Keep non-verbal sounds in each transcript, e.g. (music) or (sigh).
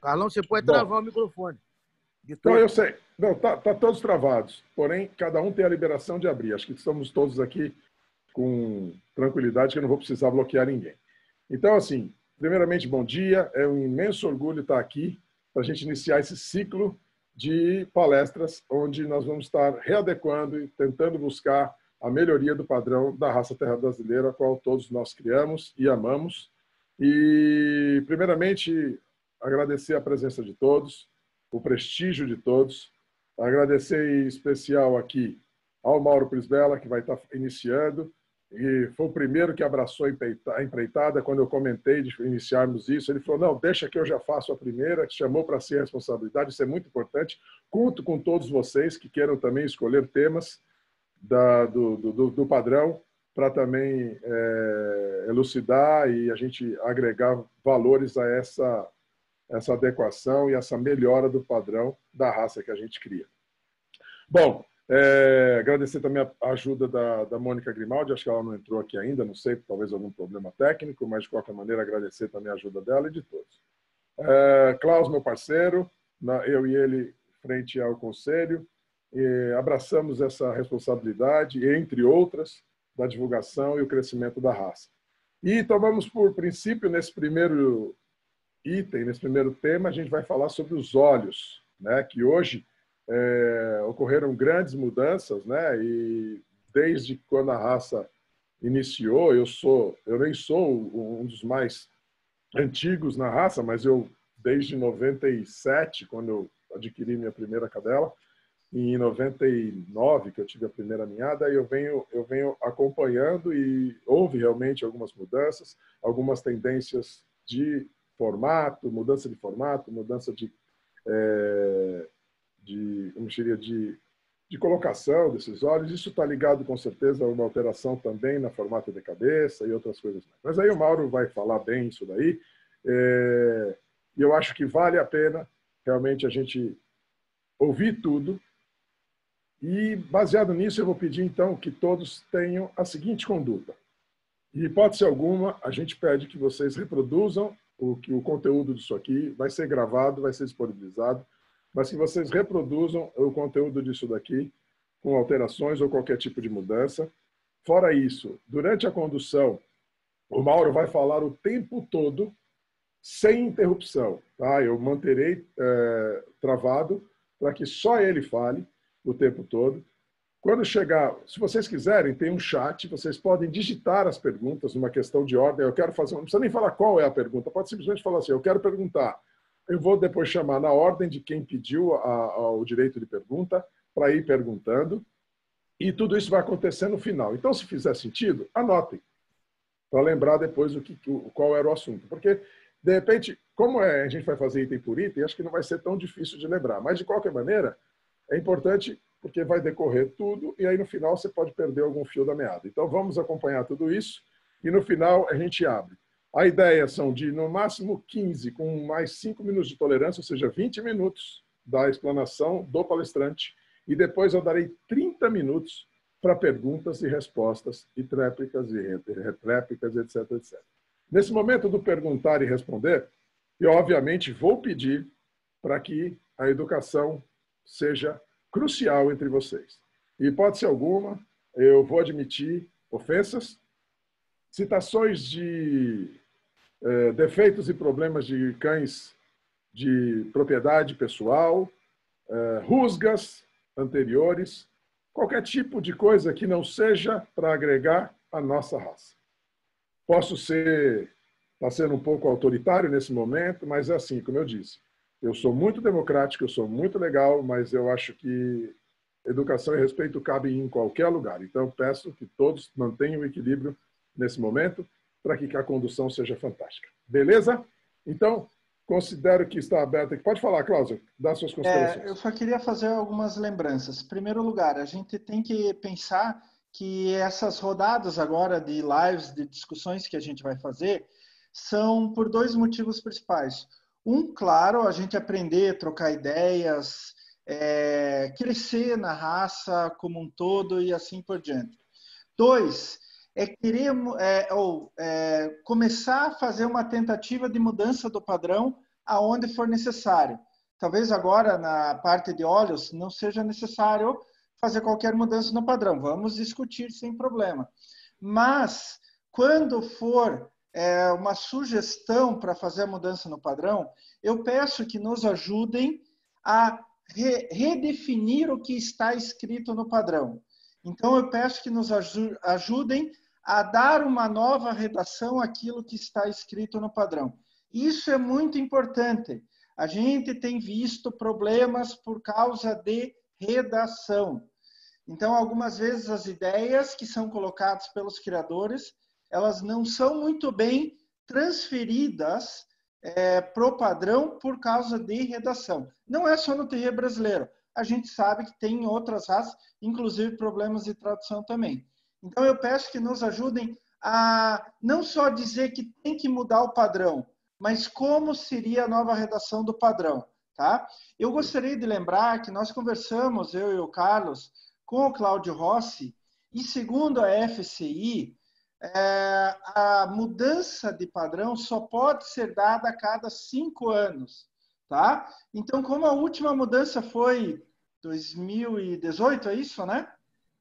Carlão, você pode Bom, travar o microfone. Então, eu sei. Não, tá, tá, todos travados. Porém, cada um tem a liberação de abrir. Acho que estamos todos aqui com tranquilidade, que eu não vou precisar bloquear ninguém. Então, assim, primeiramente, bom dia. É um imenso orgulho estar aqui para a gente iniciar esse ciclo de palestras, onde nós vamos estar readequando e tentando buscar a melhoria do padrão da raça terra brasileira, a qual todos nós criamos e amamos. E, primeiramente, agradecer a presença de todos, o prestígio de todos, agradecer em especial aqui ao Mauro Prisbella, que vai estar iniciando, e foi o primeiro que abraçou a empreitada quando eu comentei de iniciarmos isso. Ele falou: não, deixa que eu já faço a primeira, chamou para si a responsabilidade, isso é muito importante. Conto com todos vocês que queiram também escolher temas da, do, do, do, padrão para também é, elucidar e a gente agregar valores a essa essa adequação e essa melhora do padrão da raça que a gente cria. Bom, é, agradecer também a ajuda da, da Mônica Grimaldi, acho que ela não entrou aqui ainda, não sei, talvez algum problema técnico, mas de qualquer maneira agradecer também a ajuda dela e de todos. É, Klaus, meu parceiro, na, eu e ele frente ao Conselho, abraçamos essa responsabilidade, entre outras, da divulgação e o crescimento da raça. E tomamos por princípio, nesse primeiro item, nesse primeiro tema, a gente vai falar sobre os olhos, né? que hoje é, ocorreram grandes mudanças, né? e desde quando a raça iniciou, eu sou, eu nem sou um dos mais antigos na raça, mas eu desde 97, quando eu adquiri minha primeira cadela, e em 99 que eu tive a primeira ninhada, eu venho eu venho acompanhando e houve realmente algumas mudanças, algumas tendências de formato, mudança de formato, mudança de, é, de como seria, de, de colocação desses olhos. Isso está ligado, com certeza, a uma alteração também na formato de cabeça e outras coisas mais. Mas aí o Mauro vai falar bem isso daí. É, e eu acho que vale a pena realmente a gente ouvir tudo. E, baseado nisso, eu vou pedir, então, que todos tenham a seguinte conduta. Em hipótese alguma, a gente pede que vocês reproduzam o, que, o conteúdo disso aqui vai ser gravado, vai ser disponibilizado, mas que vocês reproduzam o conteúdo disso daqui com alterações ou qualquer tipo de mudança. Fora isso, durante a condução, o Mauro vai falar o tempo todo, sem interrupção. Tá? Eu manterei é, travado para que só ele fale o tempo todo. Quando chegar, se vocês quiserem, tem um chat, vocês podem digitar as perguntas numa questão de ordem. Eu quero fazer, não precisa nem falar qual é a pergunta, pode simplesmente falar assim: eu quero perguntar. Eu vou depois chamar na ordem de quem pediu a, a, o direito de pergunta, para ir perguntando. E tudo isso vai acontecer no final. Então, se fizer sentido, anotem, para lembrar depois o que, qual era o assunto. Porque, de repente, como é, a gente vai fazer item por item, acho que não vai ser tão difícil de lembrar. Mas, de qualquer maneira, é importante porque vai decorrer tudo e aí no final você pode perder algum fio da meada. Então vamos acompanhar tudo isso e no final a gente abre. A ideia são de no máximo 15 com mais 5 minutos de tolerância, ou seja, 20 minutos da explanação do palestrante e depois eu darei 30 minutos para perguntas e respostas e tréplicas e retréplicas, etc, etc. Nesse momento do perguntar e responder, eu obviamente vou pedir para que a educação seja crucial entre vocês. E pode ser alguma, eu vou admitir ofensas, citações de é, defeitos e problemas de cães de propriedade pessoal, é, rusgas anteriores, qualquer tipo de coisa que não seja para agregar à nossa raça. Posso ser, está sendo um pouco autoritário nesse momento, mas é assim, como eu disse. Eu sou muito democrático, eu sou muito legal, mas eu acho que educação e respeito cabem em qualquer lugar. Então, peço que todos mantenham o equilíbrio nesse momento para que a condução seja fantástica. Beleza? Então, considero que está aberto. Pode falar, Cláudio, dá suas é, considerações. É, eu só queria fazer algumas lembranças. Em primeiro lugar, a gente tem que pensar que essas rodadas agora de lives, de discussões que a gente vai fazer, são por dois motivos principais. Um, claro, a gente aprender, trocar ideias, é, crescer na raça como um todo e assim por diante. Dois, é querer é, ou é, começar a fazer uma tentativa de mudança do padrão aonde for necessário. Talvez agora na parte de óleos não seja necessário fazer qualquer mudança no padrão. Vamos discutir sem problema. Mas quando for é, uma sugestão para fazer a mudança no padrão, eu peço que nos ajudem a re redefinir o que está escrito no padrão. Então, eu peço que nos ajudem a dar uma nova redação àquilo que está escrito no padrão. Isso é muito importante. A gente tem visto problemas por causa de redação. Então, algumas vezes as ideias que são colocadas pelos criadores elas não são muito bem transferidas é, para o padrão por causa de redação. Não é só no terreiro brasileiro. A gente sabe que tem outras raças, inclusive problemas de tradução também. Então, eu peço que nos ajudem a não só dizer que tem que mudar o padrão, mas como seria a nova redação do padrão. Tá? Eu gostaria de lembrar que nós conversamos, eu e o Carlos, com o Cláudio Rossi, e segundo a FCI, é, a mudança de padrão só pode ser dada a cada cinco anos, tá? Então, como a última mudança foi 2018, é isso, né?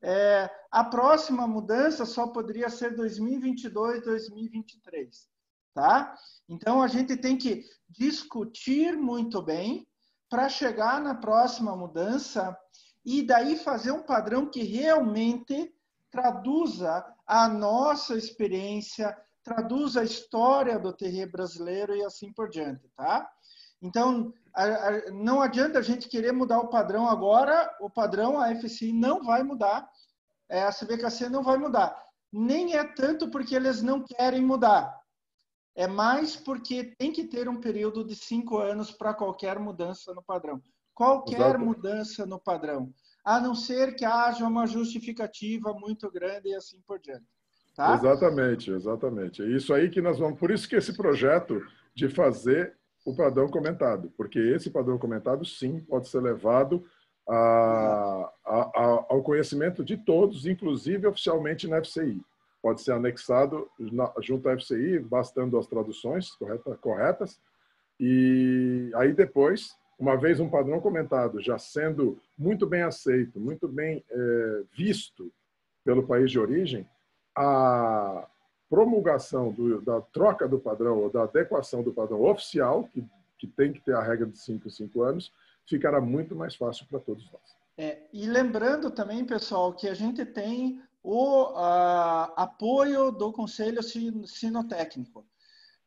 É, a próxima mudança só poderia ser 2022, 2023, tá? Então, a gente tem que discutir muito bem para chegar na próxima mudança e daí fazer um padrão que realmente traduza a nossa experiência, traduz a história do terreiro brasileiro e assim por diante, tá? Então, a, a, não adianta a gente querer mudar o padrão agora, o padrão a FCI não vai mudar, é, a CBKC não vai mudar. Nem é tanto porque eles não querem mudar, é mais porque tem que ter um período de cinco anos para qualquer mudança no padrão. Qualquer Exato. mudança no padrão a não ser que haja uma justificativa muito grande e assim por diante. Tá? Exatamente, exatamente. É isso aí que nós vamos. Por isso que esse projeto de fazer o padrão comentado, porque esse padrão comentado, sim, pode ser levado a, a, a, ao conhecimento de todos, inclusive oficialmente na FCI. Pode ser anexado na, junto à FCI, bastando as traduções correta, corretas, e aí depois uma vez um padrão comentado, já sendo muito bem aceito, muito bem é, visto pelo país de origem, a promulgação do, da troca do padrão ou da adequação do padrão oficial, que, que tem que ter a regra de 5 em 5 anos, ficará muito mais fácil para todos nós. É, e lembrando também, pessoal, que a gente tem o a, apoio do Conselho Sinotécnico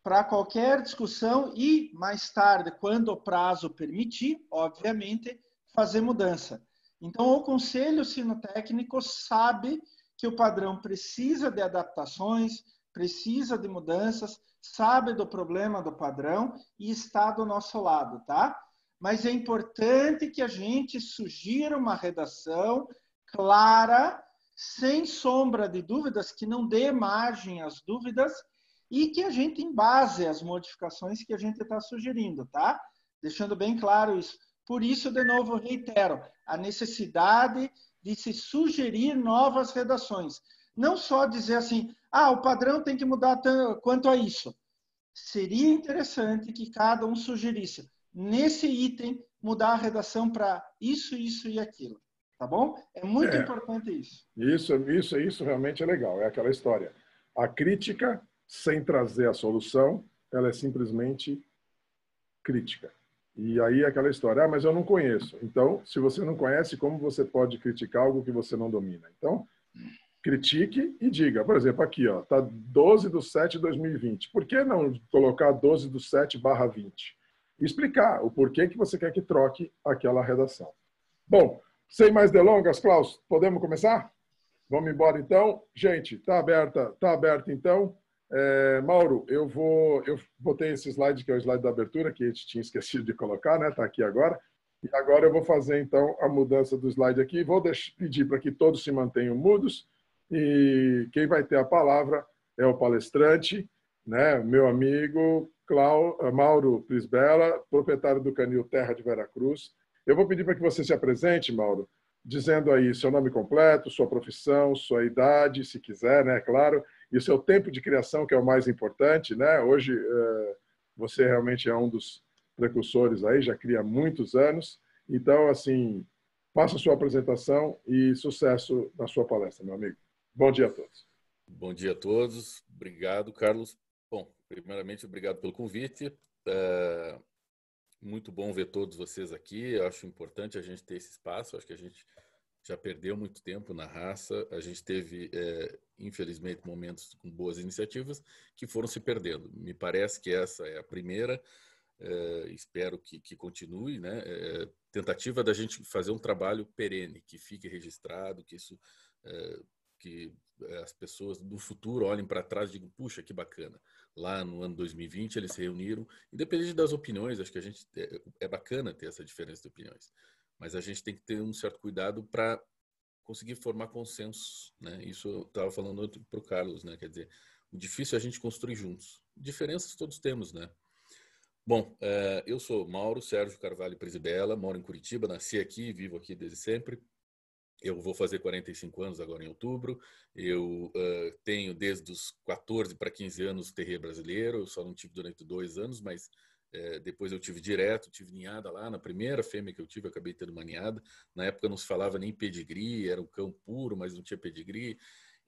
para qualquer discussão e, mais tarde, quando o prazo permitir, obviamente, fazer mudança. Então, o Conselho Sinotécnico sabe que o padrão precisa de adaptações, precisa de mudanças, sabe do problema do padrão e está do nosso lado, tá? Mas é importante que a gente sugira uma redação clara, sem sombra de dúvidas, que não dê margem às dúvidas e que a gente embase as modificações que a gente está sugerindo, tá? Deixando bem claro isso. Por isso, de novo, reitero a necessidade de se sugerir novas redações. Não só dizer assim, ah, o padrão tem que mudar tanto, quanto a isso. Seria interessante que cada um sugerisse, nesse item, mudar a redação para isso, isso e aquilo. Tá bom? É muito é, importante isso. Isso, isso, isso realmente é legal. É aquela história. A crítica sem trazer a solução, ela é simplesmente crítica. E aí é aquela história, ah, mas eu não conheço. Então, se você não conhece, como você pode criticar algo que você não domina? Então, critique e diga. Por exemplo, aqui, ó, tá 12 do 7 de 2020. Por que não colocar 12 do 7 barra 20? Explicar o porquê que você quer que troque aquela redação. Bom, sem mais delongas, Klaus, podemos começar? Vamos embora então? Gente, tá aberta, tá aberta então é, Mauro, eu vou, eu botei esse slide que é o slide da abertura que a gente tinha esquecido de colocar, né? Está aqui agora. E agora eu vou fazer então a mudança do slide aqui. Vou deixar, pedir para que todos se mantenham mudos e quem vai ter a palavra é o palestrante, né? Meu amigo Clau, eh, Mauro Prisbela, proprietário do Canil Terra de Veracruz. Eu vou pedir para que você se apresente, Mauro, dizendo aí seu nome completo, sua profissão, sua idade, se quiser, né? Claro e é o seu tempo de criação, que é o mais importante. Né? Hoje eh, você realmente é um dos precursores aí, já cria muitos anos. Então, assim, faça sua apresentação e sucesso na sua palestra, meu amigo. Bom dia a todos. Bom dia a todos. Obrigado, Carlos. Bom, primeiramente, obrigado pelo convite. É muito bom ver todos vocês aqui. Eu acho importante a gente ter esse espaço. Eu acho que a gente já perdeu muito tempo na raça. A gente teve é, infelizmente, momentos com boas iniciativas que foram se perdendo. Me parece que essa é a primeira, eh, espero que, que continue, né? É, é tentativa da gente fazer um trabalho perene, que fique registrado, que isso. Eh, que eh, as pessoas do futuro olhem para trás e digam, puxa, que bacana. Lá no ano 2020 eles se reuniram, independente das opiniões, acho que a gente é, é bacana ter essa diferença de opiniões, mas a gente tem que ter um certo cuidado para conseguir formar consensos, né? Isso eu estava falando para o Carlos, né? Quer dizer, o difícil é a gente construir juntos. Diferenças todos temos, né? Bom, é, eu sou Mauro Sérgio Carvalho Presidela, moro em Curitiba, nasci aqui, vivo aqui desde sempre. Eu vou fazer 45 anos agora em outubro. Eu é, tenho desde os 14 para 15 anos terreiro brasileiro. Eu só não tive durante dois anos, mas é, depois eu tive direto, tive ninhada lá. Na primeira fêmea que eu tive, eu acabei tendo uma ninhada. Na época não se falava nem pedigree, era um cão puro, mas não tinha pedigree.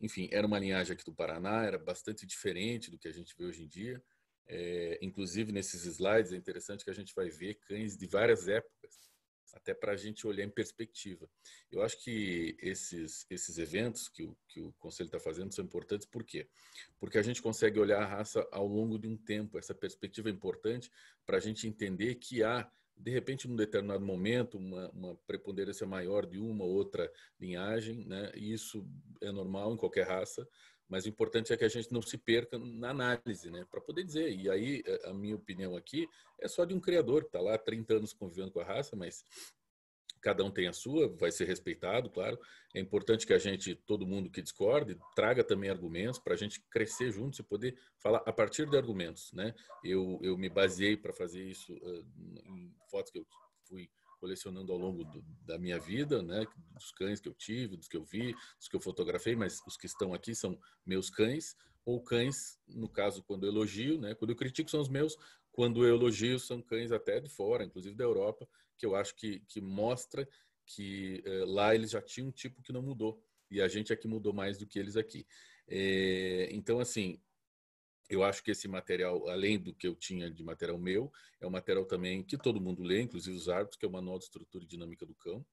Enfim, era uma linhagem aqui do Paraná, era bastante diferente do que a gente vê hoje em dia. É, inclusive, nesses slides, é interessante que a gente vai ver cães de várias épocas até para a gente olhar em perspectiva. Eu acho que esses, esses eventos que o, que o Conselho está fazendo são importantes, por quê? Porque a gente consegue olhar a raça ao longo de um tempo, essa perspectiva é importante para a gente entender que há, de repente, num determinado momento, uma, uma preponderância maior de uma ou outra linhagem, né? e isso é normal em qualquer raça, mas o importante é que a gente não se perca na análise, né? Para poder dizer. E aí, é, a minha opinião aqui é só de um criador que está lá há 30 anos convivendo com a raça, mas cada um tem a sua, vai ser respeitado, claro. É importante que a gente, todo mundo que discorde, traga também argumentos para a gente crescer juntos e poder falar a partir de argumentos, né? Eu, eu me baseei para fazer isso uh, em fotos que eu fui colecionando ao longo do, da minha vida, né? Dos cães que eu tive, dos que eu vi, dos que eu fotografei, mas os que estão aqui são meus cães, ou cães, no caso, quando eu elogio, né? Quando eu critico são os meus, quando eu elogio são cães até de fora, inclusive da Europa, que eu acho que, que mostra que eh, lá eles já tinham um tipo que não mudou, e a gente aqui é mudou mais do que eles aqui. É, então, assim, eu acho que esse material, além do que eu tinha de material meu, é um material também que todo mundo lê, inclusive os árbitros, que é o Manual de Estrutura e Dinâmica do Campo.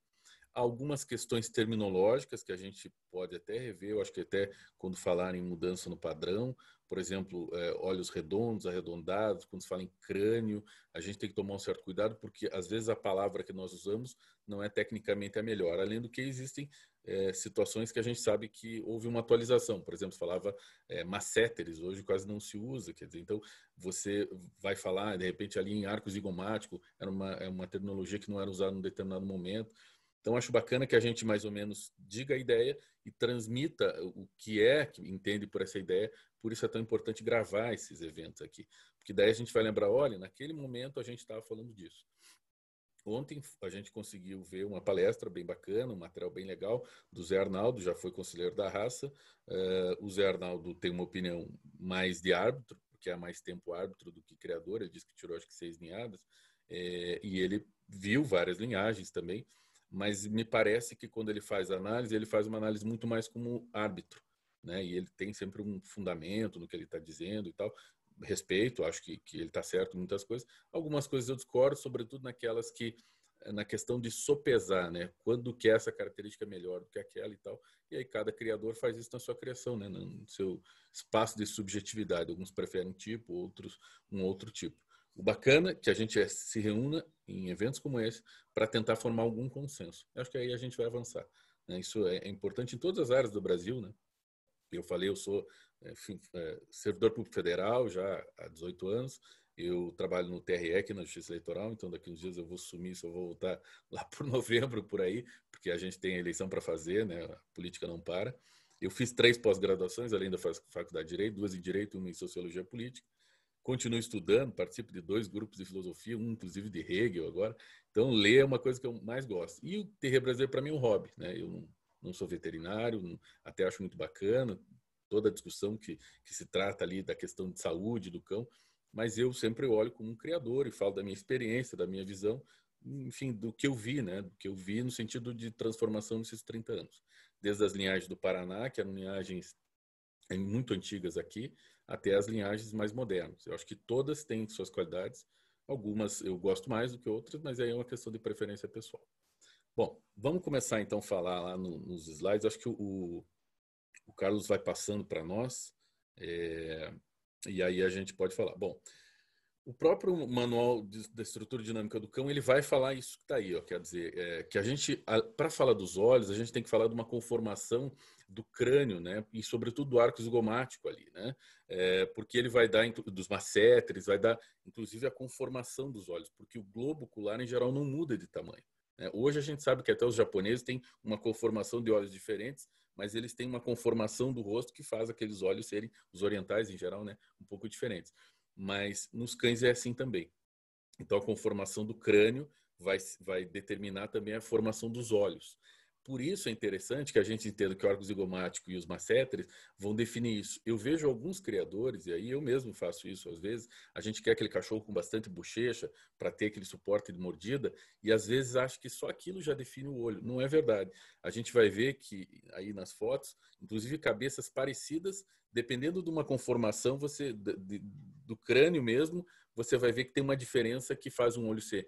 Algumas questões terminológicas que a gente pode até rever, eu acho que até quando falar em mudança no padrão, por exemplo, é, olhos redondos, arredondados, quando se fala em crânio, a gente tem que tomar um certo cuidado, porque às vezes a palavra que nós usamos não é tecnicamente a melhor. Além do que existem é, situações que a gente sabe que houve uma atualização. Por exemplo, falava é, masséteres, hoje quase não se usa. Quer dizer, então você vai falar, de repente, ali em arco zigomático, era uma, é uma terminologia que não era usada em um determinado momento. Então, acho bacana que a gente mais ou menos diga a ideia e transmita o que é que entende por essa ideia. Por isso é tão importante gravar esses eventos aqui. Porque daí a gente vai lembrar: olha, naquele momento a gente estava falando disso. Ontem a gente conseguiu ver uma palestra bem bacana, um material bem legal do Zé Arnaldo, já foi conselheiro da raça. Uh, o Zé Arnaldo tem uma opinião mais de árbitro, porque há mais tempo árbitro do que criador, ele disse que tirou acho que seis linhadas, é, e ele viu várias linhagens também, mas me parece que quando ele faz análise, ele faz uma análise muito mais como árbitro. Né? E ele tem sempre um fundamento no que ele está dizendo e tal respeito, acho que, que ele está certo em muitas coisas. Algumas coisas eu discordo, sobretudo naquelas que na questão de sopesar, né? Quando que essa característica é melhor do que aquela e tal. E aí cada criador faz isso na sua criação, né? No seu espaço de subjetividade. Alguns preferem um tipo, outros um outro tipo. O bacana é que a gente é, se reúna em eventos como esse para tentar formar algum consenso. Eu acho que aí a gente vai avançar. Né? Isso é, é importante em todas as áreas do Brasil, né? Eu falei, eu sou enfim, é, servidor público federal já há 18 anos. Eu trabalho no TRE, aqui na Justiça Eleitoral, então daqui uns dias eu vou sumir, se eu vou voltar (laughs) lá por novembro, por aí, porque a gente tem eleição para fazer, né? a política não para. Eu fiz três pós-graduações, além da Faculdade de Direito, duas em Direito e uma em Sociologia Política. Continuo estudando, participo de dois grupos de filosofia, um inclusive de Hegel agora. Então, ler é uma coisa que eu mais gosto. E o terreiro brasileiro, é para mim, é um hobby. Né? Eu não, sou veterinário, até acho muito bacana, toda a discussão que, que se trata ali da questão de saúde do cão, mas eu sempre olho como um criador e falo da minha experiência, da minha visão, enfim, do que eu vi, né? Do que eu vi no sentido de transformação nesses 30 anos. Desde as linhagens do Paraná, que eram linhagens é, muito antigas aqui, até as linhagens mais modernas. Eu acho que todas têm suas qualidades. Algumas eu gosto mais do que outras, mas aí é uma questão de preferência pessoal. Bom, vamos começar então a falar lá no, nos slides. acho que o, o Carlos vai passando para nós é, e aí a gente pode falar. Bom, o próprio manual da estrutura dinâmica do cão ele vai falar isso que está aí, ó, quer dizer é, que a gente para falar dos olhos a gente tem que falar de uma conformação do crânio, né, e sobretudo do arco zigomático ali, né, é, porque ele vai dar dos masseteres, vai dar inclusive a conformação dos olhos, porque o globo ocular em geral não muda de tamanho. Né. Hoje a gente sabe que até os japoneses têm uma conformação de olhos diferentes mas eles têm uma conformação do rosto que faz aqueles olhos serem, os orientais em geral, né, um pouco diferentes. Mas nos cães é assim também. Então a conformação do crânio vai, vai determinar também a formação dos olhos. Por isso é interessante que a gente entenda que o arco zigomático e os masséteres vão definir isso. Eu vejo alguns criadores, e aí eu mesmo faço isso às vezes, a gente quer aquele cachorro com bastante bochecha para ter aquele suporte de mordida, e às vezes acho que só aquilo já define o olho. Não é verdade. A gente vai ver que aí nas fotos, inclusive cabeças parecidas, dependendo de uma conformação você de, do crânio mesmo, você vai ver que tem uma diferença que faz um olho ser,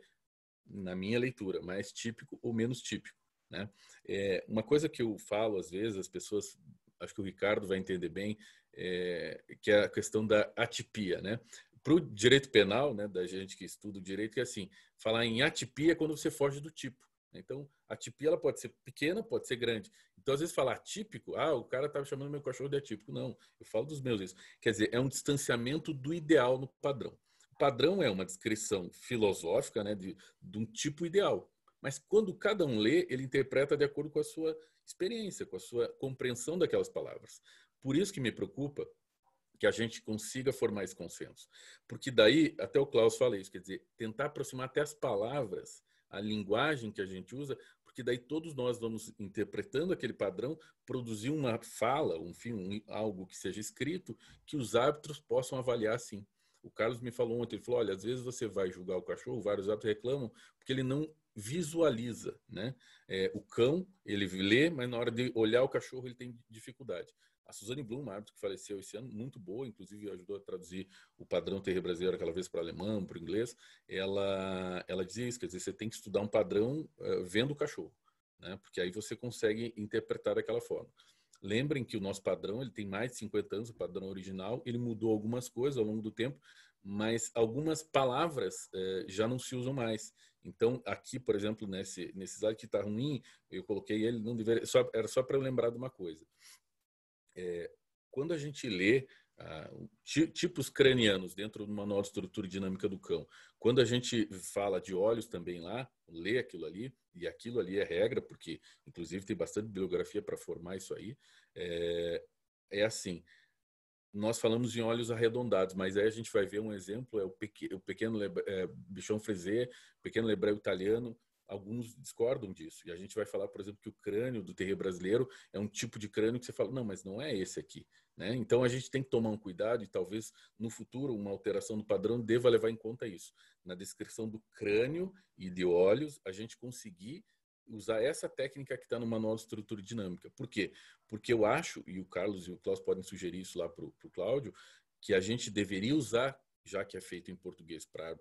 na minha leitura, mais típico ou menos típico. Né? É, uma coisa que eu falo às vezes, as pessoas, acho que o Ricardo vai entender bem, é, que é a questão da atipia. Né? Para o direito penal, né, da gente que estuda o direito, é assim, falar em atipia é quando você foge do tipo. Né? Então, a ela pode ser pequena, pode ser grande. Então, às vezes, falar atípico, ah, o cara estava chamando meu cachorro de atípico. Não, eu falo dos meus isso. Quer dizer, é um distanciamento do ideal no padrão. O padrão é uma descrição filosófica né, de, de um tipo ideal. Mas quando cada um lê, ele interpreta de acordo com a sua experiência, com a sua compreensão daquelas palavras. Por isso que me preocupa que a gente consiga formar esse consenso. Porque daí, até o Klaus fala isso, quer dizer, tentar aproximar até as palavras, a linguagem que a gente usa, porque daí todos nós vamos interpretando aquele padrão, produzir uma fala, um filme, algo que seja escrito, que os árbitros possam avaliar sim. O Carlos me falou ontem, ele falou, olha, às vezes você vai julgar o cachorro, vários árbitros reclamam, porque ele não visualiza, né? É, o cão, ele lê, mas na hora de olhar o cachorro ele tem dificuldade. A Suzane Blum, uma árbitra que faleceu esse ano, muito boa, inclusive ajudou a traduzir o padrão terreiro brasileiro aquela vez para alemão, para inglês, ela, ela dizia isso, quer dizer, você tem que estudar um padrão uh, vendo o cachorro, né? porque aí você consegue interpretar daquela forma. Lembrem que o nosso padrão ele tem mais de 50 anos, o padrão original, ele mudou algumas coisas ao longo do tempo, mas algumas palavras eh, já não se usam mais. Então, aqui, por exemplo, nesse, nesse slide que está ruim, eu coloquei ele, não deveria, só, era só para eu lembrar de uma coisa. É, quando a gente lê ah, tipos cranianos dentro do manual de estrutura dinâmica do cão, quando a gente fala de olhos também lá, lê aquilo ali, e aquilo ali é regra, porque inclusive tem bastante bibliografia para formar isso aí, é, é assim, nós falamos em olhos arredondados, mas aí a gente vai ver um exemplo, é o, pequ o pequeno é, bichão é, bichon frisé, pequeno lebreu italiano, alguns discordam disso. E a gente vai falar, por exemplo, que o crânio do terreiro brasileiro é um tipo de crânio que você fala, não, mas não é esse aqui. Né? Então a gente tem que tomar um cuidado e talvez no futuro uma alteração do padrão deva levar em conta isso. Na descrição do crânio e de olhos, a gente conseguir usar essa técnica que está no manual de estrutura dinâmica. Por quê? Porque eu acho, e o Carlos e o Klaus podem sugerir isso lá para o Cláudio, que a gente deveria usar, já que é feito em português para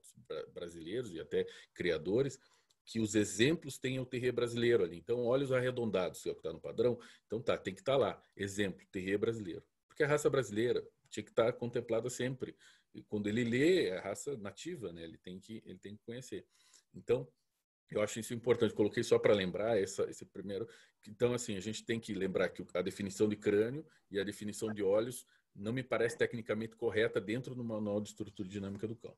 brasileiros e até criadores, que os exemplos tenham o terreiro brasileiro ali. Então, olha os arredondados, se é o que está no padrão. Então, tá, tem que estar tá lá. Exemplo, terreiro brasileiro. Porque a raça brasileira tinha que estar tá contemplada sempre. E quando ele lê, é a raça nativa, né? Ele tem que, ele tem que conhecer. Então, eu acho isso importante. Coloquei só para lembrar essa, esse primeiro. Então, assim, a gente tem que lembrar que a definição de crânio e a definição de olhos não me parece tecnicamente correta dentro do manual de estrutura dinâmica do cão.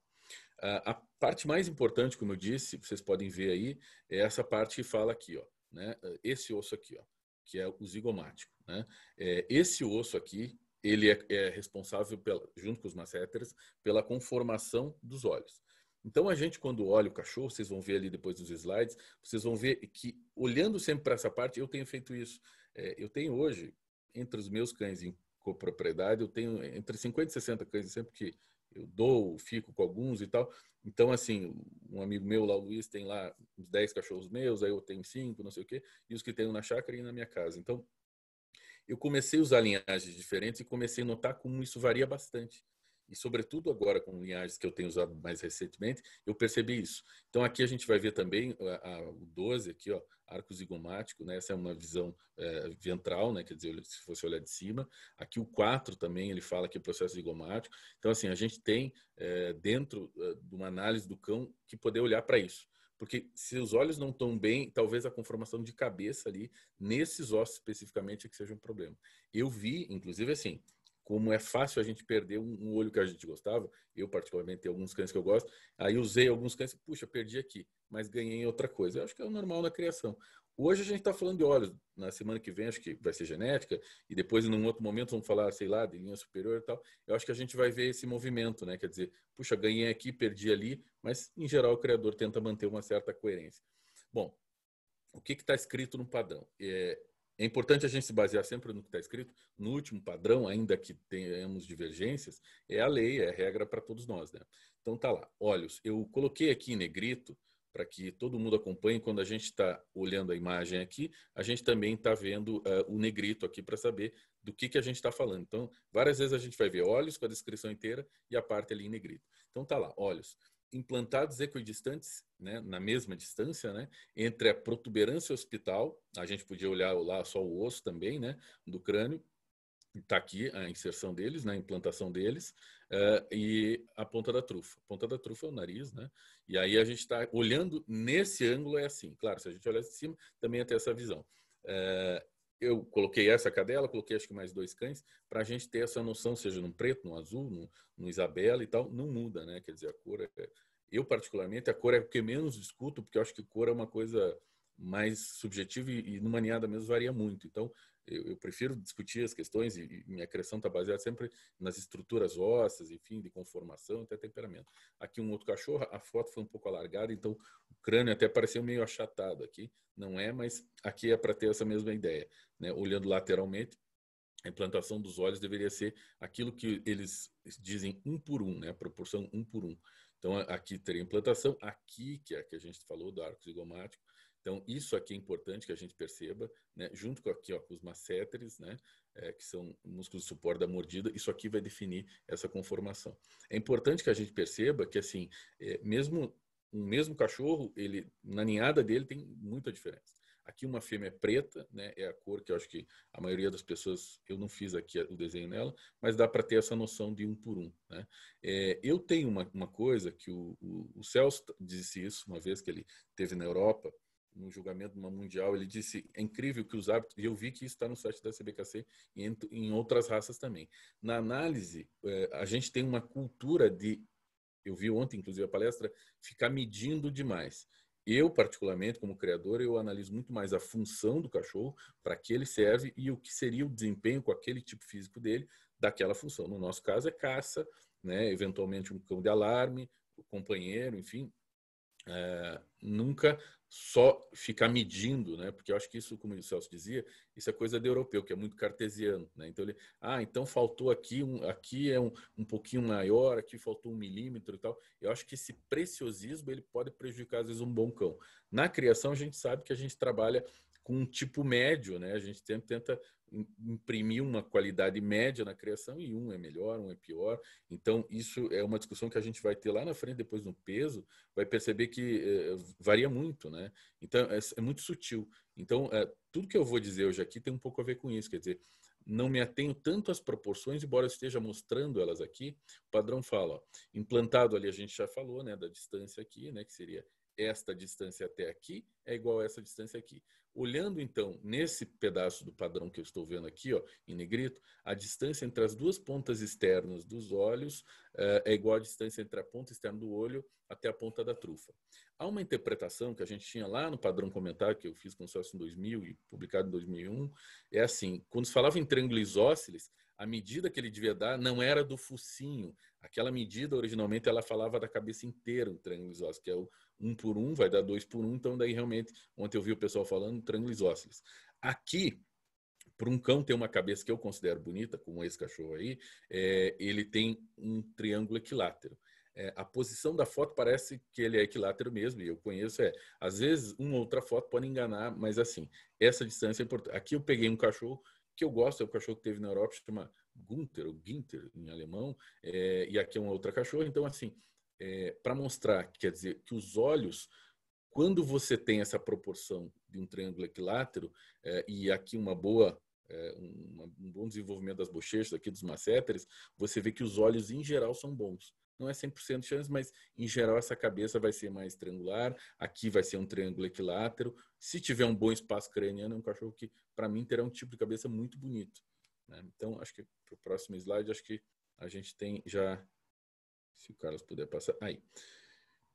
A parte mais importante, como eu disse, vocês podem ver aí, é essa parte que fala aqui, ó, né? Esse osso aqui, ó, que é o zigomático, né? É, esse osso aqui, ele é, é, responsável, pela, junto com os masseteres, pela conformação dos olhos. Então a gente quando olha o cachorro, vocês vão ver ali depois dos slides, vocês vão ver que olhando sempre para essa parte, eu tenho feito isso. É, eu tenho hoje entre os meus cães em copropriedade, eu tenho entre 50 e 60 cães sempre que eu dou, fico com alguns e tal. Então, assim, um amigo meu lá, o Luiz, tem lá uns 10 cachorros meus, aí eu tenho 5, não sei o quê, e os que tenho na chácara e na minha casa. Então, eu comecei a usar linhagens diferentes e comecei a notar como isso varia bastante e sobretudo agora com linhagens que eu tenho usado mais recentemente, eu percebi isso. Então aqui a gente vai ver também a, ah, a, ah, o 12 aqui, ó, arco zigomático, né? Essa é uma visão é, ventral, né? Quer dizer, se fosse olhar de cima. Aqui o 4 também, ele fala que é processo zigomático. Então assim, a gente tem é, dentro ah, de uma análise do cão que poder olhar para isso porque se os olhos não estão bem, talvez a conformação de cabeça ali, nesses ossos especificamente, é que seja um problema. Eu vi, inclusive assim, como é fácil a gente perder um, olho que a gente gostava. Eu, particularmente, tenho alguns cães que eu gosto. Aí usei alguns cães, puxa, perdi aqui, mas ganhei outra coisa. Eu acho que é o normal na criação. Hoje a gente está falando de olhos. Na semana que vem, acho que vai ser genética, e depois, um outro momento, vamos falar, sei lá, de linha superior e tal. Eu acho que a gente vai ver esse movimento, né? Quer dizer, puxa, ganhei aqui, perdi ali, mas em geral o criador tenta manter uma certa coerência. Bom, o que está escrito no padrão? É, é importante a gente se basear sempre no que está escrito. No último padrão, ainda que tenhamos divergências, é a lei, é a regra para todos nós, né? Então tá lá. Olhos. Eu coloquei aqui em negrito para que todo mundo acompanhe. Quando a gente está olhando a imagem aqui, a gente também está vendo uh, o negrito aqui para saber do que, que a gente está falando. Então, várias vezes a gente vai ver olhos com a descrição inteira e a parte ali em negrito. Então tá lá. Olhos implantados equidistantes, né, na mesma distância, né, entre a protuberância hospital, a gente podia olhar lá só o osso também, né, do crânio, está aqui a inserção deles, né, a implantação deles, uh, e a ponta da trufa. A ponta da trufa é o nariz, né? E aí a gente está olhando nesse ângulo é assim. Claro, se a gente olhar de cima, também até tem essa visão. Eh, eu coloquei essa cadela, coloquei acho que mais dois cães, para a gente ter essa noção, seja no preto, no azul, no, no Isabela e tal, não muda, né? Quer dizer, a cor é, Eu, particularmente, a cor é o que menos discuto, porque eu acho que cor é uma coisa mais subjetivo e, e numa ninhada mesmo varia muito. Então, eu, eu prefiro discutir as questões e, e minha criação está baseada sempre nas estruturas ósseas, enfim, de conformação até temperamento. Aqui um outro cachorro, a foto foi um pouco alargada, então o crânio até pareceu meio achatado aqui. Não é, mas aqui é para ter essa mesma ideia. Né? Olhando lateralmente, a implantação dos olhos deveria ser aquilo que eles dizem um por um, né? A proporção um por um. Então, aqui teria implantação, aqui, que é a que a gente falou do arco zigomático, então, isso aqui é importante que a gente perceba, né? junto com, aqui, ó, com os masséteres, né? É, que são músculos de suporte da mordida, isso aqui vai definir essa conformação. É importante que a gente perceba que, assim, é, mesmo um mesmo cachorro, ele na ninhada dele tem muita diferença. Aqui uma fêmea é preta, né, é a cor que eu acho que a maioria das pessoas, eu não fiz aqui o desenho nela, mas dá para ter essa noção de um por um. Né? É, eu tenho uma, uma coisa que o, o, o Celso disse isso uma vez que ele teve na Europa, no julgamento numa mundial, ele disse: é incrível que os árbitros. E eu vi que isso está no site da CBKC e em outras raças também. Na análise, é, a gente tem uma cultura de. Eu vi ontem, inclusive, a palestra, ficar medindo demais. Eu, particularmente, como criador, eu analiso muito mais a função do cachorro, para que ele serve e o que seria o desempenho com aquele tipo físico dele daquela função. No nosso caso, é caça, né? eventualmente um cão de alarme, o companheiro, enfim, é, nunca só ficar medindo, né? Porque eu acho que isso, como o Celso dizia, isso é coisa de europeu, que é muito cartesiano, né? Então ele, ah, então faltou aqui um, aqui é um, um pouquinho maior, aqui faltou um milímetro e tal. Eu acho que esse preciosismo ele pode prejudicar às vezes um bom cão. Na criação a gente sabe que a gente trabalha com um tipo médio, né? A gente tenta, tenta imprimir uma qualidade média na criação e um é melhor, um é pior. Então, isso é uma discussão que a gente vai ter lá na frente, depois no peso, vai perceber que eh, varia muito, né? Então, é, é muito sutil. Então, é, tudo que eu vou dizer hoje aqui tem um pouco a ver com isso, quer dizer, não me atenho tanto às proporções, embora eu esteja mostrando elas aqui, o padrão fala, ó, implantado ali, a gente já falou, né, da distância aqui, né, que seria esta distância até aqui é igual a essa distância aqui. Olhando então nesse pedaço do padrão que eu estou vendo aqui, ó, em negrito, a distância entre as duas pontas externas dos olhos uh, é igual à distância entre a ponta externa do olho até a ponta da trufa. Há uma interpretação que a gente tinha lá no padrão comentário que eu fiz com o Celso em 2000 e publicado em 2001, é assim, quando se falava em triângulo isósceles, a medida que ele devia dar não era do focinho. Aquela medida, originalmente, ela falava da cabeça inteira, o triângulo isósceles, que é o, um por um, vai dar dois por um, então daí realmente, ontem eu vi o pessoal falando, trângulos ósseos. Aqui, para um cão ter uma cabeça que eu considero bonita, como esse cachorro aí, é, ele tem um triângulo equilátero. É, a posição da foto parece que ele é equilátero mesmo, e eu conheço, é. Às vezes, uma outra foto pode enganar, mas assim, essa distância é importante. Aqui eu peguei um cachorro que eu gosto, é o cachorro que teve na Europa, chama Gunther, ou Ginter, em alemão, é, e aqui é uma outra cachorra, então assim, é, eh, para mostrar, quer dizer, que os olhos, quando você tem essa proporção de um triângulo equilátero, é, e aqui uma boa eh, um, um, bom desenvolvimento das bochechas, aqui dos masséteres, você vê que os olhos em geral são bons. Não é 100% de chance, mas em geral essa cabeça vai ser mais triangular, aqui vai ser um triângulo equilátero. Se tiver um bom espaço craniano, é um cachorro que, para mim, terá um tipo de cabeça muito bonito. Né? Então, acho que para o próximo slide, acho que a gente tem já se o Carlos puder passar. Aí.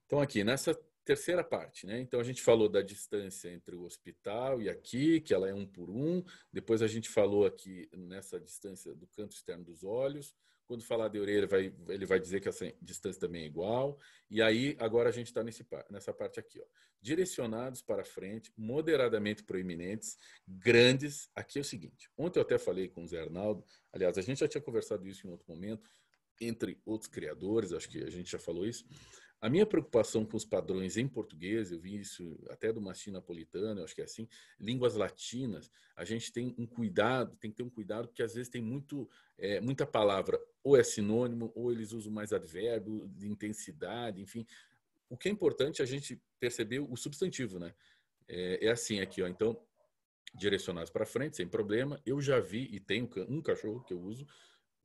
Então, aqui, nessa terceira parte, né? Então, a gente falou da distância entre o hospital e aqui, que ela é um por um. Depois, a gente falou aqui nessa distância do canto externo dos olhos. Quando falar de orelha, ele vai, ele vai dizer que essa distância também é igual. E aí, agora a gente está nessa parte aqui. Ó. Direcionados para frente, moderadamente proeminentes, grandes. Aqui é o seguinte: ontem eu até falei com o Zé Arnaldo, aliás, a gente já tinha conversado isso em outro momento, entre outros criadores, acho que a gente já falou isso. A minha preocupação com os padrões em português, eu vi isso até do Martim Napolitano, eu acho que é assim, línguas latinas, a gente tem um cuidado, tem que ter um cuidado, porque às vezes tem muito, é, muita palavra, ou é sinônimo, ou eles usam mais advérbio, de intensidade, enfim. O que é importante é a gente perceber o substantivo, né? É, é assim aqui, ó. Então, direcionados para frente, sem problema. Eu já vi, e tenho um cachorro que eu uso,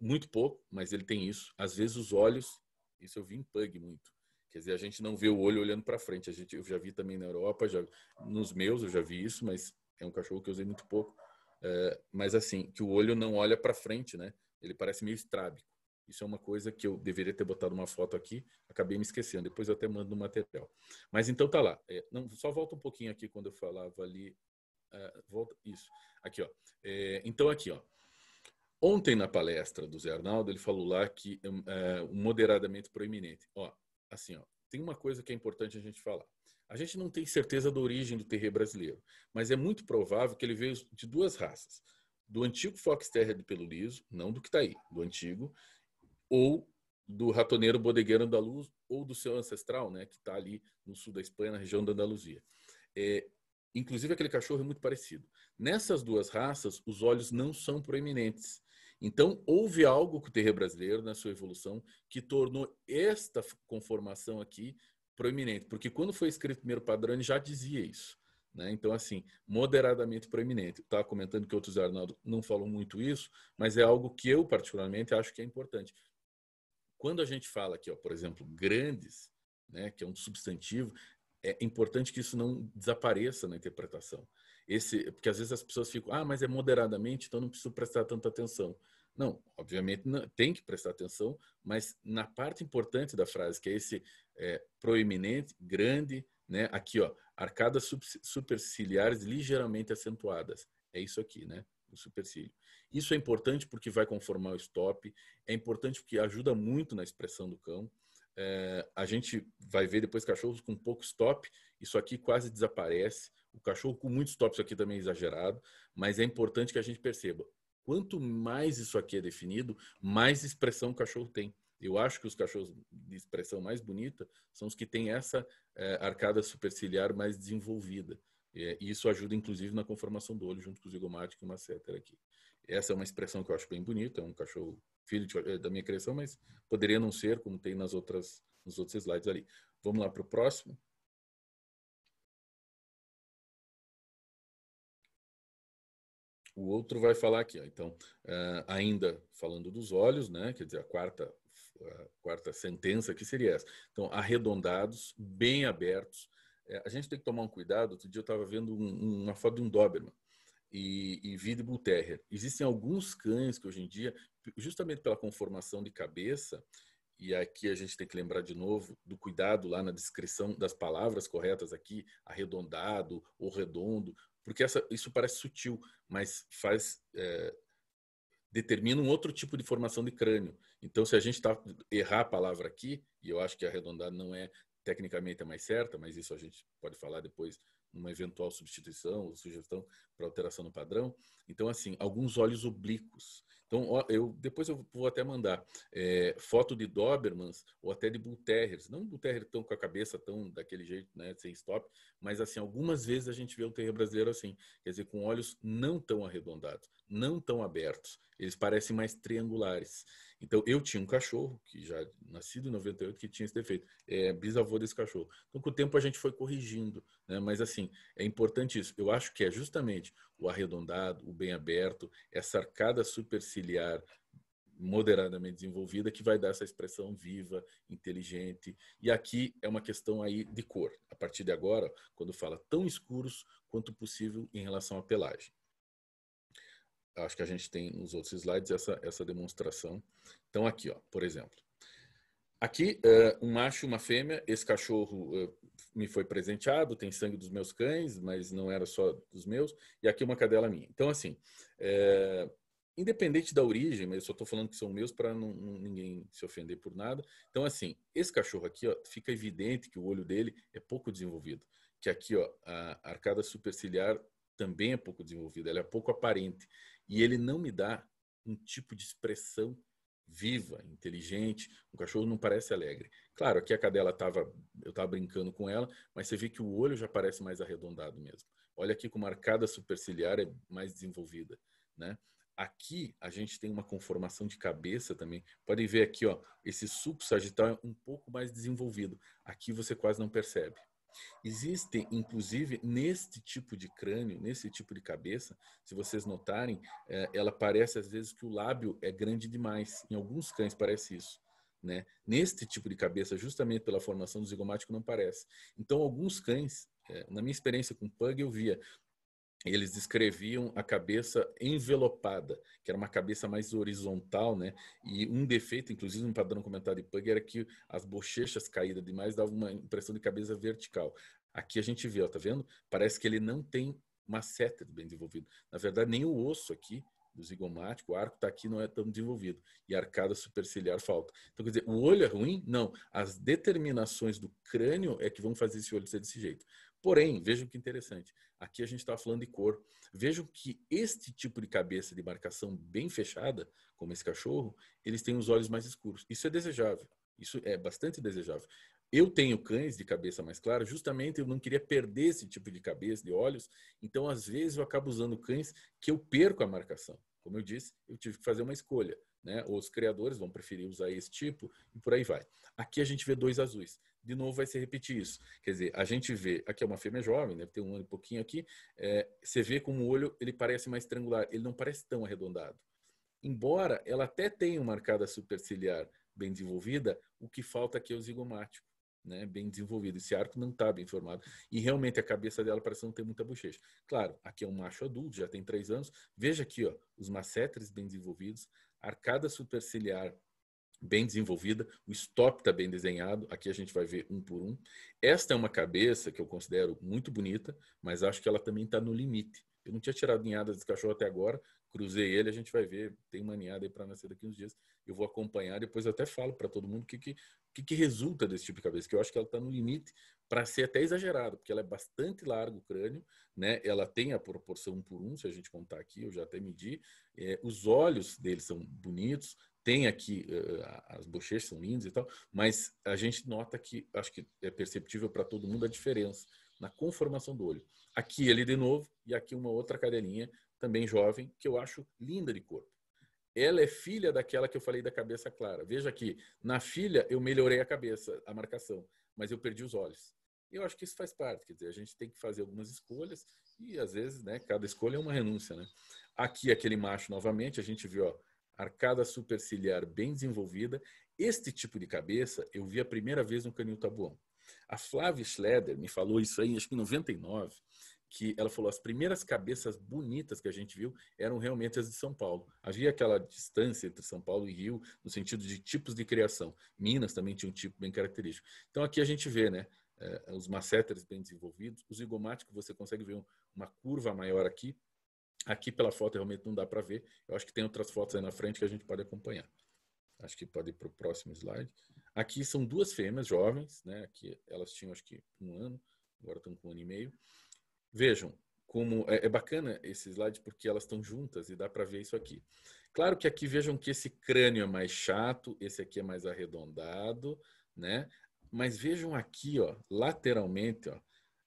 muito pouco, mas ele tem isso. Às vezes os olhos, isso eu vi em pug muito. Quer dizer, a gente não vê o olho olhando para frente. A gente, eu já vi também na Europa, já nos meus eu já vi isso, mas é um cachorro que eu usei muito pouco. É, mas assim, que o olho não olha para frente, né? Ele parece meio estrábico. Isso é uma coisa que eu deveria ter botado uma foto aqui, acabei me esquecendo. Depois eu até mando no material. Mas então tá lá. É, não, só volta um pouquinho aqui quando eu falava ali. Uh, volta, isso. Aqui, ó. É, então aqui, ó. Ontem, na palestra do Zé Arnaldo, ele falou lá que hum, é, moderadamente proeminente. Ó, assim, ó, tem uma coisa que é importante a gente falar. A gente não tem certeza da origem do terreiro brasileiro, mas é muito provável que ele veio de duas raças. Do antigo fox terrier de pelo liso, não do que está aí, do antigo, ou do ratoneiro bodegueiro andaluz, ou do seu ancestral, né, que está ali no sul da Espanha, na região da Andaluzia. É, inclusive, aquele cachorro é muito parecido. Nessas duas raças, os olhos não são proeminentes. Então, houve algo com o terreiro brasileiro na sua evolução que tornou esta conformação aqui proeminente, porque quando foi escrito o primeiro padrão, ele já dizia isso. Né? Então, assim, moderadamente proeminente. Estava tá comentando que outros Arnaldo não falam muito isso, mas é algo que eu, particularmente, acho que é importante. Quando a gente fala aqui, ó, por exemplo, grandes, né, que é um substantivo, é importante que isso não desapareça na interpretação. Esse, porque às vezes as pessoas ficam, ah, mas é moderadamente, então não preciso prestar tanta atenção. Não, obviamente não, tem que prestar atenção, mas na parte importante da frase, que é esse é, proeminente, grande, né? Aqui, ó, arcadas superciliares ligeiramente acentuadas. É isso aqui, né? O supercílio. Isso é importante porque vai conformar o stop, é importante porque ajuda muito na expressão do cão. É, a gente vai ver depois cachorros com pouco stop, isso aqui quase desaparece. O cachorro com muito stop, isso aqui também é exagerado, mas é importante que a gente perceba. Quanto mais isso aqui é definido, mais expressão o cachorro tem. Eu acho que os cachorros de expressão mais bonita são os que têm essa é, arcada superciliar mais desenvolvida. É, e isso ajuda, inclusive, na conformação do olho, junto com o zigomático e uma cetera aqui. Essa é uma expressão que eu acho bem bonita, é um cachorro filho de, é, da minha criação, mas poderia não ser, como tem nas outras, nos outros slides ali. Vamos lá para o próximo. O outro vai falar aqui, ó. então, uh, ainda falando dos olhos, né? Quer dizer, a quarta, a eh, quarta sentença que seria essa. Então, arredondados, bem abertos. É, a gente tem que tomar um cuidado. Outro dia eu estava vendo um, uma foto de um Doberman e, e Terrier. Existem alguns cães que hoje em dia, justamente pela conformação de cabeça, e aqui a gente tem que lembrar de novo do cuidado lá na descrição das palavras corretas aqui, arredondado ou redondo, porque essa, isso parece sutil, mas faz é, determina um outro tipo de formação de crânio. Então, se a gente tá, errar a palavra aqui, e eu acho que arredondado não é tecnicamente a mais certa, mas isso a gente pode falar depois numa eventual substituição ou sugestão para alteração no padrão. Então, assim, alguns olhos oblíquos. Então, eu, depois eu vou até mandar é, foto de Dobermans ou até de Bull Terriers. Não Bull Terrier tão com a cabeça tão daquele jeito, né, sem stop, mas assim, algumas vezes a gente vê o Terrier brasileiro assim, quer dizer, com olhos não tão arredondados, não tão abertos. Eles parecem mais triangulares. Então, eu tinha um cachorro, que já nascido em 98, que tinha esse defeito. É bisavô desse cachorro. Então, com o tempo, a gente foi corrigindo. Né? Mas, assim, é importante isso. Eu acho que é justamente o arredondado, o bem aberto, essa arcada superciliar moderadamente desenvolvida que vai dar essa expressão viva, inteligente. E aqui é uma questão aí de cor. A partir de agora, quando fala tão escuros quanto possível em relação à pelagem acho que a gente tem nos outros slides essa, essa demonstração. Então, aqui, ó, por exemplo. Aqui, uh, um macho e uma fêmea. Esse cachorro uh, me foi presenteado, tem sangue dos meus cães, mas não era só dos meus. E aqui uma cadela minha. Então, assim, é, independente da origem, mas eu só estou falando que são meus para ninguém se ofender por nada. Então, assim, esse cachorro aqui, ó, fica evidente que o olho dele é pouco desenvolvido. Que aqui, ó, a arcada superciliar também é pouco desenvolvida, ela é pouco aparente e ele não me dá um tipo de expressão viva, inteligente. O cachorro não parece alegre. Claro, aqui a cadela estava, eu estava brincando com ela, mas você vê que o olho já parece mais arredondado mesmo. Olha aqui como a arcada superciliar é mais desenvolvida, né? Aqui a gente tem uma conformação de cabeça também. Podem ver aqui, ó, esse sulco sagital é um pouco mais desenvolvido. Aqui você quase não percebe. Existem, inclusive, neste tipo de crânio, nesse tipo de cabeça, se vocês notarem, é, ela parece às vezes que o lábio é grande demais. Em alguns cães parece isso. Né? Neste tipo de cabeça, justamente pela formação do zigomático, não parece. Então, alguns cães, é, na minha experiência com pug, eu via eles descreviam a cabeça envelopada, que era uma cabeça mais horizontal, né? E um defeito, inclusive um padrão comentado de Pug, era que as bochechas caídas demais davam uma impressão de cabeça vertical. Aqui a gente vê, ó, tá vendo? Parece que ele não tem uma seta bem desenvolvida. Na verdade, nem o osso aqui do zigomático, o arco está aqui, não é tão desenvolvido. E a arcada superciliar falta. Então, quer dizer, o olho é ruim? Não. As determinações do crânio é que vão fazer esse olho ser desse jeito. Porém, vejam que interessante, aqui a gente está falando de cor. Vejam que este tipo de cabeça de marcação bem fechada, como esse cachorro, eles têm os olhos mais escuros. Isso é desejável, isso é bastante desejável. Eu tenho cães de cabeça mais clara, justamente eu não queria perder esse tipo de cabeça, de olhos, então às vezes eu acabo usando cães que eu perco a marcação. Como eu disse, eu tive que fazer uma escolha. Né? Os criadores vão preferir usar esse tipo e por aí vai. Aqui a gente vê dois azuis. De novo vai se repetir isso. Quer dizer, a gente vê, aqui é uma fêmea jovem, deve né? ter um ano e pouquinho aqui, é, você vê como o olho ele parece mais triangular, ele não parece tão arredondado. Embora ela até tenha uma arcada superciliar bem desenvolvida, o que falta aqui é o zigomático. Né, bem desenvolvido. Esse arco não está bem formado. E realmente a cabeça dela parece não ter muita bochecha. Claro, aqui é um macho adulto, já tem três anos. Veja aqui, ó, os macetres bem desenvolvidos, arcada superciliar bem desenvolvida, o stop está bem desenhado, aqui a gente vai ver um por um. Esta é uma cabeça que eu considero muito bonita, mas acho que ela também está no limite. Eu não tinha tirado ninhadas desse cachorro até agora, cruzei ele, a gente vai ver, tem uma ninhada aí para nascer daqui uns dias eu vou acompanhar, depois até falo para todo mundo o que, que, que, que resulta desse tipo de cabeça, que eu acho que ela está no limite para ser até exagerado, porque ela é bastante larga o crânio, né? Ela tem a proporção um por um, se a gente contar aqui, eu já até medi. É, os olhos deles são bonitos, tem aqui uh, as bochechas são lindas e tal, mas a gente nota que acho que é perceptível para todo mundo a diferença na conformação do olho. Aqui ele de novo e aqui uma outra cadelinha também jovem que eu acho linda de cor. Ela é filha daquela que eu falei da cabeça clara. Veja aqui, na filha eu melhorei a cabeça, a marcação, mas eu perdi os olhos. Eu acho que isso faz parte, quer dizer, a gente tem que fazer algumas escolhas e às vezes, né, cada escolha é uma renúncia, né? Aqui aquele macho novamente, a gente viu, ó, arcada superciliar bem desenvolvida. Este tipo de cabeça eu vi a primeira vez no Canil Tabuão. A Flávia Schleder me falou isso aí, acho que em 99 que ela falou as primeiras cabeças bonitas que a gente viu eram realmente as de São Paulo. Havia aquela distância entre São Paulo e Rio no sentido de tipos de criação. Minas também tinha um tipo bem característico. Então aqui a gente vê, né, eh, os masséteres bem desenvolvidos, os zigomáticos você consegue ver uma curva maior aqui. Aqui pela foto realmente não dá para ver. Eu acho que tem outras fotos aí na frente que a gente pode acompanhar. Acho que pode ir para o próximo slide. Aqui são duas fêmeas jovens, né? Aqui elas tinham acho que um ano, agora estão com um ano e meio. Vejam como é, é bacana esse slide porque elas estão juntas e dá para ver isso aqui. Claro que aqui vejam que esse crânio é mais chato, esse aqui é mais arredondado, né? Mas vejam aqui, ó, lateralmente, ó,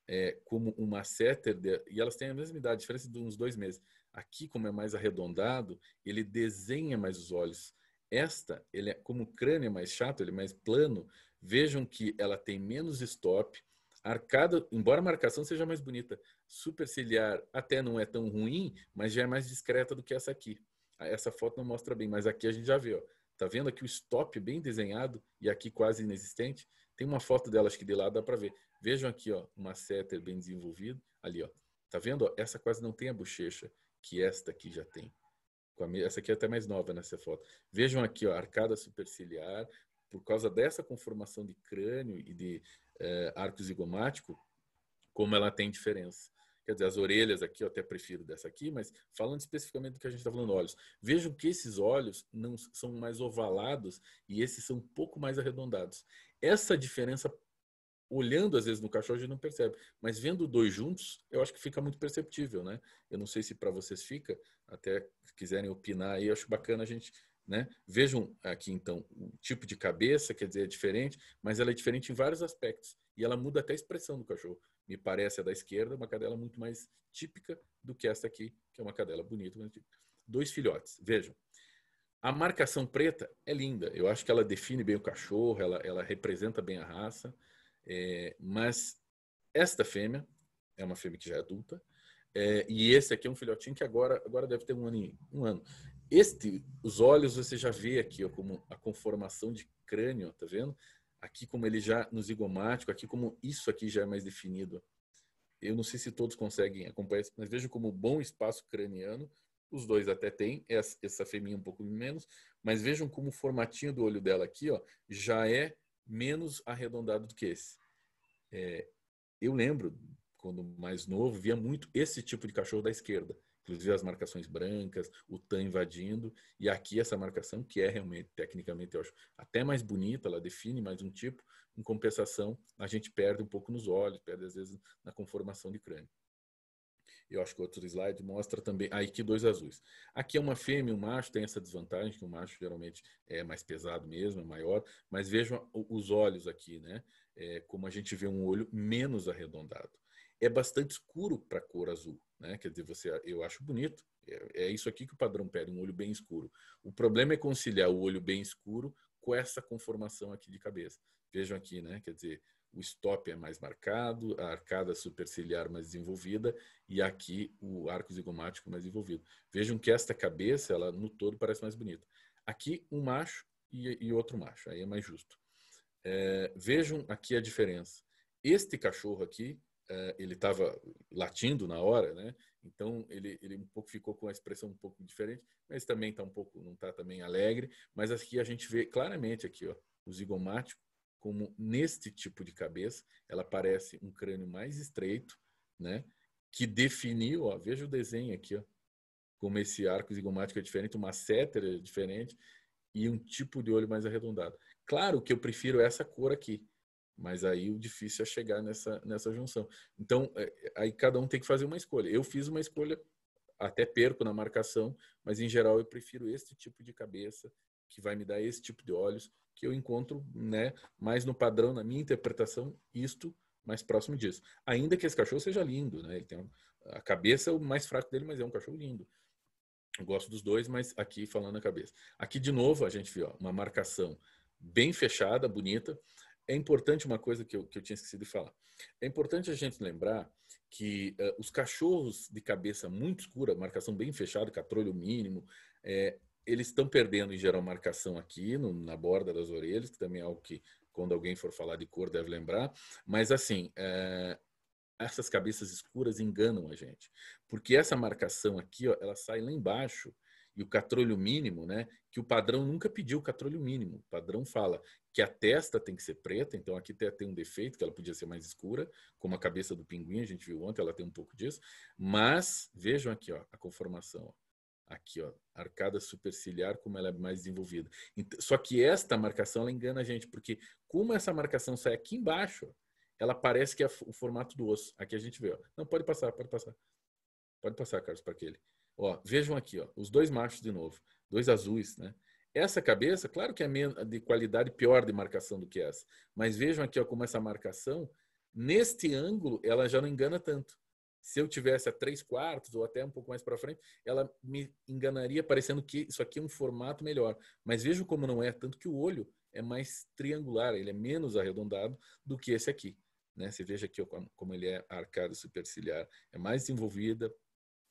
é, como uma setter, e elas têm a mesma idade, a diferença de uns dois meses. Aqui, como é mais arredondado, ele desenha mais os olhos. Esta, ele é, como o crânio é mais chato, ele é mais plano, vejam que ela tem menos stop, Arcada, embora a marcação seja mais bonita, superciliar até não é tão ruim, mas já é mais discreta do que essa aqui. Ah, essa foto não mostra bem, mas aqui a gente já vê, ó. Tá vendo aqui o stop bem desenhado e aqui quase inexistente? Tem uma foto dela, acho que de lá dá para ver. Vejam aqui, ó, uma setter bem desenvolvida. Ali, ó. Tá vendo? Ó? Essa quase não tem a bochecha que esta aqui já tem. Essa aqui é até mais nova nessa foto. Vejam aqui, ó, arcada superciliar. Por causa dessa conformação de crânio e de é, zigomático, como ela tem diferença. Quer dizer, as orelhas aqui, eu até prefiro dessa aqui, mas falando especificamente do que a gente está falando, olhos. Vejam que esses olhos não são mais ovalados e esses são um pouco mais arredondados. Essa diferença, olhando às vezes no cachorro, a gente não percebe, mas vendo dois juntos, eu acho que fica muito perceptível, né? Eu não sei se para vocês fica, até quiserem opinar aí, eu acho bacana a gente né? Vejam aqui, então, o tipo de cabeça, quer dizer, é diferente, mas ela é diferente em vários aspectos. E ela muda até a expressão do cachorro. Me parece a da esquerda, uma cadela muito mais típica do que esta aqui, que é uma cadela bonita. Dois filhotes, vejam. A marcação preta é linda. Eu acho que ela define bem o cachorro, ela, ela representa bem a raça. É, mas esta fêmea é uma fêmea que já é adulta é, e esse aqui é um filhotinho que agora, agora deve ter um ano, um ano. Este, os olhos você já vê aqui, ó, como a conformação de crânio, tá vendo? Aqui como ele já no zigomático, aqui como isso aqui já é mais definido. Eu não sei se todos conseguem acompanhar isso, mas vejo como bom espaço craniano. Os dois até têm, essa, essa fêmea um pouco menos, mas vejam como o formatinho do olho dela aqui, ó, já é menos arredondado do que esse. É, eu lembro quando mais novo, via muito esse tipo de cachorro da esquerda. Inclusive as marcações brancas, o tan invadindo, e aqui essa marcação, que é realmente, tecnicamente, eu acho até mais bonita, ela define mais um tipo, em compensação, a gente perde um pouco nos olhos, perde às vezes na conformação de crânio. Eu acho que outro slide mostra também aí que dois azuis. Aqui é uma fêmea, um macho tem essa desvantagem que o macho geralmente é mais pesado mesmo, é maior. Mas vejam os olhos aqui, né? É, como a gente vê um olho menos arredondado é bastante escuro para a cor azul. Né? Quer dizer, você, eu acho bonito, é, é isso aqui que o padrão pede, um olho bem escuro. O problema é conciliar o olho bem escuro com essa conformação aqui de cabeça. Vejam aqui, né? Quer dizer, o stop é mais marcado, a arcada superciliar mais desenvolvida e aqui o arco zigomático mais desenvolvido. Vejam que esta cabeça, ela no todo parece mais bonita. Aqui um macho e, e outro macho, aí é mais justo. É, vejam aqui a diferença. Este cachorro aqui eh, ele estava latindo na hora, né? Então ele, ele um pouco ficou com a expressão um pouco diferente, mas também está um pouco não está também alegre. Mas aqui a gente vê claramente aqui, ó, o zigomático como neste tipo de cabeça ela parece um crânio mais estreito, né? Que definiu, ó, veja o desenho aqui, ó, como esse arco zigomático é diferente, uma cétera é diferente e um tipo de olho mais arredondado. Claro que eu prefiro essa cor aqui, mas aí o difícil é chegar nessa, nessa junção. Então, é, é, aí cada um tem que fazer uma escolha. Eu fiz uma escolha, até perco na marcação, mas em geral eu prefiro este tipo de cabeça, que vai me dar esse tipo de olhos, que eu encontro né, mais no padrão, na minha interpretação, isto mais próximo disso. Ainda que esse cachorro seja lindo, né? Ele tem a cabeça é o mais fraco dele, mas é um cachorro lindo. Eu gosto dos dois, mas aqui falando a cabeça. Aqui de novo a gente viu ó, uma marcação bem fechada, bonita é importante uma coisa que eu, que eu tinha esquecido de falar. É importante a gente lembrar que uh, os cachorros de cabeça muito escura, marcação bem fechada, catrolho mínimo, é, eles estão perdendo em geral marcação aqui no, na borda das orelhas, que também é algo que quando alguém for falar de cor deve lembrar. Mas assim, é, essas cabeças escuras enganam a gente, porque essa marcação aqui, ó, ela sai lá embaixo e o catrolho mínimo, né? Que o padrão nunca pediu o catrolho mínimo. O padrão fala que a testa tem que ser preta, então aqui tem um defeito, que ela podia ser mais escura, como a cabeça do pinguim, a gente viu ontem, ela tem um pouco disso. Mas vejam aqui, ó, a conformação. Ó. Aqui, ó, arcada superciliar, como ela é mais desenvolvida. Só que esta marcação ela engana a gente, porque como essa marcação sai aqui embaixo, ela parece que é o formato do osso. Aqui a gente vê, ó. Não, pode passar, pode passar. Pode passar, Carlos, para aquele. Ó, vejam aqui, ó, os dois machos de novo, dois azuis, né? Essa cabeça, claro que é de qualidade pior de marcação do que essa, mas vejam aqui ó, como essa marcação, neste ângulo, ela já não engana tanto. Se eu tivesse a 3 quartos ou até um pouco mais para frente, ela me enganaria parecendo que isso aqui é um formato melhor. Mas vejam como não é, tanto que o olho é mais triangular, ele é menos arredondado do que esse aqui. Né? Você veja aqui ó, como ele é arcado superciliar, é mais desenvolvida,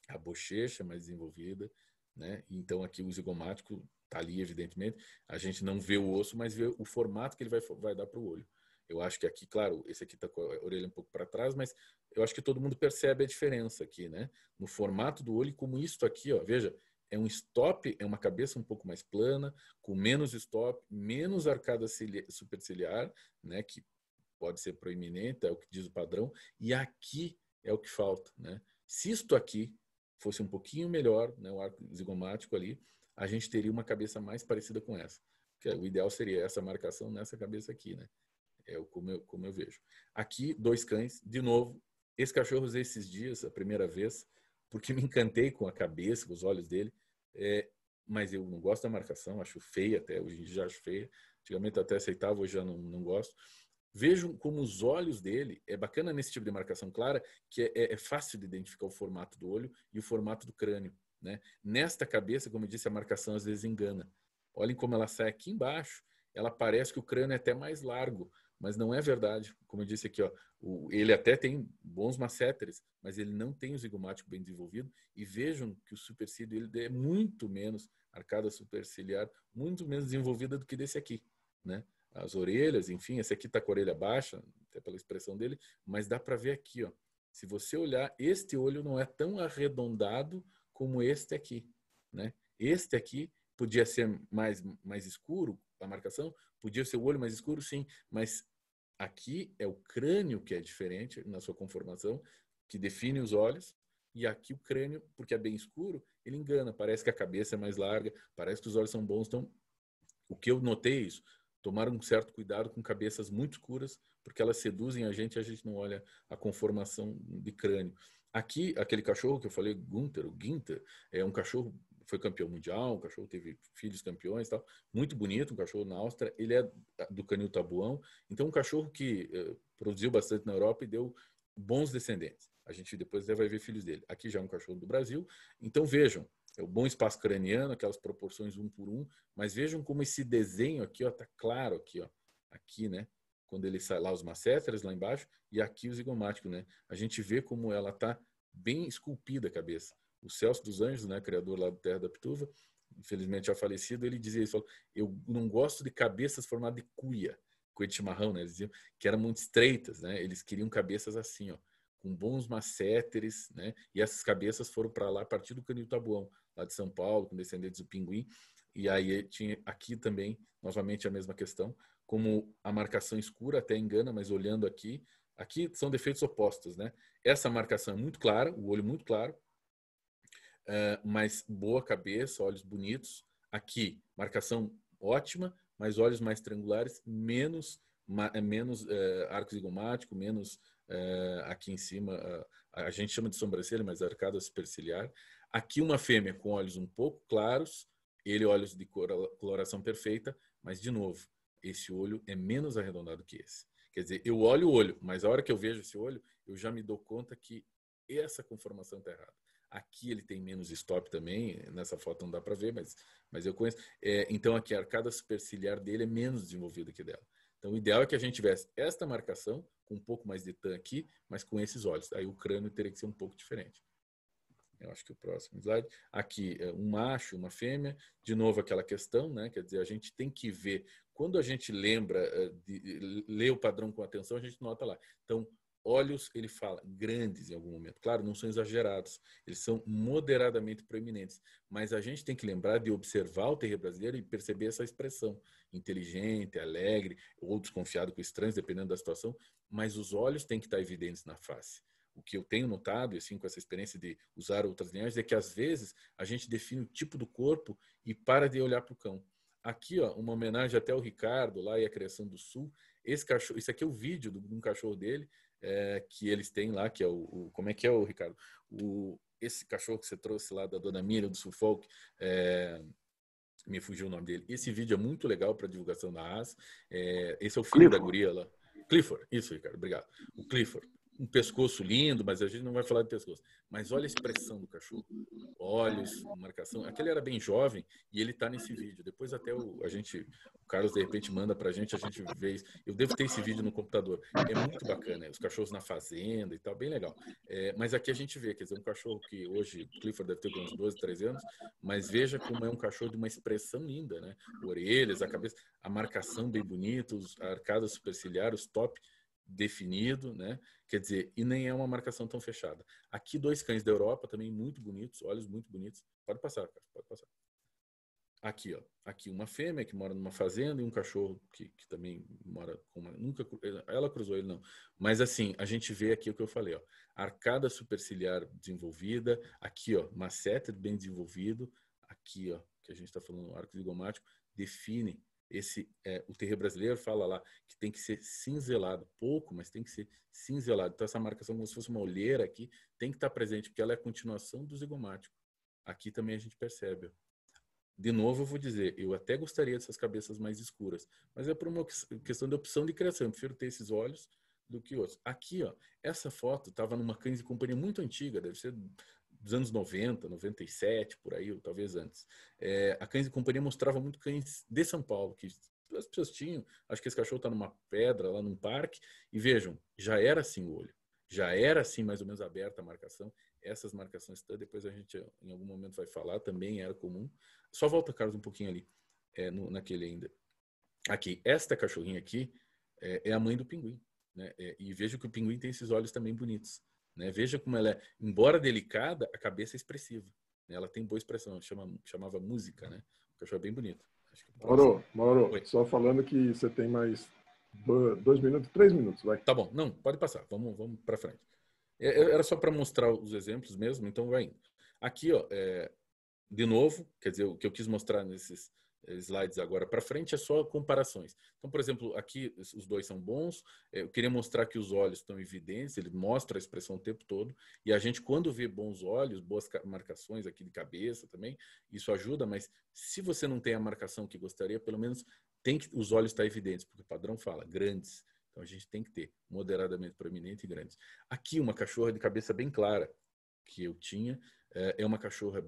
a bochecha mais desenvolvida, né? Então aqui o zigomático está ali, evidentemente. A gente não vê o osso, mas vê o formato que ele vai, vai dar para o olho. Eu acho que aqui, claro, esse aqui está com a orelha um pouco para trás, mas eu acho que todo mundo percebe a diferença aqui, né? No formato do olho, como isto aqui, ó, veja, é um stop, é uma cabeça um pouco mais plana, com menos stop, menos arcada superciliar, né? Que pode ser proeminente, é o que diz o padrão, e aqui é o que falta, né? Se isto aqui fosse um pouquinho melhor, né, o arco zigomático ali, a gente teria uma cabeça mais parecida com essa. Que é, o ideal seria essa marcação nessa cabeça aqui, né? É o como eu, como eu vejo. Aqui, dois cães, de novo. Esse cachorro usei esses dias, a primeira vez, porque me encantei com a cabeça, com os olhos dele. É, mas eu não gosto da marcação, acho feia até, hoje em dia já acho feia. Antigamente até aceitava, hoje já não, não gosto. Vejam como os olhos dele, é bacana nesse tipo de marcação clara, que é, é, é, fácil de identificar o formato do olho e o formato do crânio. Né? Nesta cabeça, como eu disse, a marcação às vezes engana. Olhem como ela sai aqui embaixo, ela parece que o crânio é até mais largo, mas não é verdade. Como eu disse aqui, ó, o, ele até tem bons masséteres, mas ele não tem o zigomático bem desenvolvido. E vejam que o supercílio ele é muito menos, arcada superciliar, muito menos desenvolvida do que desse aqui. Né? as orelhas, enfim, esse aqui está com a orelha baixa, até pela expressão dele, mas dá para ver aqui, ó. Se você olhar, este olho não é tão arredondado como este aqui, né? Este aqui podia ser mais mais escuro a marcação, podia ser o olho mais escuro, sim, mas aqui é o crânio que é diferente na sua conformação, que define os olhos, e aqui o crânio, porque é bem escuro, ele engana, parece que a cabeça é mais larga, parece que os olhos são bons, então o que eu notei é isso, tomar um certo cuidado com cabeças muito escuras, porque elas seduzem a gente e a gente não olha a conformação de crânio. Aqui, aquele cachorro que eu falei, Gunter o Ginter, é um cachorro foi campeão mundial, um cachorro teve filhos campeões, tal, muito bonito, um cachorro na Áustria, ele é do canil Tabuão, então um cachorro que eh, produziu bastante na Europa e deu bons descendentes. A gente depois vai ver filhos dele. Aqui já é um cachorro do Brasil. Então vejam, é o bom espaço craniano, aquelas proporções um por um, mas vejam como esse desenho aqui, ó, tá claro aqui, ó, aqui, né? Quando ele sai lá os macéteres lá embaixo e aqui o zigomático, né? A gente vê como ela tá bem esculpida a cabeça. O Celso dos Anjos, né, criador lá do Terra da Pituva, infelizmente já falecido, ele dizia isso, eu não gosto de cabeças formadas de cuia, cuia de chimarrão, né? Eles diziam que eram muito estreitas, né? Eles queriam cabeças assim, ó, com bons masséteres, né? E essas cabeças foram para lá a partir do Canil Tabuão, lá de São Paulo, com descendentes do Pinguim. E aí eh, tinha aqui também, novamente a mesma questão, como a marcação escura até engana, mas olhando aqui, aqui são defeitos opostos, né? Essa marcação é muito clara, o olho muito claro, uh, mas boa cabeça, olhos bonitos. Aqui, marcação ótima, mas olhos mais triangulares, menos, ma eh, menos uh, arco zigomático, menos eh, aqui em cima, ah, a gente chama de sobrancelha, mas arcada superciliar. Aqui uma fêmea com olhos um pouco claros, ele olhos de coloração perfeita, mas de novo, esse olho é menos arredondado que esse. Quer dizer, eu olho o olho, mas a hora que eu vejo esse olho, eu já me dou conta que essa conformação está errada. Aqui ele tem menos stop também, nessa foto não dá para ver, mas, mas eu conheço. É, então aqui a arcada superciliar dele é menos desenvolvida que dela. Então o ideal é que a gente tivesse esta marcação com um pouco mais de tan aqui, mas com esses olhos. Aí o crânio teria que ser um pouco diferente. Eu acho que o próximo slide. Aqui, eh, um macho, uma fêmea. De novo, aquela questão, né? Quer dizer, a gente tem que ver. Quando a gente lembra, eh, de, eh, lê o padrão com atenção, a gente nota lá. Então, olhos, ele fala, grandes em algum momento. Claro, não são exagerados, eles são moderadamente proeminentes. Mas a gente tem que lembrar de observar o terreiro brasileiro e perceber essa expressão. Inteligente, alegre, ou desconfiado com estranhos, dependendo da situação, mas os olhos têm que estar evidentes na face. O que eu tenho notado, assim, com essa experiência de usar outras linhagens, é que às vezes a gente define o tipo do corpo e para de olhar para o cão. Aqui, ó, uma homenagem até ao Ricardo, lá e a criação do Sul. Esse cachorro, isso aqui é o vídeo de um cachorro dele, é, que eles têm lá, que é o, o, Como é que é, o Ricardo? O, esse cachorro que você trouxe lá da dona Miriam do Suffolk. É, me fugiu o nome dele. Esse vídeo é muito legal para divulgação da AS. É, eh, esse é o filho Clifford. da guria lá. Clifford, isso, Ricardo, obrigado. O Clifford um pescoço lindo, mas a gente não vai falar de pescoço. Mas olha a expressão do cachorro, olhos, marcação. Aquele era bem jovem e ele está nesse vídeo. Depois até o, a gente, o Carlos de repente manda para a gente, a gente vê. Eu devo ter esse vídeo no computador. É muito bacana, os cachorros na fazenda e tal, bem legal. É, mas aqui a gente vê, quer dizer, um cachorro que hoje Clifford deve ter uns 12, 13 anos, mas veja como é um cachorro de uma expressão linda, né? Orelhas, a cabeça, a marcação bem bonita, os superciliar, os top definido, né? Quer dizer, e nem é uma marcação tão fechada. Aqui dois cães da Europa também muito bonitos, olhos muito bonitos. Pode passar, cara, pode passar. Aqui, ó, aqui uma fêmea que mora numa fazenda e um cachorro que, que também mora com uma, nunca ela cruzou ele não. Mas assim, a gente vê aqui o que eu falei, ó, arcada superciliar desenvolvida, aqui, ó, masseter bem desenvolvido, aqui, ó, que a gente está falando arco zigomático define esse é, o terreiro brasileiro fala lá que tem que ser cinzelado, pouco, mas tem que ser cinzelado. Então essa marcação como se fosse uma olheira aqui tem que estar presente porque ela é a continuação do zigomático. Aqui também a gente percebe. De novo eu vou dizer, eu até gostaria dessas cabeças mais escuras, mas é por uma questão de opção de criação. Eu prefiro ter esses olhos do que outros. Aqui, ó, essa foto estava numa cães de companhia muito antiga, deve ser dos anos 90, 97, por aí, ou talvez antes, é, a Cães e Companhia mostrava muito cães de São Paulo, que as pessoas tinham, acho que esse cachorro está numa pedra lá num parque, e vejam, já era assim o olho, já era assim mais ou menos aberta a marcação, essas marcações, depois a gente em algum momento vai falar, também era comum. Só volta, Carlos, um pouquinho ali, é, no, naquele ainda. Aqui, esta cachorrinha aqui é, é a mãe do pinguim, né? É, e vejo que o pinguim tem esses olhos também bonitos. Né? Veja como ela é, embora delicada, a cabeça é expressiva. Né? Ela tem boa expressão, chama, chamava música, né? O cachorro é bem bonito. morou Mauro, Mauro, só falando que você tem mais dois minutos, três minutos, vai. Tá bom, não, pode passar, vamos, vamos para frente. É, é, era só para mostrar os exemplos mesmo, então vai indo. Aqui, ó, é, de novo, quer dizer, o que eu quis mostrar nesses slides agora para frente é só comparações. Então, por exemplo, aqui os dois são bons. É, eu queria mostrar que os olhos estão em evidência, ele mostra a expressão o tempo todo. E a gente, quando vê bons olhos, boas marcações aqui de cabeça também, isso ajuda, mas se você não tem a marcação que gostaria, pelo menos tem que os olhos estar evidentes, porque o padrão fala grandes. Então a gente tem que ter moderadamente proeminente e grandes. Aqui uma cachorra de cabeça bem clara que eu tinha é, é uma cachorra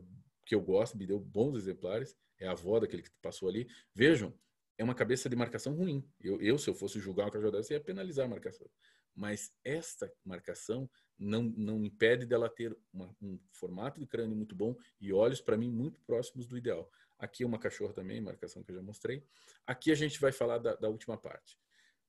que eu gosto, me deu bons exemplares, é a avó daquele que passou ali. Vejam, é uma cabeça de marcação ruim. Eu, eu se eu fosse julgar uma cajadada, dessa, ia penalizar a marcação. Mas esta marcação não, não impede dela ter uma, um formato de crânio muito bom e olhos, para mim, muito próximos do ideal. Aqui é uma cachorra também, marcação que eu já mostrei. Aqui a gente vai falar da, da última parte.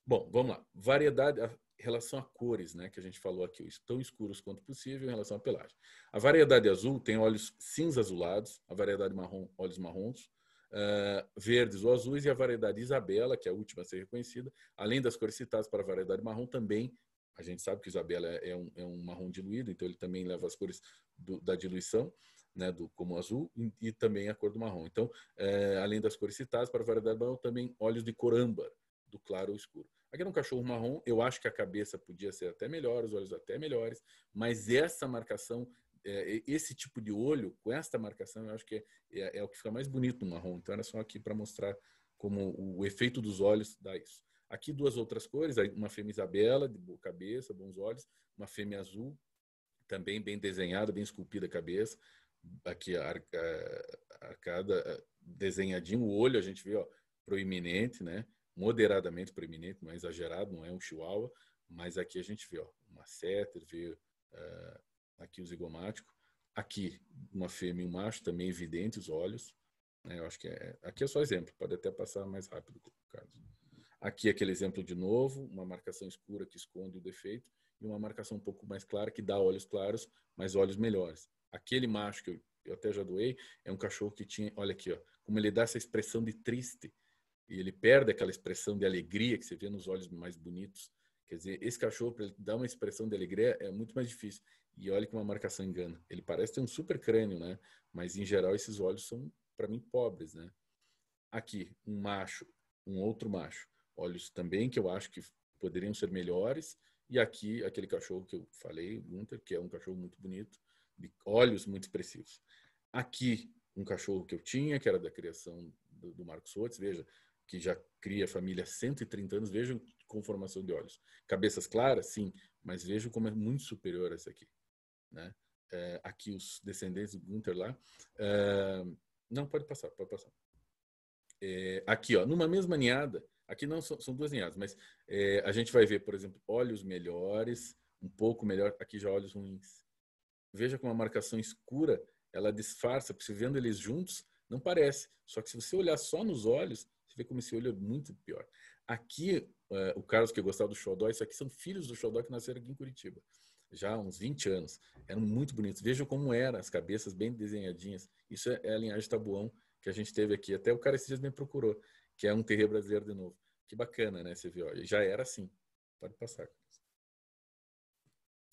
Bom, vamos lá. Variedade, em relação a cores, né, que a gente falou aqui, tão escuros quanto possível em relação à pelagem. A variedade azul tem olhos cinza azulados, a variedade marrom, olhos marrons, Uh, verdes ou azuis, e a variedade Isabela, que é a última a ser reconhecida, além das cores citadas para a variedade marrom, também a gente sabe que Isabela é um, é um marrom diluído, então ele também leva as cores do, da diluição, né, do, como azul, e, e, também a cor do marrom. Então, eh, além das cores citadas para a variedade marrom, também olhos de corâmbar, do claro ao escuro. Aqui é um cachorro marrom, eu acho que a cabeça podia ser até melhor, os olhos até melhores, mas essa marcação, é, esse tipo de olho, com esta marcação, eu acho que é, é, é o que fica mais bonito no marrom. Então era só aqui para mostrar como o efeito dos olhos dá isso. Aqui duas outras cores, uma fêmea Isabela, de boa cabeça, bons olhos, uma fêmea azul, também bem desenhada, bem esculpida a cabeça. Aqui a arcada é, desenhadinho, o olho a gente vê, ó, proeminente, né? moderadamente preeminente, não é exagerado, não é um chihuahua, mas aqui a gente vê ó, uma setter, vê uh, aqui o zigomático, aqui uma fêmea e um macho, também evidente os olhos, né? eu acho que é, aqui é só exemplo, pode até passar mais rápido, Carlos. Aqui é aquele exemplo de novo, uma marcação escura que esconde o defeito e uma marcação um pouco mais clara que dá olhos claros, mas olhos melhores. Aquele macho que eu, eu até já doei é um cachorro que tinha, olha aqui, ó, como ele dá essa expressão de triste, e ele perde aquela expressão de alegria que você vê nos olhos mais bonitos. Quer dizer, esse cachorro, para ele dar uma expressão de alegria, é muito mais difícil. E olha que uma marcação engana. Ele parece ter um super crânio, né? Mas, em geral, esses olhos são, para mim, pobres, né? Aqui, um macho, um outro macho. Olhos também que eu acho que poderiam ser melhores. E aqui, aquele cachorro que eu falei, Gunter que é um cachorro muito bonito, de olhos muito expressivos. Aqui, um cachorro que eu tinha, que era da criação do, do Marcos Soutes. Veja, que já cria família há 130 anos, vejam com formação de olhos. Cabeças claras, sim, mas vejam como é muito superior a essa aqui. Né? É, aqui os descendentes do Gunther lá. É, não, pode passar, pode passar. É, aqui, ó, numa mesma ninhada, aqui não são, são duas ninhadas, mas é, a gente vai ver, por exemplo, olhos melhores, um pouco melhor, aqui já olhos ruins. Veja como a marcação escura, ela disfarça, porque se vendo eles juntos, não parece. Só que se você olhar só nos olhos, vê como esse olho é muito pior. Aqui, uh, o Carlos que gostava do Xodó, isso aqui são filhos do Xodó que nasceram aqui em Curitiba, já há uns 20 anos. Eram muito bonitos. Vejam como eram as cabeças bem desenhadinhas. Isso é, é a linhagem Tabuão que a gente teve aqui. Até o cara esses dias me procurou, que é um terreiro brasileiro de novo. Que bacana, né? Você viu, já era assim. Pode passar.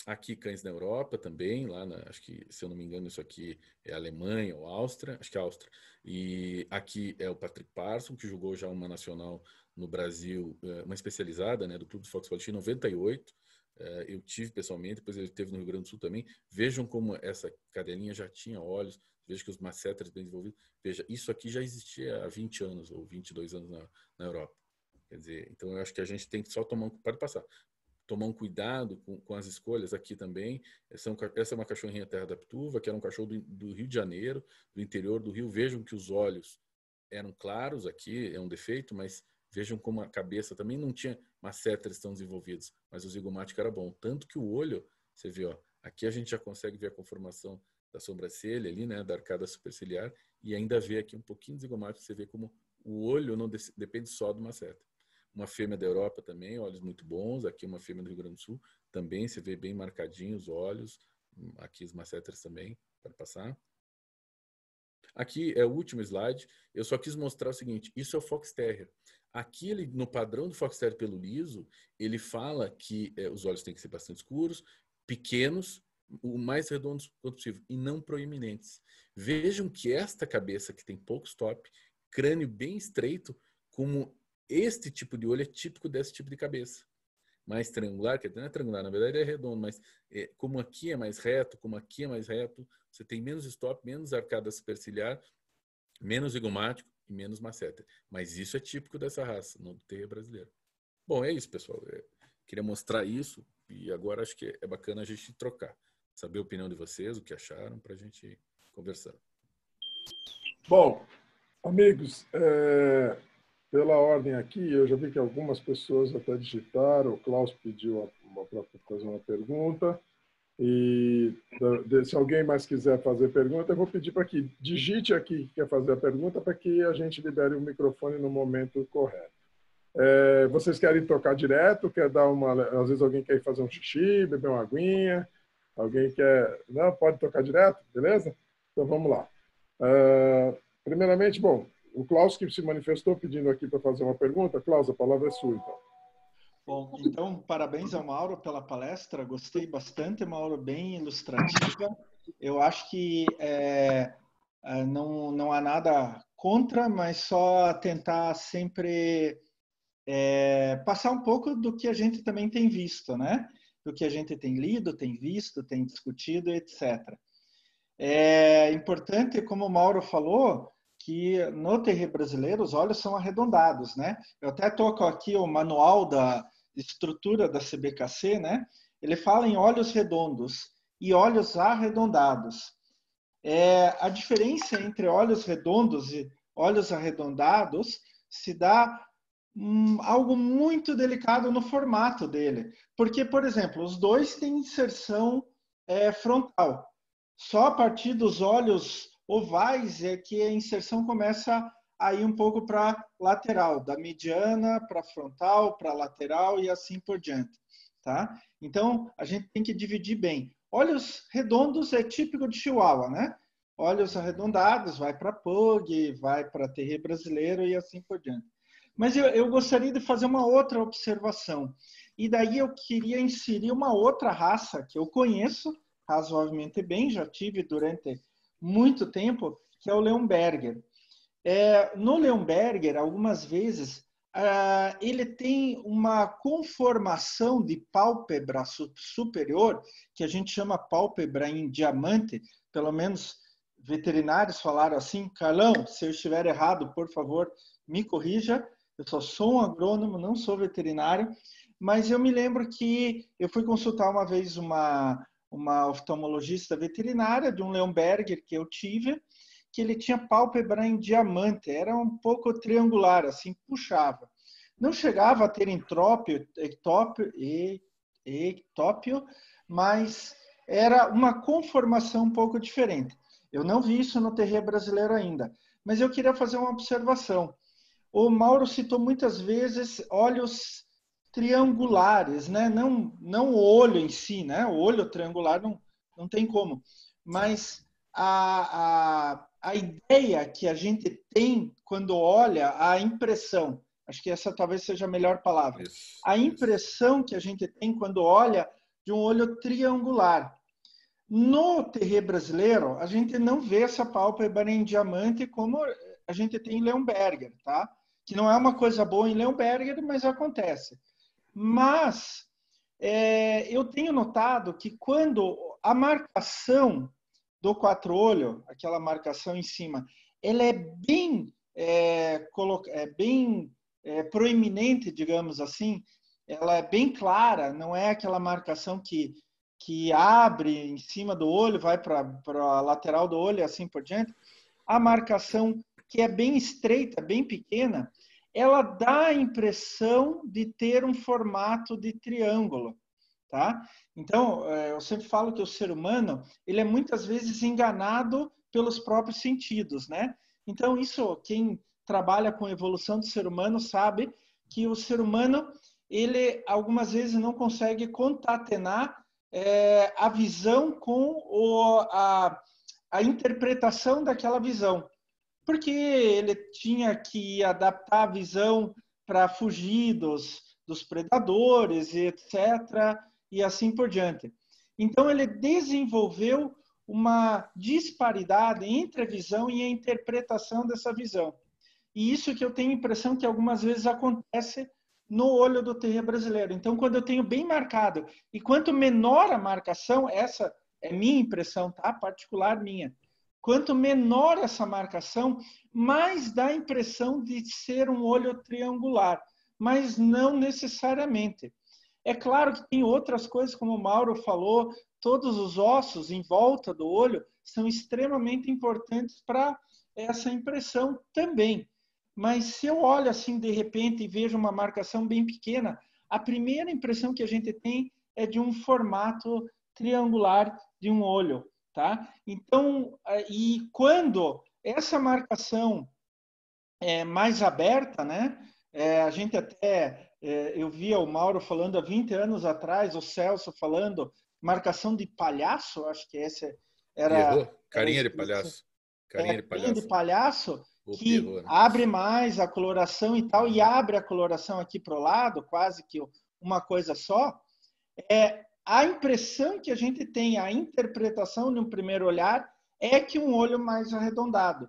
Aqui, cães na Europa também, lá na, acho que, se eu não me engano, isso aqui é Alemanha ou Áustria, acho que é Áustria. E aqui é o Patrick Parson, que jogou já uma nacional no Brasil, eh, uma especializada, né, do Clube de Fox Paulista em 98. Eh, eu tive pessoalmente, depois ele teve no Rio Grande do Sul também. Vejam como essa cadelinha já tinha olhos, veja que os macetas bem desenvolvidos. Veja, isso aqui já existia há 20 anos ou 22 anos na, na Europa. Quer dizer, então eu acho que a gente tem que só tomar um pode passar tomar um cuidado com, com as escolhas aqui também. Essa é, um, essa é uma cachorrinha Terra da Pituva, que era um cachorro do, do, Rio de Janeiro, do interior do Rio. Vejam que os olhos eram claros aqui, é um defeito, mas vejam como a cabeça também não tinha macetas tão desenvolvidos mas o zigomático era bom. Tanto que o olho, você vê, ó, aqui a gente já consegue ver a conformação da sobrancelha ali, né, da arcada superciliar, e ainda vê aqui um pouquinho de zigomático, você vê como o olho não depende só de uma seta uma fêmea da Europa também, olhos muito bons. Aqui uma fêmea do Rio Grande do Sul também, se vê bem marcadinhos os olhos. Aqui os maceters também, para passar. Aqui é o último slide. Eu só quis mostrar o seguinte: isso é o Fox Terrier. Aqui, ele, no padrão do Fox Terrier pelo liso, ele fala que é, os olhos têm que ser bastante escuros, pequenos, o mais redondos possível, e não proeminentes. Vejam que esta cabeça, que tem pouco stop, crânio bem estreito, como este tipo de olho é típico desse tipo de cabeça. Mais triangular, que não é triangular, na verdade é redondo, mas é, como aqui é mais reto, como aqui é mais reto, você tem menos stop, menos arcada superciliar, menos zigomático e menos maceta. Mas isso é típico dessa raça, não do terreiro brasileiro. Bom, é isso, pessoal. É, queria mostrar isso e agora acho que é bacana a gente trocar, saber a opinião de vocês, o que acharam, para a gente conversar. Bom, amigos, é pela ordem aqui, eu já vi que algumas pessoas até digitaram, o Klaus pediu para fazer uma pergunta, e se alguém mais quiser fazer pergunta, eu vou pedir para que digite aqui que quer fazer a pergunta, para que a gente libere o microfone no momento correto. É, vocês querem tocar direto? Quer dar uma. Às vezes alguém quer ir fazer um xixi, beber uma aguinha, alguém quer. Não, pode tocar direto, beleza? Então vamos lá. Uh, primeiramente, bom, o Klaus que se manifestou pedindo aqui para fazer uma pergunta. Klaus, a palavra é sua, então. Bom, então, parabéns ao Mauro pela palestra. Gostei bastante, é Mauro, bem ilustrativa. Eu acho que é, é, não, não há nada contra, mas só tentar sempre é, passar um pouco do que a gente também tem visto, né? Do que a gente tem lido, tem visto, tem discutido, etc. É importante, como o Mauro falou, que no terreiro brasileiro os olhos são arredondados, né? Eu até toco aqui o manual da estrutura da CBKC, né? Ele fala em olhos redondos e olhos arredondados. É, a diferença entre olhos redondos e olhos arredondados se dá hum, algo muito delicado no formato dele, porque, por exemplo, os dois têm inserção é, frontal. Só a partir dos olhos ovais é que a inserção começa aí um pouco para lateral, da mediana para frontal, para lateral e assim por diante, tá? Então, a gente tem que dividir bem. Olhos redondos é típico de Chihuahua, né? Olhos arredondados, vai para Pug, vai para Terrier brasileiro e assim por diante. Mas eu, eu gostaria de fazer uma outra observação. E daí eu queria inserir uma outra raça que eu conheço razoavelmente bem, já tive durante muito tempo, que é o Leon Berger. É, no Leon Berger, algumas vezes, uh, ele tem uma conformação de pálpebra superior, que a gente chama pálpebra em diamante, pelo menos veterinários falaram assim, Carlão, se eu estiver errado, por favor, me corrija, eu só sou um agrônomo, não sou veterinário, mas eu me lembro que eu fui consultar uma vez uma, uma oftalmologista veterinária de um Leonberger que eu tive, que ele tinha pálpebra em diamante, era um pouco triangular, assim, puxava. Não chegava a ter entrópio, ectópio, ectópio mas era uma conformação um pouco diferente. Eu não vi isso no terreiro brasileiro ainda, mas eu queria fazer uma observação. O Mauro citou muitas vezes olhos triangulares, né? Não, não o olho em si, né? O olho triangular não, não tem como. Mas a, a, a ideia que a gente tem quando olha a impressão, acho que essa talvez seja a melhor palavra, isso, a impressão isso. que a gente tem quando olha de um olho triangular. No terre brasileiro, a gente não vê essa pálpebra em diamante como a gente tem em Leonberger, tá? Que não é uma coisa boa em Leonberger, mas acontece. Mas é, eu tenho notado que quando a marcação do quatro olho, aquela marcação em cima, ela é bem, é, é bem é, proeminente, digamos assim, ela é bem clara, não é aquela marcação que, que abre em cima do olho, vai para a lateral do olho e assim por diante. A marcação que é bem estreita, bem pequena, ela dá a impressão de ter um formato de triângulo, tá? Então, é, eu sempre falo que o ser humano, ele é muitas vezes enganado pelos próprios sentidos, né? Então, isso, quem trabalha com evolução do ser humano sabe que o ser humano, ele algumas vezes não consegue contatenar é, a visão com o, a, a interpretação daquela visão porque ele tinha que adaptar a visão para fugir dos, predadores predadores, etc., e assim por diante. Então, ele desenvolveu uma disparidade entre a visão e a interpretação dessa visão. E isso que eu tenho a impressão que algumas vezes acontece no olho do terreiro brasileiro. Então, quando eu tenho bem marcado, e quanto menor a marcação, essa é minha impressão, tá? Particular minha. Quanto menor essa marcação, mais dá a impressão de ser um olho triangular, mas não necessariamente. É claro que tem outras coisas, como o Mauro falou, todos os ossos em volta do olho são extremamente importantes para essa impressão também. Mas se eu olho assim de repente e vejo uma marcação bem pequena, a primeira impressão que a gente tem é de um formato triangular de um olho. Tá? Então, eh, e quando essa marcação é mais aberta, né? É, a gente até, é, eu via o Mauro falando há 20 anos atrás, o Celso falando, marcação de palhaço, acho que esse era... Errou. Carinha era, é, de palhaço. Carinha, é, de, palhaço. carinha de palhaço. Opa, que errou, né? abre mais a coloração e tal, e abre a coloração aqui para o lado, quase que uma coisa só. É, a impressão que a gente tem, a interpretação de um primeiro olhar, é que um olho mais arredondado,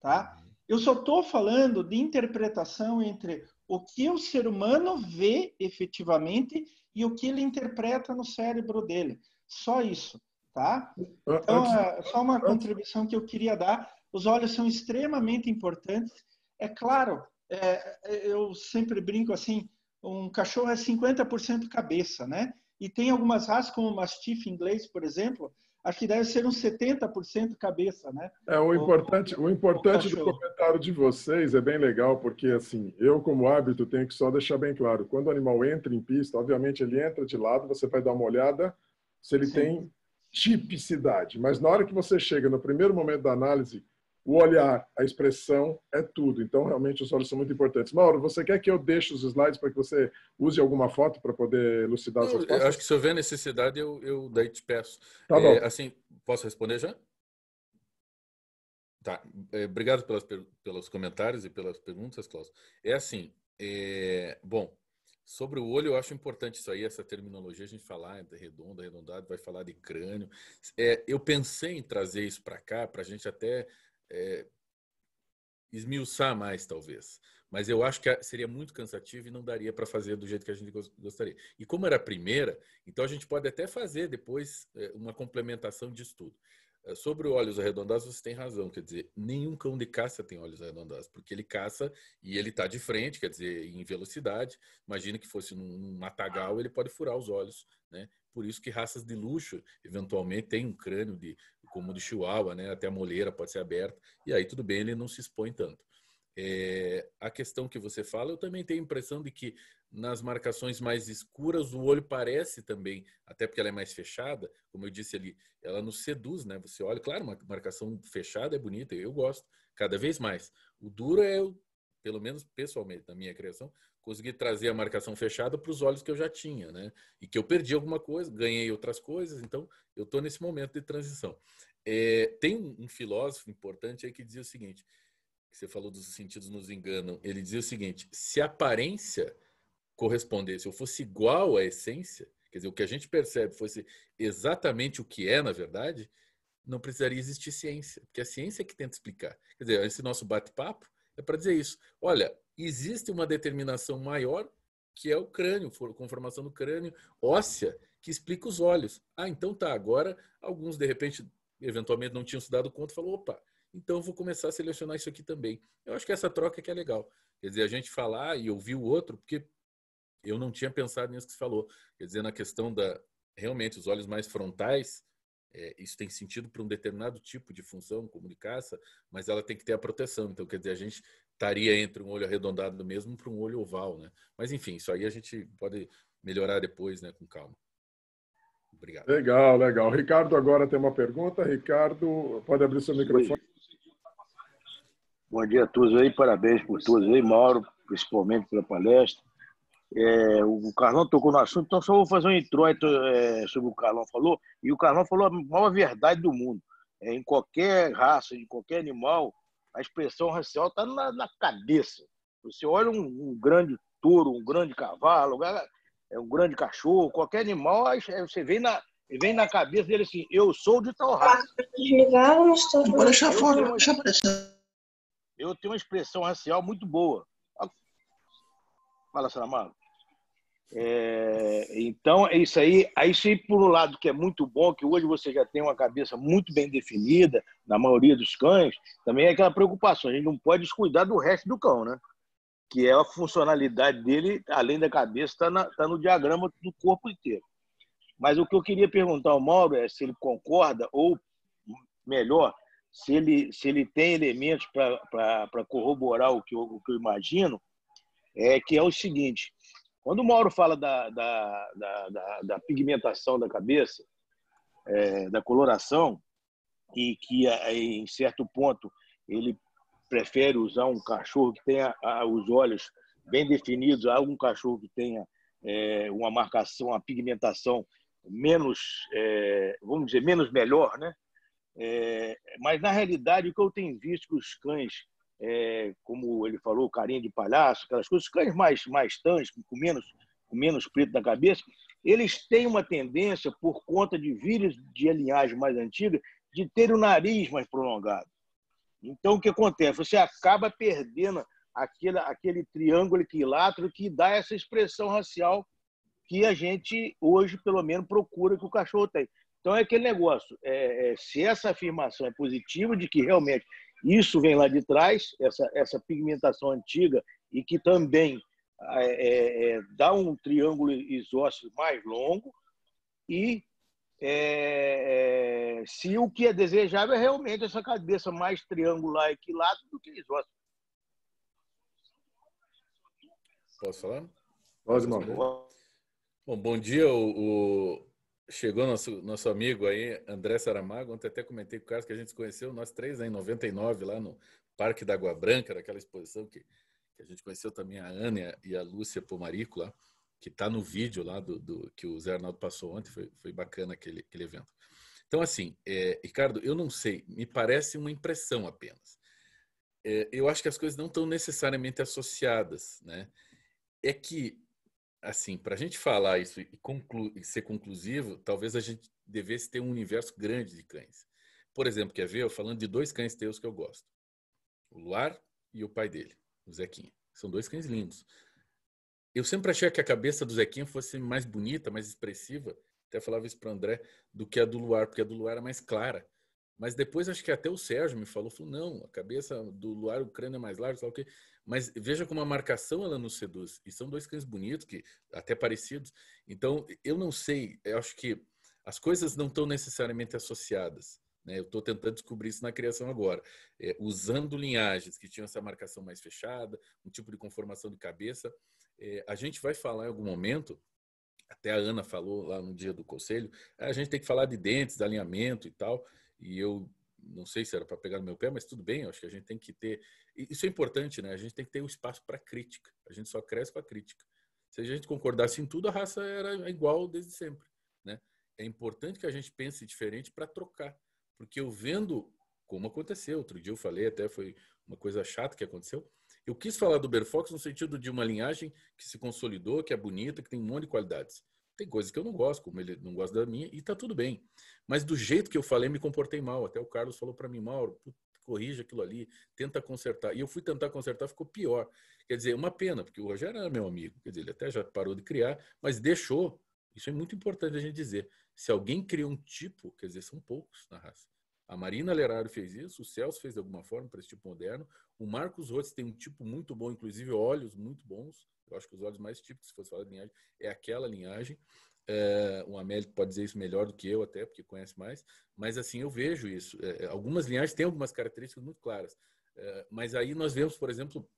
tá? Eu só estou falando de interpretação entre o que o ser humano vê efetivamente e o que ele interpreta no cérebro dele. Só isso, tá? Ah, então, é, só uma contribuição que eu queria dar. Os olhos são extremamente importantes. É claro, é, é eu sempre brinco assim, um cachorro é 50% cabeça, né? E tem algumas raças, como o Mastiff inglês, por exemplo, acho que deve ser uns 70% cabeça, né? É, o importante, o, o importante o do comentário de vocês é bem legal, porque assim, eu como árbitro tenho que só deixar bem claro, quando o animal entra em pista, obviamente ele entra de lado, você vai dar uma olhada se ele Sim. tem tipicidade, mas na hora que você chega no primeiro momento da análise, o olhar, a expressão é tudo. Então, realmente, os olhos são muito importantes. Mauro, você quer que eu deixe os slides para que você use alguma foto para poder elucidar essas coisas? Acho que se houver necessidade, eu, eu daí te peço. Tá bom. É, assim, posso responder já? Tá. É, obrigado pelas, pelos comentários e pelas perguntas, Klaus. É assim, é, bom, Sobre o olho, eu acho importante isso aí, essa terminologia, a gente falar de redondo, arredondado, vai falar de crânio. É, eu pensei em trazer isso para cá, para a gente até é, esmiuçar mais, talvez. Mas eu acho que seria muito cansativo e não daria para fazer do jeito que a gente gostaria. E como era a primeira, então a gente pode até fazer depois é, uma complementação disso tudo. É, sobre olhos arredondados, você tem razão. Quer dizer, nenhum cão de caça tem olhos arredondados, porque ele caça e ele está de frente, quer dizer, em velocidade. Imagina que fosse num matagal, ele pode furar os olhos. Né? Por isso que raças de luxo, eventualmente, têm um crânio de como o do Chihuahua, né? Até a moleira pode ser aberta, e aí tudo bem, ele não se expõe tanto. É, a questão que você fala, eu também tenho a impressão de que nas marcações mais escuras o olho parece também, até porque ela é mais fechada, como eu disse ali, ela nos seduz, né? Você olha, claro, uma marcação fechada é bonita, eu gosto cada vez mais. O duro é, pelo menos pessoalmente, na minha criação, consegui trazer a marcação fechada para os olhos que eu já tinha, né? E que eu perdi alguma coisa, ganhei outras coisas, então eu estou nesse momento de transição. É, tem um, filósofo importante aí que dizia o seguinte: você falou dos sentidos nos enganam. Ele dizia o seguinte: se a aparência correspondesse ou fosse igual à essência, quer dizer, o que a gente percebe fosse exatamente o que é, na verdade, não precisaria existir ciência, porque é a ciência é que tenta explicar. Quer dizer, esse nosso bate-papo é para dizer isso. Olha, existe uma determinação maior, que é o crânio, conformação do crânio óssea, que explica os olhos. Ah, então tá, agora alguns de repente, eventualmente não tinham se dado conta falou, opa, então vou começar a selecionar isso aqui também. Eu acho que essa troca que é legal. Quer dizer, a gente falar e ouvir o outro, porque eu não tinha pensado nisso que você falou. Quer dizer, na questão da, realmente, os olhos mais frontais, é, isso tem sentido para um determinado tipo de função, como de caça, mas ela tem que ter a proteção. Então, quer dizer, a gente estaria entre um olho arredondado mesmo para um olho oval, né? Mas enfim, isso aí a gente pode melhorar depois, né, com calma. Obrigado. Legal, legal. Ricardo agora tem uma pergunta. Ricardo, pode abrir seu microfone. Bom dia a todos aí, parabéns por todos aí, Mauro, principalmente pela palestra. É, o Carlão tocou no assunto, então só vou fazer um introito é, sobre o Carlão falou. E o Carlão falou a maior verdade do mundo. É, em qualquer raça, em qualquer animal, a expressão racial está na, na, cabeça. Você olha um, um, grande touro, um grande cavalo, um é grande cachorro, qualquer animal, você vem na, vem na cabeça dele assim, eu sou de tal raça. Pode deixar fora, deixa aparecer. Eu tenho uma expressão racial muito boa. Fala, Saramago. É, então, é isso aí. Aí, por um lado, que é muito bom, que hoje você já tem uma cabeça muito bem definida, na maioria dos cães, também é aquela preocupação. A gente não pode descuidar do resto do cão, né? Que é a funcionalidade dele, além da cabeça, está tá no diagrama do corpo inteiro. Mas o que eu queria perguntar ao Mauro é se ele concorda, ou melhor, se ele, se ele tem elementos para corroborar o que, eu, o que eu imagino, é que é o seguinte quando o Mauro fala da, da, da, da pigmentação da cabeça, é, da coloração, e que é, em certo ponto ele prefere usar um cachorro que tenha os olhos bem definidos, algum cachorro que tenha é, uma marcação, uma pigmentação menos, é, vamos dizer, menos melhor, né? É, mas na realidade o que eu tenho visto que os cães é, como ele falou, carinha de palhaço, aquelas coisas, os cães mais, mais tãs, com menos, com menos preto na cabeça, eles têm uma tendência, por conta de vírus de linhagem mais antiga, de ter o nariz mais prolongado. Então, o que acontece? Você acaba perdendo aquele, aquele triângulo equilátero que dá essa expressão racial que a gente, hoje, pelo menos, procura que o cachorro tem. Então, é aquele negócio: é, é, se essa afirmação é positiva, de que realmente isso vem lá de trás, essa, essa pigmentação antiga, e que também é, é, é dá um triângulo isóscele mais longo. E é, é, se o que é desejável é realmente essa cabeça mais triangular e equilátera do que isóscele. Posso falar? Pode, Bom, bom dia, o, o Chegou nosso, nosso amigo aí, André Saramago. Ontem até comentei com o Carlos que a gente se conheceu, nós três, né, em 99, lá no Parque da Água Branca, naquela exposição que, que a gente conheceu também a Ana e a Lúcia Pomarico lá, que está no vídeo lá do, do, que o Zé Arnaldo passou ontem. Foi, foi bacana aquele, aquele evento. Então, assim, é, Ricardo, eu não sei, me parece uma impressão apenas. É, eu acho que as coisas não estão necessariamente associadas, né? É que assim, para a gente falar isso e, conclu e ser conclusivo, talvez a gente devesse ter um universo grande de cães. Por exemplo, quer ver? Eu falando de dois cães teus que eu gosto. O Luar e o pai dele, o Zequinha. São dois cães lindos. Eu sempre achei que a cabeça do Zequinha fosse mais bonita, mais expressiva, até falava isso para André, do que a do Luar, porque a do Luar era é mais clara. Mas depois acho que até o Sérgio me falou, falou, não, a cabeça do Luar, o crânio é mais largo, sabe o quê? Mas veja como a marcação ela nos seduz. E são dois cães bonitos, que até parecidos. Então, eu não sei, eu acho que as coisas não estão necessariamente associadas. Né? Eu estou tentando descobrir isso na criação agora. É, usando linhagens que tinham essa marcação mais fechada, um tipo de conformação de cabeça, é, a gente vai falar em algum momento, até a Ana falou lá no dia do conselho, ah, a gente tem que falar de dentes, de alinhamento e tal, e eu não sei se era para pegar no meu pé, mas tudo bem, acho que a gente tem que ter. Isso é importante, né? A gente tem que ter um espaço para crítica. A gente só cresce com a crítica. Se a gente concordasse em tudo, a raça era igual desde sempre, né? É importante que a gente pense diferente para trocar, porque eu vendo como aconteceu, outro dia eu falei, até foi uma coisa chata que aconteceu. Eu quis falar do Berfox no sentido de uma linhagem que se consolidou, que é bonita, que tem um monte de qualidades. Tem coisas que eu não gosto, como ele não gosta da minha, e tá tudo bem. Mas do jeito que eu falei, me comportei mal. Até o Carlos falou para mim, Mauro, corrija aquilo ali, tenta consertar. E eu fui tentar consertar, ficou pior. Quer dizer, uma pena, porque o Rogério era meu amigo. Quer dizer, ele até já parou de criar, mas deixou. Isso é muito importante a gente dizer. Se alguém cria um tipo, quer dizer, são poucos na raça. A Marina Lerário fez isso, o Celso fez de alguma forma para esse tipo moderno. O Marcos Rotes tem um tipo muito bom, inclusive olhos muito bons, eu acho que os olhos mais típicos, se fosse falar de linhagem, é aquela linhagem. É, o Américo pode dizer isso melhor do que eu, até porque conhece mais, mas assim eu vejo isso. É, é, algumas linhagens têm algumas características muito claras, é, mas aí nós vemos, por exemplo,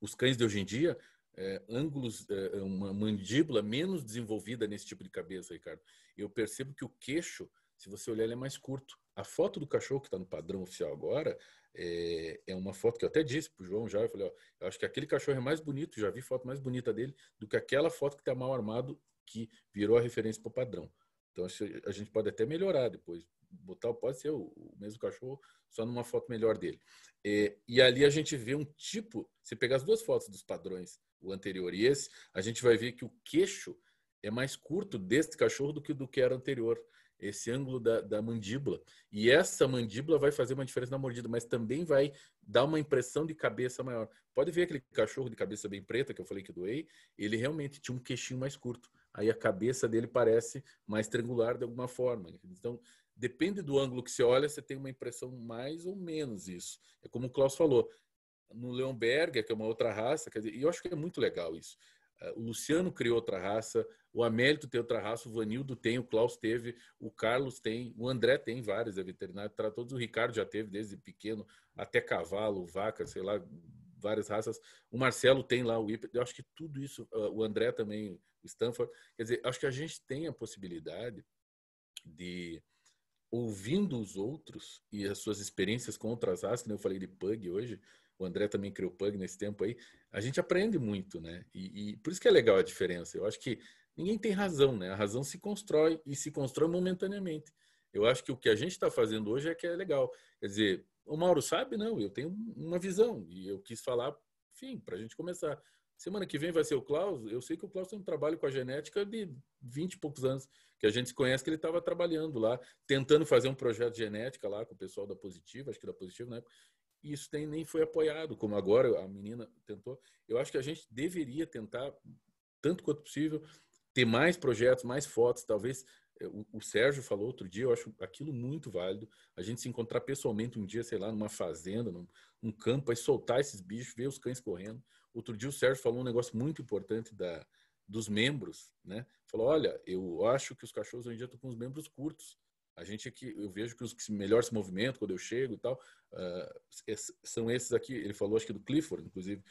os cães de hoje em dia, é, ângulos, é, uma mandíbula menos desenvolvida nesse tipo de cabeça, Ricardo. Eu percebo que o queixo, se você olhar, ele é mais curto. A foto do cachorro que está no padrão oficial agora, é, é uma foto que eu até disse pro João já, eu falei, ó, eu acho que aquele cachorro é mais bonito, já vi foto mais bonita dele do que aquela foto que está mal armado que virou a referência para o padrão. Então a gente pode até melhorar depois, botar pode ser o, o mesmo cachorro só numa foto melhor dele. É, e ali a gente vê um tipo, se pegar as duas fotos dos padrões, o anterior e esse, a gente vai ver que o queixo é mais curto deste cachorro do que do que era anterior esse ângulo da, da, mandíbula. E essa mandíbula vai fazer uma diferença na mordida, mas também vai dar uma impressão de cabeça maior. Pode ver aquele cachorro de cabeça bem preta que eu falei que doei, ele realmente tinha um queixinho mais curto. Aí a cabeça dele parece mais triangular de alguma forma. Então, depende do ângulo que você olha, você tem uma impressão mais ou menos isso. É como o Klaus falou, no Leonberger, que é uma outra raça, quer dizer, e eu acho que é muito legal isso o Luciano criou outra raça, o Amélito tem outra raça, o Vanildo tem, o Klaus teve, o Carlos tem, o André tem várias, é veterinário, todos, o Ricardo já teve desde pequeno, até cavalo, vaca, sei lá, várias raças. O Marcelo tem lá o IP, eu acho que tudo isso, ah, o André também, o Stanford, quer dizer, acho que a gente tem a possibilidade de ouvindo os outros e as suas experiências com outras raças, que eu falei de pug hoje, o André também criou Pug nesse tempo aí, a gente aprende muito, né? E, e, por isso que é legal a diferença. Eu acho que ninguém tem razão, né? A razão se constrói e se constrói momentaneamente. Eu acho que o que a gente está fazendo hoje é que é legal. Quer dizer, o Mauro sabe, não, eu tenho uma visão e eu quis falar, enfim, para a gente começar. Semana que vem vai ser o Klaus. Eu sei que o Klaus tem um trabalho com a genética de 20 e poucos anos, que a gente se conhece que ele estava trabalhando lá, tentando fazer um projeto de genética lá com o pessoal da Positiva, acho que da Positiva, né? e isso tem, nem foi apoiado, como agora a menina tentou. Eu acho que a gente deveria tentar, tanto quanto possível, ter mais projetos, mais fotos, talvez. Eh, o, o Sérgio falou outro dia, eu acho aquilo muito válido. A gente se encontrar pessoalmente um dia, sei lá, numa fazenda, num, campo, aí soltar esses bichos, ver os cães correndo. Outro dia o Sérgio falou um negócio muito importante da, dos membros, né? Falou, olha, eu acho que os cachorros hoje em dia estão com os membros curtos. A gente aqui, é eu vejo que os que melhor se movimentam quando eu chego e tal, uh, são esses aqui. Ele falou, acho que do Clifford, inclusive,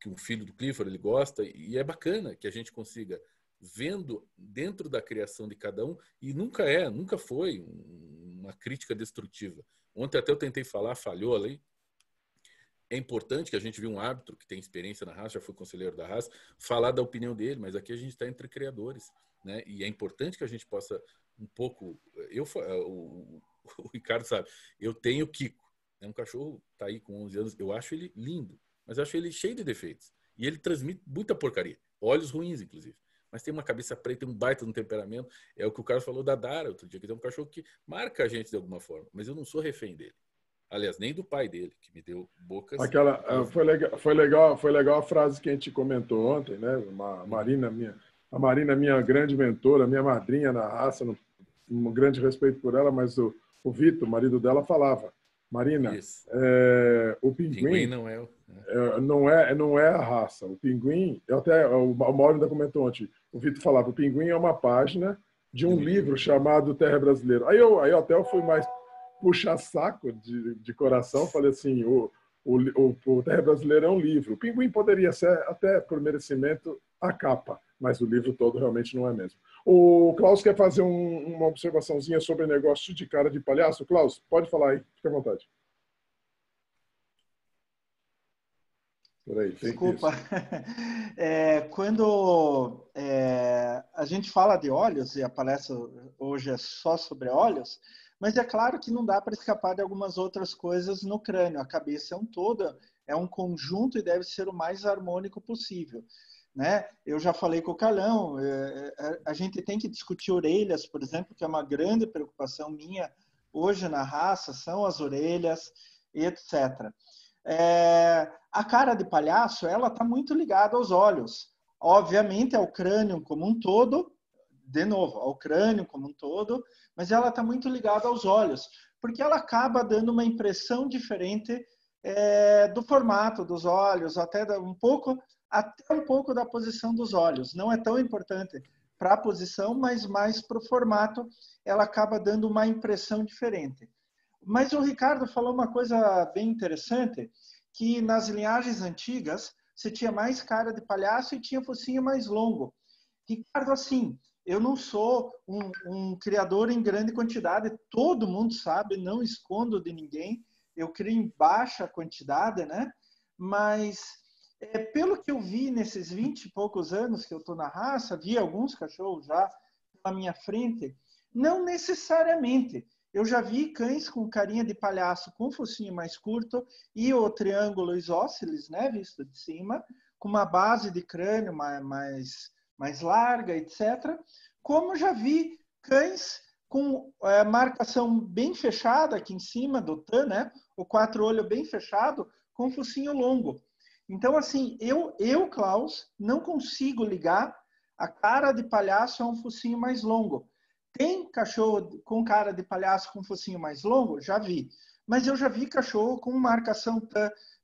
que o filho do Clifford ele gosta, e é bacana que a gente consiga, vendo dentro da criação de cada um, e nunca é, nunca foi uma crítica destrutiva. Ontem até eu tentei falar, falhou ali. É importante que a gente viu um árbitro que tem experiência na raça, já foi conselheiro da raça, falar da opinião dele, mas aqui a gente está entre criadores. Né? E é importante que a gente possa um pouco. Eu, é, o, (laughs) o Ricardo sabe, eu tenho Kiko. É um cachorro, tá aí com 11 anos. Eu acho ele lindo, mas eu acho ele cheio de defeitos. E ele transmite muita porcaria. Olhos ruins, inclusive. Mas tem uma cabeça preta, um baita no temperamento. É o que o Carlos falou da Dara outro dia, que é um cachorro que marca a gente de alguma forma. Mas eu não sou refém dele. Aliás, nem do pai dele, que me deu bocas. Aquela, é, foi, legal, foi, legal, foi legal a frase que a gente comentou ontem, né? Uma, Marina, minha, a Marina, é minha grande mentora, minha madrinha na raça, um grande respeito por ela, mas o, o Vitor, marido dela, falava. Marina, é, o pinguim, pinguim, não é, o... Né? é não é não é a raça. O pinguim, eu até o Mauro ainda comentou ontem. O Vitor falava, o pinguim é uma página de um uhum. livro chamado Terra Brasileira. Aí eu, aí eu até fui mais puxar saco de, de coração, falei assim, o, o, o, Terra Brasileira é um livro. O pinguim poderia ser até por merecimento a capa mas o livro todo realmente não é mesmo. O Klaus quer fazer um, uma observaçãozinha sobre negócio de cara de palhaço. Klaus, pode falar aí, fica à vontade. Peraí, Desculpa. (laughs) É, quando é, a gente fala de olhos, e a palestra hoje é só sobre olhos, mas é claro que não dá para escapar de algumas outras coisas no crânio. A cabeça é um todo, é um conjunto e deve ser o mais harmônico possível. Né? Eu já falei com o Carlão, é, é, a gente tem que discutir orelhas, por exemplo, que é uma grande preocupação minha hoje na raça, são as orelhas, etc. É, a cara de palhaço, ela está muito ligada aos olhos. Obviamente, ao crânio como um todo, de novo, ao crânio como um todo, mas ela está muito ligada aos olhos, porque ela acaba dando uma impressão diferente é, do formato dos olhos, até um pouco até um pouco da posição dos olhos. Não é tão importante para a posição, mas mais para o formato, ela acaba dando uma impressão diferente. Mas o Ricardo falou uma coisa bem interessante, que nas linhagens antigas você tinha mais cara de palhaço e tinha focinho mais longo. Ricardo, assim, eu não sou um, um criador em grande quantidade, todo mundo sabe, não escondo de ninguém, eu crio em baixa quantidade, né? Mas é, pelo que eu vi nesses 20 e poucos anos que eu estou na raça, vi alguns cachorros já na minha frente, não necessariamente. Eu já vi cães com carinha de palhaço, com focinho mais curto e o triângulo isósceles, né, visto de cima, com uma base de crânio mais, mais larga, etc. Como já vi cães com é, marcação bem fechada aqui em cima do TAN, né, o quatro olho bem fechado, com focinho longo. Então, assim, eu, eu, Klaus, não consigo ligar a cara de palhaço a um focinho mais longo. Tem cachorro com cara de palhaço com focinho mais longo? Já vi. Mas eu já vi cachorro com marcação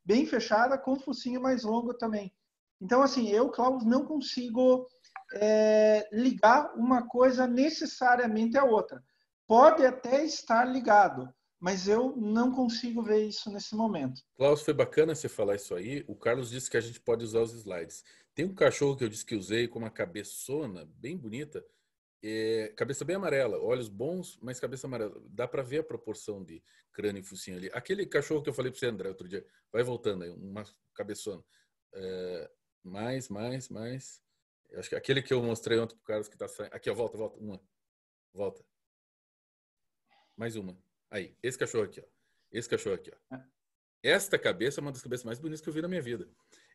bem fechada com focinho mais longo também. Então, assim, eu, Klaus, não consigo é, ligar uma coisa necessariamente à outra. Pode até estar ligado, mas eu não consigo ver isso nesse momento. Klaus, foi bacana você falar isso aí. O Carlos disse que a gente pode usar os slides. Tem um cachorro que eu disse que usei com uma cabeçona bem bonita, é, cabeça bem amarela, olhos bons, mas cabeça amarela. Dá para ver a proporção de crânio e focinho ali. Aquele cachorro que eu falei para você, André, outro dia, vai voltando aí, uma cabeçona. É, mais, mais, mais. Eu acho que aquele que eu mostrei ontem para o Carlos que está saindo. Aqui, ó, volta, volta. Uma. Volta. Mais uma. Aí, esse cachorro aqui, ó. Esse cachorro aqui, ó. É. Esta cabeça é uma das cabeças mais bonitas que eu vi na minha vida.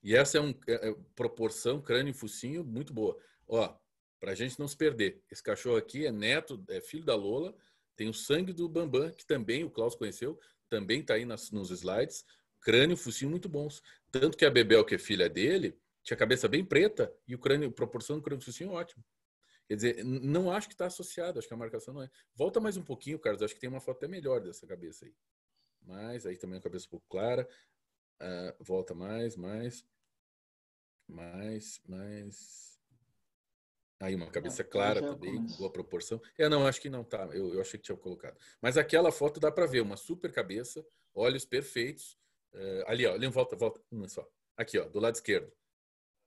E essa é uma é, é, proporção crânio e focinho muito boa. Ó, pra gente não se perder. Esse cachorro aqui é neto, é filho da Lola, tem o sangue do Bambam, que também o Klaus conheceu, também está aí nas, nos slides. Crânio, focinho muito bons. Tanto que a Bebel, que é filha dele, tinha a cabeça bem preta e o crânio, proporção do crânio focinho ótimo. Quer dizer, não acho que está associado, acho que a marcação não é. Volta mais um pouquinho, Carlos, acho que tem uma foto até melhor dessa cabeça aí. Mais, aí também a cabeça um pouco clara. Uh, volta mais, mais, mais, mais. Aí uma cabeça clara também, com boa proporção. é não, acho que não tá, eu, eu achei que tinha colocado. Mas aquela foto dá para ver, uma super cabeça, olhos perfeitos. Uh, ali, ó, ali, volta, volta, uma só. Aqui, ó, do lado esquerdo.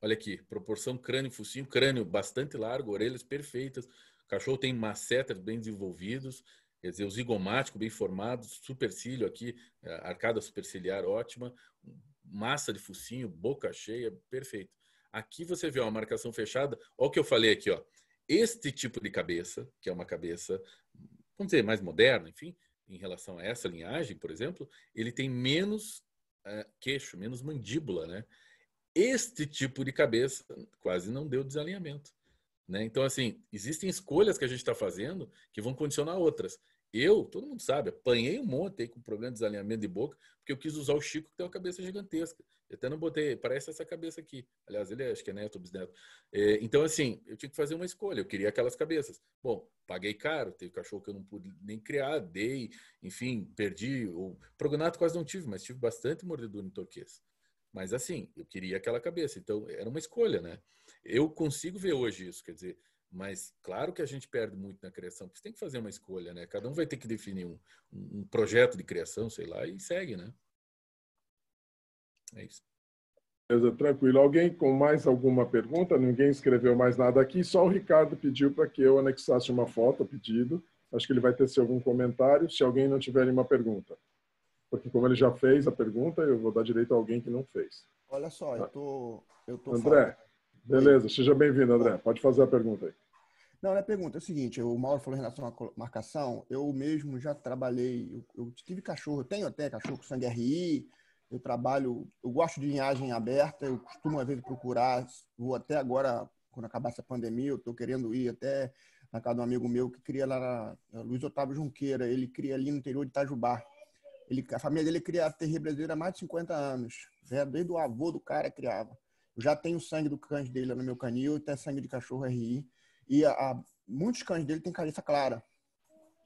Olha aqui, proporção crânio-focinho, crânio bastante largo, orelhas perfeitas. O cachorro tem macetas bem desenvolvidos, quer dizer, o zigomático bem formado, supercílio aqui, é, arcada superciliar ótima, massa de focinho, boca cheia, perfeito. Aqui você vê uma marcação fechada. Olha o que eu falei aqui, ó. Este tipo de cabeça, que é uma cabeça, vamos dizer, mais moderna, enfim, em relação a essa linhagem, por exemplo, ele tem menos é, queixo, menos mandíbula, né? este tipo de cabeça quase não deu desalinhamento. Né? Então, assim, existem escolhas que a gente está fazendo que vão condicionar outras. Eu, todo mundo sabe, apanhei um monte aí com problema de desalinhamento de boca, porque eu quis usar o Chico, que tem uma cabeça gigantesca. Eu até não botei, parece essa cabeça aqui. Aliás, ele é, acho que é neto, bisneto. É, então, assim, eu tinha que fazer uma escolha. Eu queria aquelas cabeças. Bom, paguei caro, teve cachorro que eu não pude nem criar, dei, enfim, perdi. O prognato quase não tive, mas tive bastante mordedura em torquês. Mas assim, eu queria aquela cabeça. Então, era uma escolha, né? Eu consigo ver hoje isso, quer dizer, mas claro que a gente perde muito na criação, porque você tem que fazer uma escolha, né? Cada um vai ter que definir um, um projeto de criação, sei lá, e segue, né? É isso. Beleza, tranquilo. Alguém com mais alguma pergunta? Ninguém escreveu mais nada aqui, só o Ricardo pediu para que eu anexasse uma foto, pedido. Acho que ele vai ter algum comentário, se alguém não tiver nenhuma pergunta porque como ele já fez a pergunta, eu vou dar direito a alguém que não fez. Olha só, tá. eu tô, eu tô André, falando... beleza, seja bem-vindo, André. Pode fazer a pergunta aí. Não, a é pergunta é o seguinte, o Mauro falou em relação à marcação, eu mesmo já trabalhei, eu, eu tive cachorro, eu tenho até cachorro com sangue RI, eu trabalho, eu gosto de linhagem aberta, eu costumo às vezes procurar, vou até agora, quando acabar essa pandemia, eu estou querendo ir até na casa de um amigo meu que cria lá, Luiz Otávio Junqueira, ele cria ali no interior de Itajubá, ele, a família dele cria terreiro brasileiro há mais de 50 anos. É desde o avô do cara criava. Eu já tenho sangue do cães dele no meu canil, tem sangue de cachorro RI. E a, a, muitos cães dele têm cabeça clara.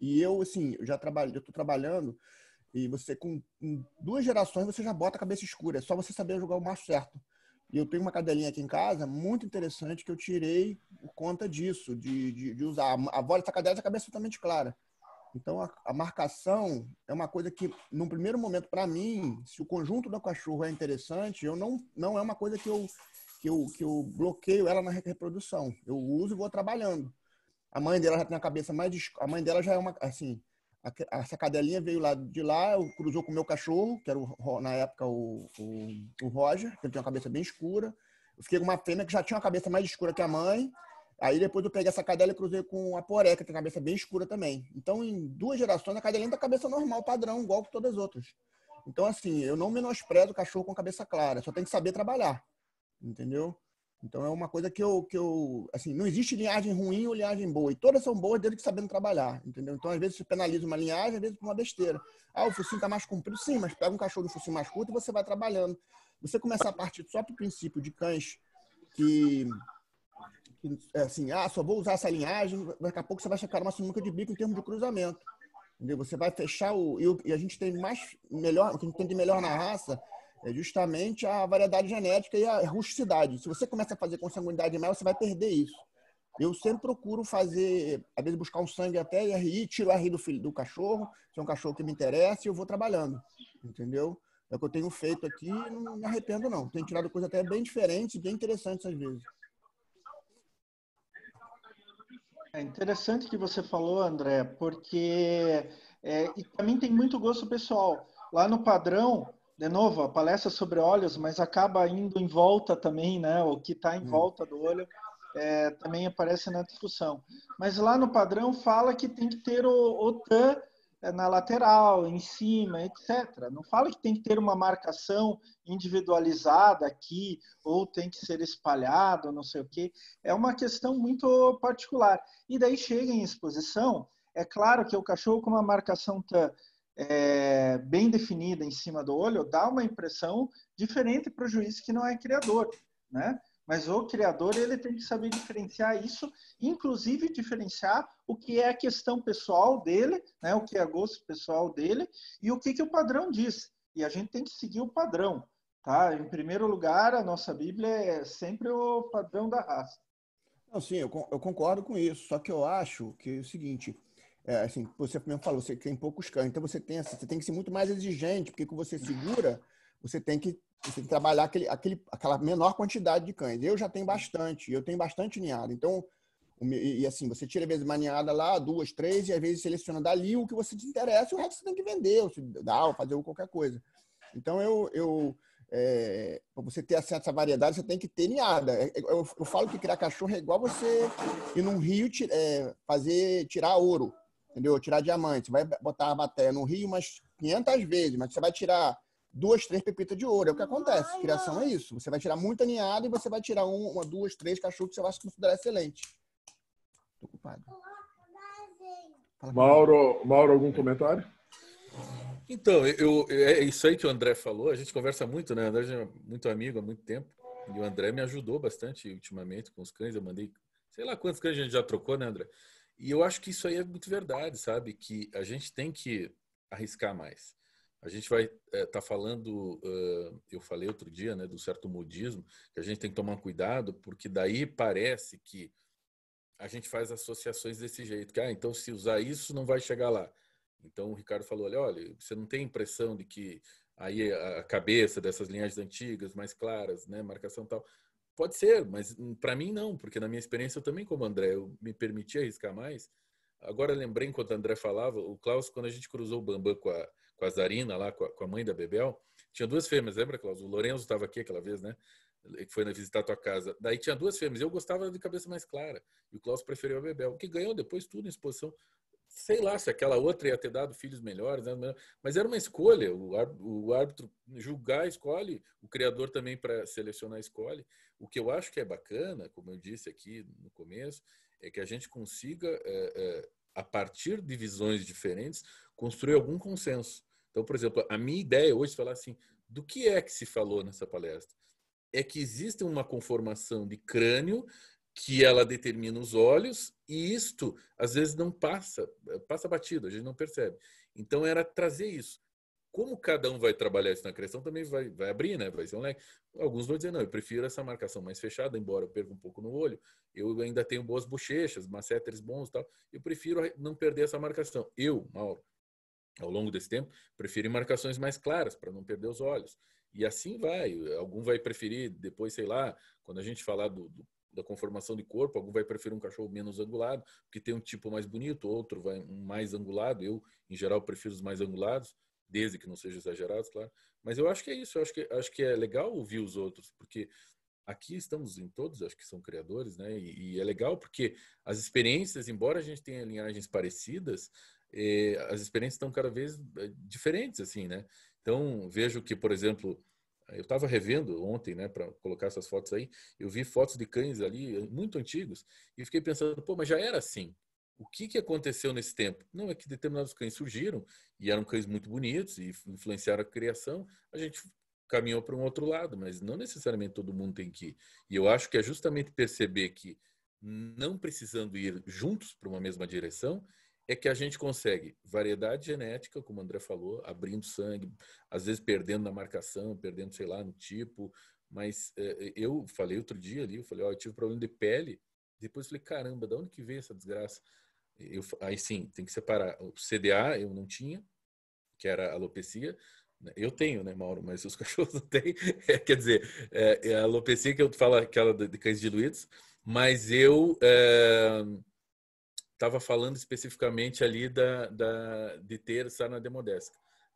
E eu, assim, eu já trabalho, eu tô trabalhando e você com, com, duas gerações você já bota a cabeça escura. É só você saber jogar o macho certo. E eu tenho uma cadelinha aqui em casa muito interessante que eu tirei por conta disso, de, de, de usar. A voz dessa cadela é a cabeça totalmente clara. Então, a, a, marcação é uma coisa que, num primeiro momento, para mim, se o conjunto do cachorro é interessante, eu não, não é uma coisa que eu, que, eu, que eu bloqueio ela na reprodução. Eu uso e vou trabalhando. A mãe dela já tem a cabeça mais. A mãe dela já é uma. Assim, a, essa cadelinha veio lá de lá, cruzou com o meu cachorro, que era o, na época o, o, o Roger, que ele tinha uma cabeça bem escura. Eu fiquei com uma fêmea que já tinha uma cabeça mais escura que a mãe. Aí depois eu peguei essa cadela e cruzei com a poré, que tem a cabeça bem escura também. Então, em duas gerações, a cadelinha a cabeça normal, padrão, igual que todas as outras. Então, assim, eu não menosprezo o cachorro com cabeça clara, só tem que saber trabalhar. Entendeu? Então é uma coisa que eu, que eu, assim, não existe linhagem ruim ou linhagem boa. E todas são boas desde que sabendo trabalhar, entendeu? Então às vezes você penaliza uma linhagem, às vezes por uma besteira. Ah, o focinho tá mais comprido, sim, mas pega um cachorro de focinho mais curto e você vai trabalhando. Você começa a partir só pro princípio de cães que que é assim, ah, só vou usar essa linhagem, daqui a pouco você vai checar uma sinuca de bico em termos de cruzamento. Entendeu? Você vai fechar o. E a gente tem mais melhor, o que a gente tem de melhor na raça é justamente a variedade genética e a rusticidade. Se você começa a fazer com sanguinidade maior, você vai perder isso. Eu sempre procuro fazer, às vezes buscar um sangue até RI, tiro o RI do, filho, do cachorro, se é um cachorro que me interessa, e eu vou trabalhando. Entendeu? É o que eu tenho feito aqui não me arrependo, não. Tenho tirado coisas até bem diferentes, bem interessantes às vezes. É interessante que você falou, André, porque é, e para mim tem muito gosto pessoal. Lá no padrão, de novo, a palestra sobre olhos, mas acaba indo em volta também, né? O que está em hum. volta do olho é, também aparece na discussão. Mas lá no padrão fala que tem que ter o, o TAN é, na lateral, em cima, etc. Não fala que tem que ter uma marcação individualizada aqui ou tem que ser espalhado, não sei o quê. É uma questão muito particular. E daí chega em exposição, é claro que o cachorro com uma marcação tã, é, bem definida em cima do olho dá uma impressão diferente para o juiz que não é criador, né? Mas o criador ele tem que saber diferenciar isso, inclusive diferenciar o que é a questão pessoal dele, né, o que é gosto pessoal dele e o que, que o padrão diz. E a gente tem que seguir o padrão. Tá? Em primeiro lugar, a nossa Bíblia é sempre o padrão da raça. Não, sim, eu, eu concordo com isso. Só que eu acho que é o seguinte, é, assim, você mesmo falou, você tem poucos cães, então você tem, você tem que ser muito mais exigente, porque que você segura, você tem que você tem que trabalhar aquele, aquele, aquela menor quantidade de cães. Eu já tenho bastante, eu tenho bastante ninhada. Então, e, e assim, você tira às vezes uma ninhada lá, duas, três, e às vezes seleciona dali o que você te interessa e o resto você tem que vender, ou se dá, ou fazer ou qualquer coisa. Então, eu, eu é, para você ter acesso à variedade, você tem que ter ninhada. É, eu, eu, falo que criar cachorro é igual você ir num rio é, fazer tirar ouro, entendeu? Tirar diamante. Você vai botar a bateia no rio umas 500 vezes, mas você vai tirar duas, três pepitas de ouro. É o que acontece. Ai, Criação ai. é isso. Você vai tirar muita ninhada e você vai tirar um, uma, duas, três cachorros que você vai se considerar excelente. Tô ocupado. Mauro, Mauro, algum comentário? Então, eu, é, é isso aí que o André falou. A gente conversa muito, né? O André é muito amigo há muito tempo. E o André me ajudou bastante ultimamente com os cães. Eu mandei, sei lá quantos cães a gente já trocou, né, André? E eu acho que isso aí é muito verdade, sabe? Que a gente tem que arriscar mais. A gente vai estar é, tá falando, uh, eu falei outro dia, né, do certo modismo, que a gente tem que tomar cuidado, porque daí parece que a gente faz associações desse jeito, que, ah, então se usar isso não vai chegar lá. Então o Ricardo falou, olha, olha você não tem impressão de que aí a cabeça dessas linhagens antigas, mais claras, né, marcação tal, pode ser, mas para mim não, porque na minha experiência eu também como André, eu me permitia arriscar mais. Agora lembrei enquanto o André falava, o Klaus quando a gente cruzou o Bambam com a com a Zarina lá, com a, com a mãe da Bebel, tinha duas fêmeas, lembra, Cláudio? O Lourenço estava aqui aquela vez, né? que foi visitar a tua casa. Daí tinha duas fêmeas. Eu gostava de cabeça mais clara. E o Klaus preferiu a Bebel, que ganhou depois tudo em exposição. Sei lá se aquela outra ia ter dado filhos melhores, né? mas era uma escolha. O árbitro julgar escolhe, o criador também para selecionar escolhe. O que eu acho que é bacana, como eu disse aqui no começo, é que a gente consiga, eh, eh, a partir de visões diferentes, construir algum consenso. Então, por exemplo, a minha ideia hoje é falar assim, do que é que se falou nessa palestra? É que existe uma conformação de crânio que ela determina os olhos e isto às vezes não passa, eh, passa batido, a gente não percebe. Então era trazer isso. Como cada um vai trabalhar isso na criação também vai, vai abrir, né? Vai ser um leque. Alguns vão dizer não, eu prefiro essa marcação mais fechada, embora eu perca um pouco no olho. Eu ainda tenho boas bochechas, macetes bons, e tal. Eu prefiro não perder essa marcação. Eu, Mauro, ao longo desse tempo, preferir marcações mais claras para não perder os olhos. E assim vai. Algum vai preferir, depois, sei lá, quando a gente falar do, do, da conformação de corpo, algum vai preferir um cachorro menos angulado, porque tem um tipo mais bonito, outro vai um mais angulado. Eu, em geral, prefiro os mais angulados, desde que não sejam exagerados, claro. Mas eu acho que é isso. Eu acho que, acho que é legal ouvir os outros, porque aqui estamos em todos, acho que são criadores, né? E, e, é legal porque as experiências, embora a gente tenha linhagens parecidas, e eh, as experiências estão cada vez eh, diferentes, assim, né? Então, vejo que, por exemplo, eu estava revendo ontem, né, para colocar essas fotos aí, eu vi fotos de cães ali eh, muito antigos e fiquei pensando, pô, mas já era assim. O que, que aconteceu nesse tempo? Não é que determinados cães surgiram e eram cães muito bonitos e influenciaram a criação. A gente caminhou para um outro lado, mas não necessariamente todo mundo tem que ir. E eu acho que é justamente perceber que não precisando ir juntos para uma mesma direção, é que a gente consegue variedade genética, como o André falou, abrindo sangue, às vezes perdendo na marcação, perdendo, sei lá, no tipo. Mas é, é eu falei outro dia ali, eu falei, ó, oh, eu tive problema de pele. Depois falei, caramba, da onde que veio essa desgraça? Eu, aí sim, tem que separar. O CDA eu não tinha, que era alopecia. Né, eu tenho, né, Mauro? Mas os (laughs) cachorros não têm. É, quer dizer, é, é a alopecia que eu falo, aquela de, de cães diluídos. Mas eu... É, estava falando especificamente ali da, da, de ter Sarna na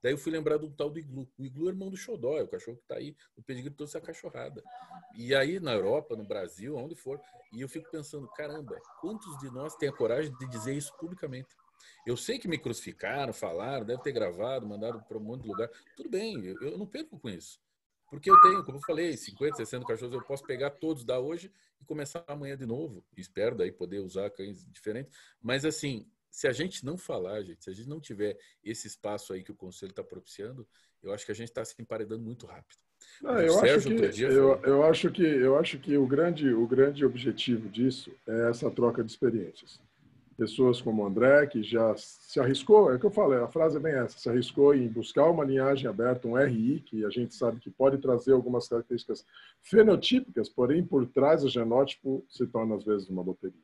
Daí eu fui lembrar do tal do Iglu. O Iglu é irmão do Xodó, é o cachorro que está aí, o pedigree toda essa cachorrada. E aí na Europa, no Brasil, onde for, e eu fico pensando, caramba, quantos de nós têm a coragem de dizer isso publicamente? Eu sei que me crucificaram, falaram, deve ter gravado, mandado para um monte de lugar. Tudo bem, eu, eu não perco com isso. Porque eu tenho, como eu falei, 50, 60 cachorros, eu posso pegar todos da hoje e começar amanhã de novo. Espero daí poder usar cães diferentes. Mas assim, se a gente não falar, gente, se a gente não tiver esse espaço aí que o conselho está propiciando, eu acho que a gente está se emparedando muito rápido. Não, ah, eu, acho que, eu, eu, acho que, eu acho que o grande, o grande objetivo disso é essa troca de experiências pessoas como André, que já se arriscou, é o que eu falei, é, a frase é bem essa, se arriscou em buscar uma linhagem aberta, um RI, que a gente sabe que pode trazer algumas características fenotípicas, porém por trás o genótipo se torna às vezes uma loteria.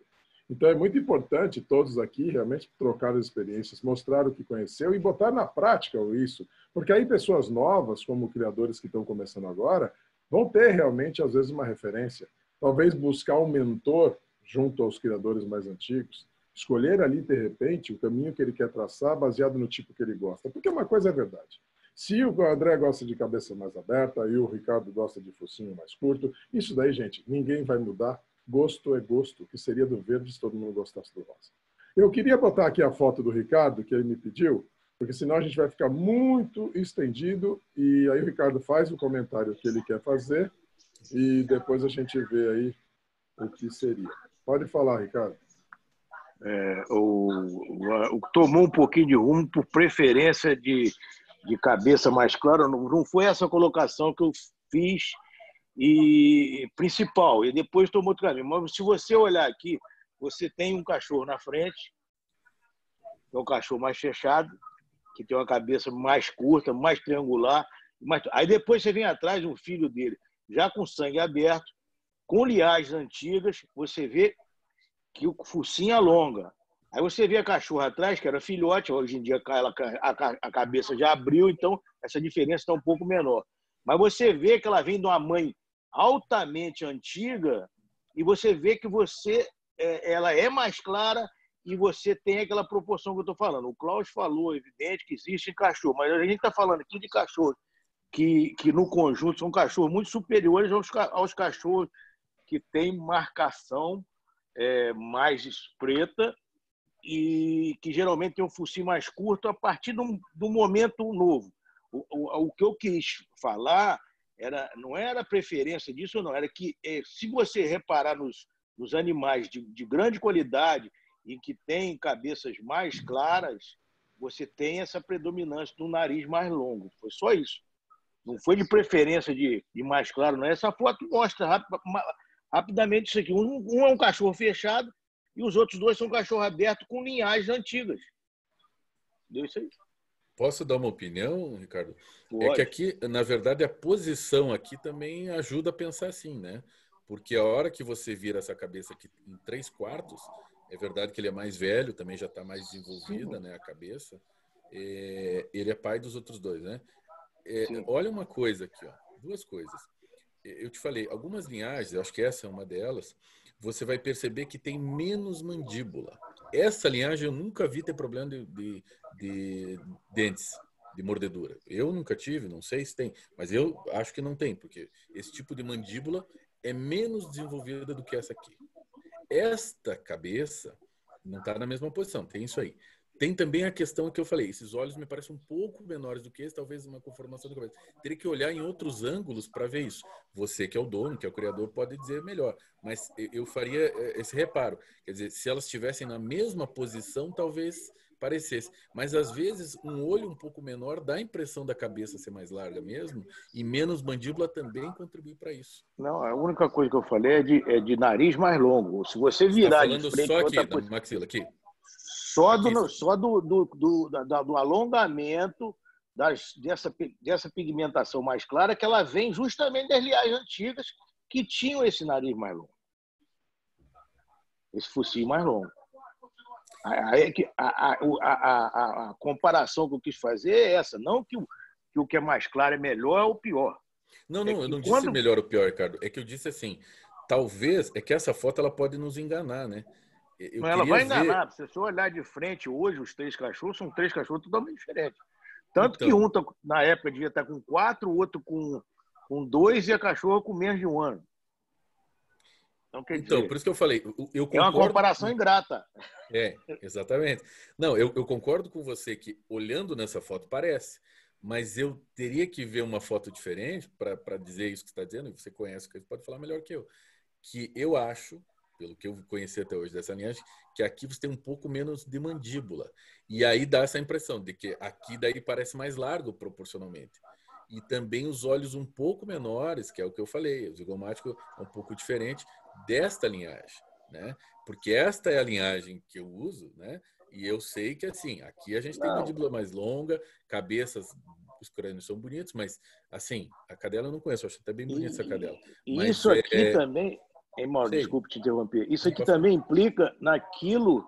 Então é muito importante todos aqui realmente trocar as experiências, mostrar o que conheceu e botar na prática isso, porque aí pessoas novas, como criadores que estão começando agora, vão ter realmente às vezes uma referência. Talvez buscar um mentor junto aos criadores mais antigos, Escolher ali, de repente, o caminho que ele quer traçar baseado no tipo que ele gosta. Porque uma coisa é verdade. Se o André gosta de cabeça mais aberta e o Ricardo gosta de focinho mais curto, isso daí, gente, ninguém vai mudar. Gosto é gosto, que seria do verde se todo mundo gostasse do rosa. Eu queria botar aqui a foto do Ricardo, que ele me pediu, porque senão a gente vai ficar muito estendido e aí o Ricardo faz o comentário que ele quer fazer e depois a gente vê aí o que seria. Pode falar, Ricardo é, o, tomou um pouquinho de rumo por preferência de, de cabeça mais clara. Não, não foi essa colocação que eu fiz e principal. E depois tomou outro caminho. Mas se você olhar aqui, você tem um cachorro na frente, que é um cachorro mais fechado, que tem uma cabeça mais curta, mais triangular. Mais... Aí depois você vem atrás um filho dele, já com sangue aberto, com liagens antigas, você vê que o focinho alonga. Aí você vê a cachorra atrás, que era filhote, hoje em dia ela, a, a cabeça já abriu, então essa diferença está um pouco menor. Mas você vê que ela vem de uma mãe altamente antiga e você vê que você é, ela é mais clara e você tem aquela proporção que eu estou falando. O Klaus falou, é evidente, que existe cachorro, mas a gente está falando aqui de cachorro que, que no conjunto são cachorros muito superiores aos, aos cachorros que têm marcação é, mais preta e que geralmente tem um focinho mais curto a partir de um, de um momento novo. O, o, o, que eu quis falar era não era preferência disso, não. Era que é, se você reparar nos, nos animais de, de grande qualidade e que têm cabeças mais claras, você tem essa predominância do nariz mais longo. Foi só isso. Não foi de preferência de, de mais claro, não. Essa foto mostra rapidamente isso aqui. Um, um, é um cachorro fechado e os outros dois são cachorro aberto com linhagens antigas. Deu isso aí. Posso dar uma opinião, Ricardo? Pode. É que aqui, na verdade, a posição aqui também ajuda a pensar assim, né? Porque a hora que você vira essa cabeça aqui em três quartos, é verdade que ele é mais velho, também já está mais desenvolvida, né? A cabeça. É, ele é pai dos outros dois, né? É, olha uma coisa aqui, ó, duas coisas eu te falei, algumas linhagens, eu acho que essa é uma delas, você vai perceber que tem menos mandíbula. Essa linhagem eu nunca vi ter problema de, de, de dentes, de mordedura. Eu nunca tive, não sei se tem, mas eu acho que não tem, porque esse tipo de mandíbula é menos desenvolvida do que essa aqui. Esta cabeça não está na mesma posição, tem isso aí. Tem também a questão que eu falei, esses olhos me parecem um pouco menores do que esse, talvez uma conformação do cabeça. Teria que olhar em outros ângulos para ver isso. Você que é o dono, que é o criador, pode dizer melhor, mas eu faria é, esse reparo. Quer dizer, se elas estivessem na mesma posição, talvez parecesse. Mas às vezes um olho um pouco menor dá a impressão da cabeça ser mais larga mesmo, e menos mandíbula também contribui para isso. Não, a única coisa que eu falei é de, é de nariz mais longo. Se você virar você tá de frente, só aqui, outra... maxila aqui. Só do, só do, do, do, do alongamento das, dessa, dessa pigmentação mais clara, que ela vem justamente das liais antigas que tinham esse nariz mais longo. Esse focinho mais longo. É a, a, a, a, comparação que eu quis fazer é essa. Não que o que, o que é mais claro é melhor ou pior. Não, é não, é eu não disse melhor ou pior, Ricardo. É que eu disse assim, talvez, é que essa foto ela pode nos enganar, né? Eu Mas ela vai enganar. Ver... Se você olhar de frente hoje, os três cachorros são três cachorros totalmente diferentes. Tanto então... que um, tá, na época, devia estar tá com quatro, o outro com, com dois e a cachorra com menos de um ano. Então, então, por isso que eu falei, eu concordo... É uma comparação ingrata. É, exatamente. Não, eu, eu, concordo com você que, olhando nessa foto, parece. Mas eu teria que ver uma foto diferente para dizer isso que você está dizendo, e você conhece, você pode falar melhor que eu. Que eu acho pelo que eu conheci até hoje dessa linhagem, que aqui você tem um pouco menos de mandíbula. E aí dá essa impressão de que aqui daí parece mais largo proporcionalmente. E também os olhos um pouco menores, que é o que eu falei, o zigomático é um pouco diferente desta linhagem, né? Porque esta é a linhagem que eu uso, né? E eu sei que assim, aqui a gente tem mandíbula mais longa, cabeças os crânios são bonitos, mas assim, a cadela eu não conheço, eu acho até bem bonita essa cadela. Mas, isso aqui é, também, Hein, Mauro, desculpe te interromper. Isso aqui também implica naquilo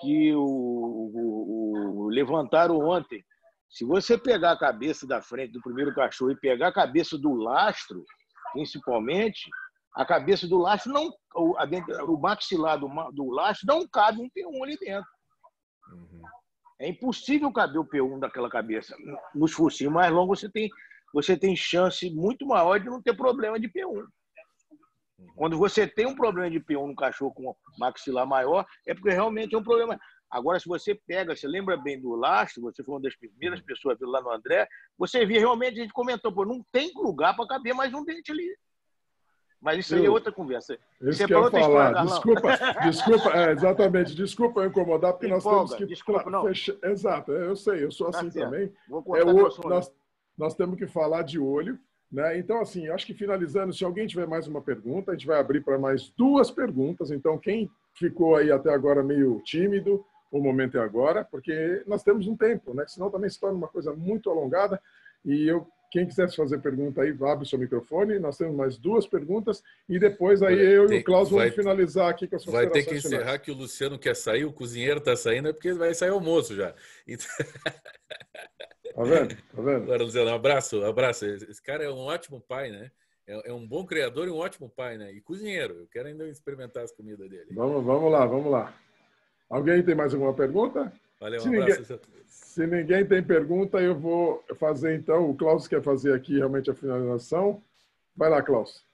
que o, o, o, levantaram ontem. Se você pegar a cabeça da frente do primeiro cachorro e pegar a cabeça do lastro, principalmente, a cabeça do lastro não. O, dentro, o maxilar do, do lastro não cabe um P1 ali dentro. Uhum. É impossível caber o P1 daquela cabeça. Nos focinhos mais longos você tem, você tem chance muito maior de não ter problema de P1. Uhum. Quando você tem um problema de peão no cachorro com maxilar maior, é porque realmente é um problema. Agora, se você pega, você lembra bem do lastro, você foi uma das primeiras uhum. pessoas a lá no André, você via realmente, a gente comentou, pô, não tem lugar para caber mais um dente ali. Mas isso aí é outra conversa. Isso que eu ia falar. desculpa, desculpa, é, exatamente. Desculpa incomodar, porque Empolga, nós temos que... Desculpa, não. Fechar, exato, eu sei, eu sou tá assim tá também. É, o, nós, né? nós temos que falar de olho né? Então, assim, acho que finalizando, se alguém tiver mais uma pergunta, a gente vai abrir para mais duas perguntas. Então, quem ficou aí até agora meio tímido, o momento é agora, porque nós temos um tempo, né? Senão também se torna uma coisa muito alongada. E eu, quem quiser fazer pergunta aí, abre o seu microfone. Nós temos mais duas perguntas e depois aí eu e o Klaus vamos vai, finalizar aqui com as Vai ter que encerrar finais. que o Luciano quer sair, o cozinheiro está saindo, é porque vai sair almoço já. Então... (laughs) Tá vendo? Tá vendo? Agora, Luciano, um abraço, um abraço. Esse cara é um ótimo pai, né? É, é, um bom criador e um ótimo pai, né? E cozinheiro. Eu quero ainda experimentar as comidas dele. Vamos, vamos lá, vamos lá. Alguém tem mais alguma pergunta? Valeu, se ninguém, Se ninguém tem pergunta, eu vou fazer então. O Klaus quer fazer aqui realmente a finalização. Vai lá, Klaus.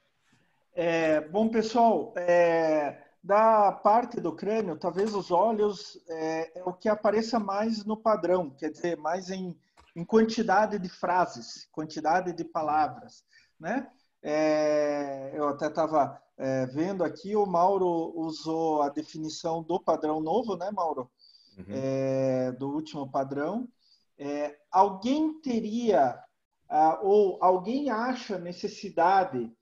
É, bom, pessoal, é, da parte do crânio, talvez os olhos é, é o que apareça mais no padrão, quer dizer, mais em em quantidade de frases, quantidade de palavras, né? É, eu até estava é, vendo aqui, o Mauro usou a definição do padrão novo, né, Mauro? Uhum. É, do último padrão. É, alguém teria, ah, ou alguém acha necessidade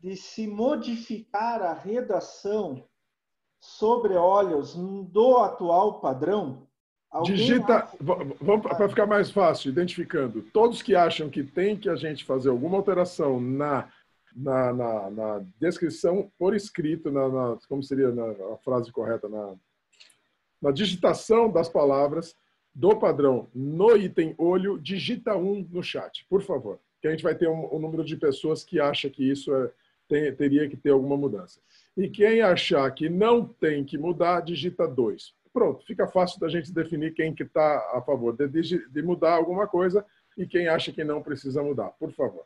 de se modificar a redação sobre olhos do atual padrão? Digita, vamos para ficar mais fácil, identificando. Todos que acham que tem que a gente fazer alguma alteração na, na, na, na descrição por escrito, na, na como seria a frase correta, na, na digitação das palavras do padrão no item olho, digita um no chat, por favor. Que a gente vai ter um, um número de pessoas que acha que isso é, tem, teria que ter alguma mudança. E quem achar que não tem que mudar, digita dois pronto, fica fácil da gente definir quem que está a favor de, de, mudar alguma coisa e quem acha que não precisa mudar. Por favor.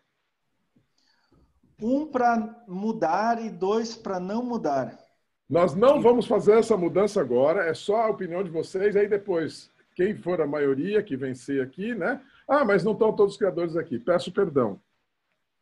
Um para mudar e dois para não mudar. Nós não vamos fazer essa mudança agora, é só a opinião de vocês, aí depois, quem for a maioria que vencer aqui, né? Ah, mas não estão todos os criadores aqui, peço perdão.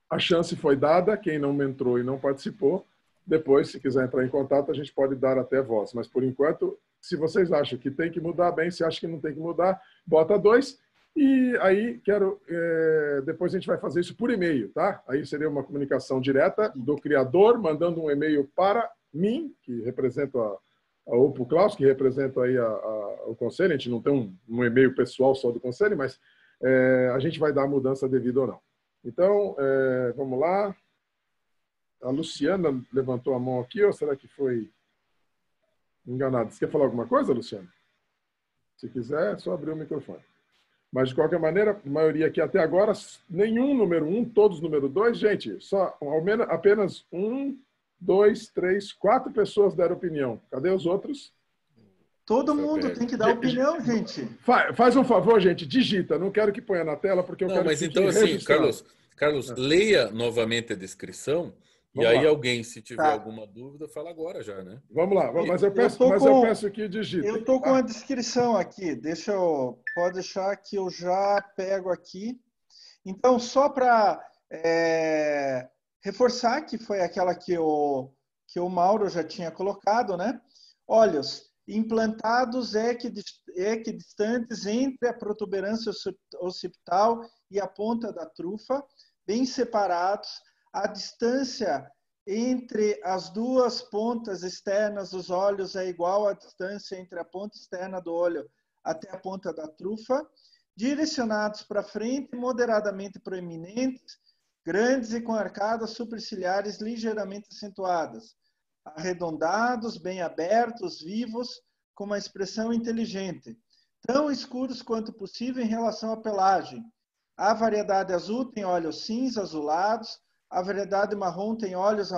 A chance foi dada, quem não entrou e não participou, depois, se quiser entrar em contato, a gente pode dar até voz, mas por enquanto se vocês acham que tem que mudar, bem. Se acham que não tem que mudar, bota dois. E aí, quero. É, depois a gente vai fazer isso por e-mail, tá? Aí seria uma comunicação direta do criador, mandando um e-mail para mim, que representa a, a Opo Klaus, que representa aí a, a, o conselho. A gente não tem um, um e-mail pessoal só do conselho, mas é, a gente vai dar a mudança devida ou não. Então, é, vamos lá. A Luciana levantou a mão aqui, ou será que foi enganado. Você quer falar alguma coisa, Luciano? Se quiser, é só abrir o microfone. Mas, de qualquer maneira, a maioria aqui até agora, nenhum número um, todos número dois. Gente, só ao menos, apenas um, dois, três, quatro pessoas deram opinião. Cadê os outros? Todo mundo tem que dar opinião, gente. Faz, faz, um favor, gente, digita. Não quero que ponha na tela, porque eu não, quero mas então, assim, Carlos, Carlos é. leia novamente a descrição Vamos e aí lá. alguém, se tiver tá. alguma dúvida, fala agora já, né? Vamos lá, mas eu peço, eu mas eu peço que digite. Eu estou com a descrição aqui, deixa eu, pode deixar que eu já pego aqui. Então, só para é, reforçar, que foi aquela que o, que o Mauro já tinha colocado, né? Olhos implantados equidistantes entre a protuberância occipital e a ponta da trufa, bem separados, a distância entre as duas pontas externas dos olhos é igual à distância entre a ponta externa do olho até a ponta da trufa, direcionados para frente, moderadamente proeminentes, grandes e com arcadas superciliares ligeiramente acentuadas, arredondados, bem abertos, vivos, com uma expressão inteligente, tão escuros quanto possível em relação à pelagem. A variedade azul tem olhos cinza azulados, a variedade marrom tem olhos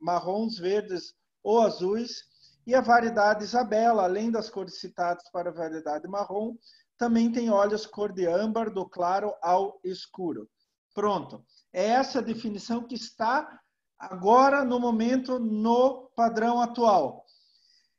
marrons, verdes ou azuis, e a variedade Isabela, além das cores citadas para a variedade marrom, também tem olhos cor de âmbar, do claro ao escuro. Pronto. É essa definição que está agora, no momento, no padrão atual.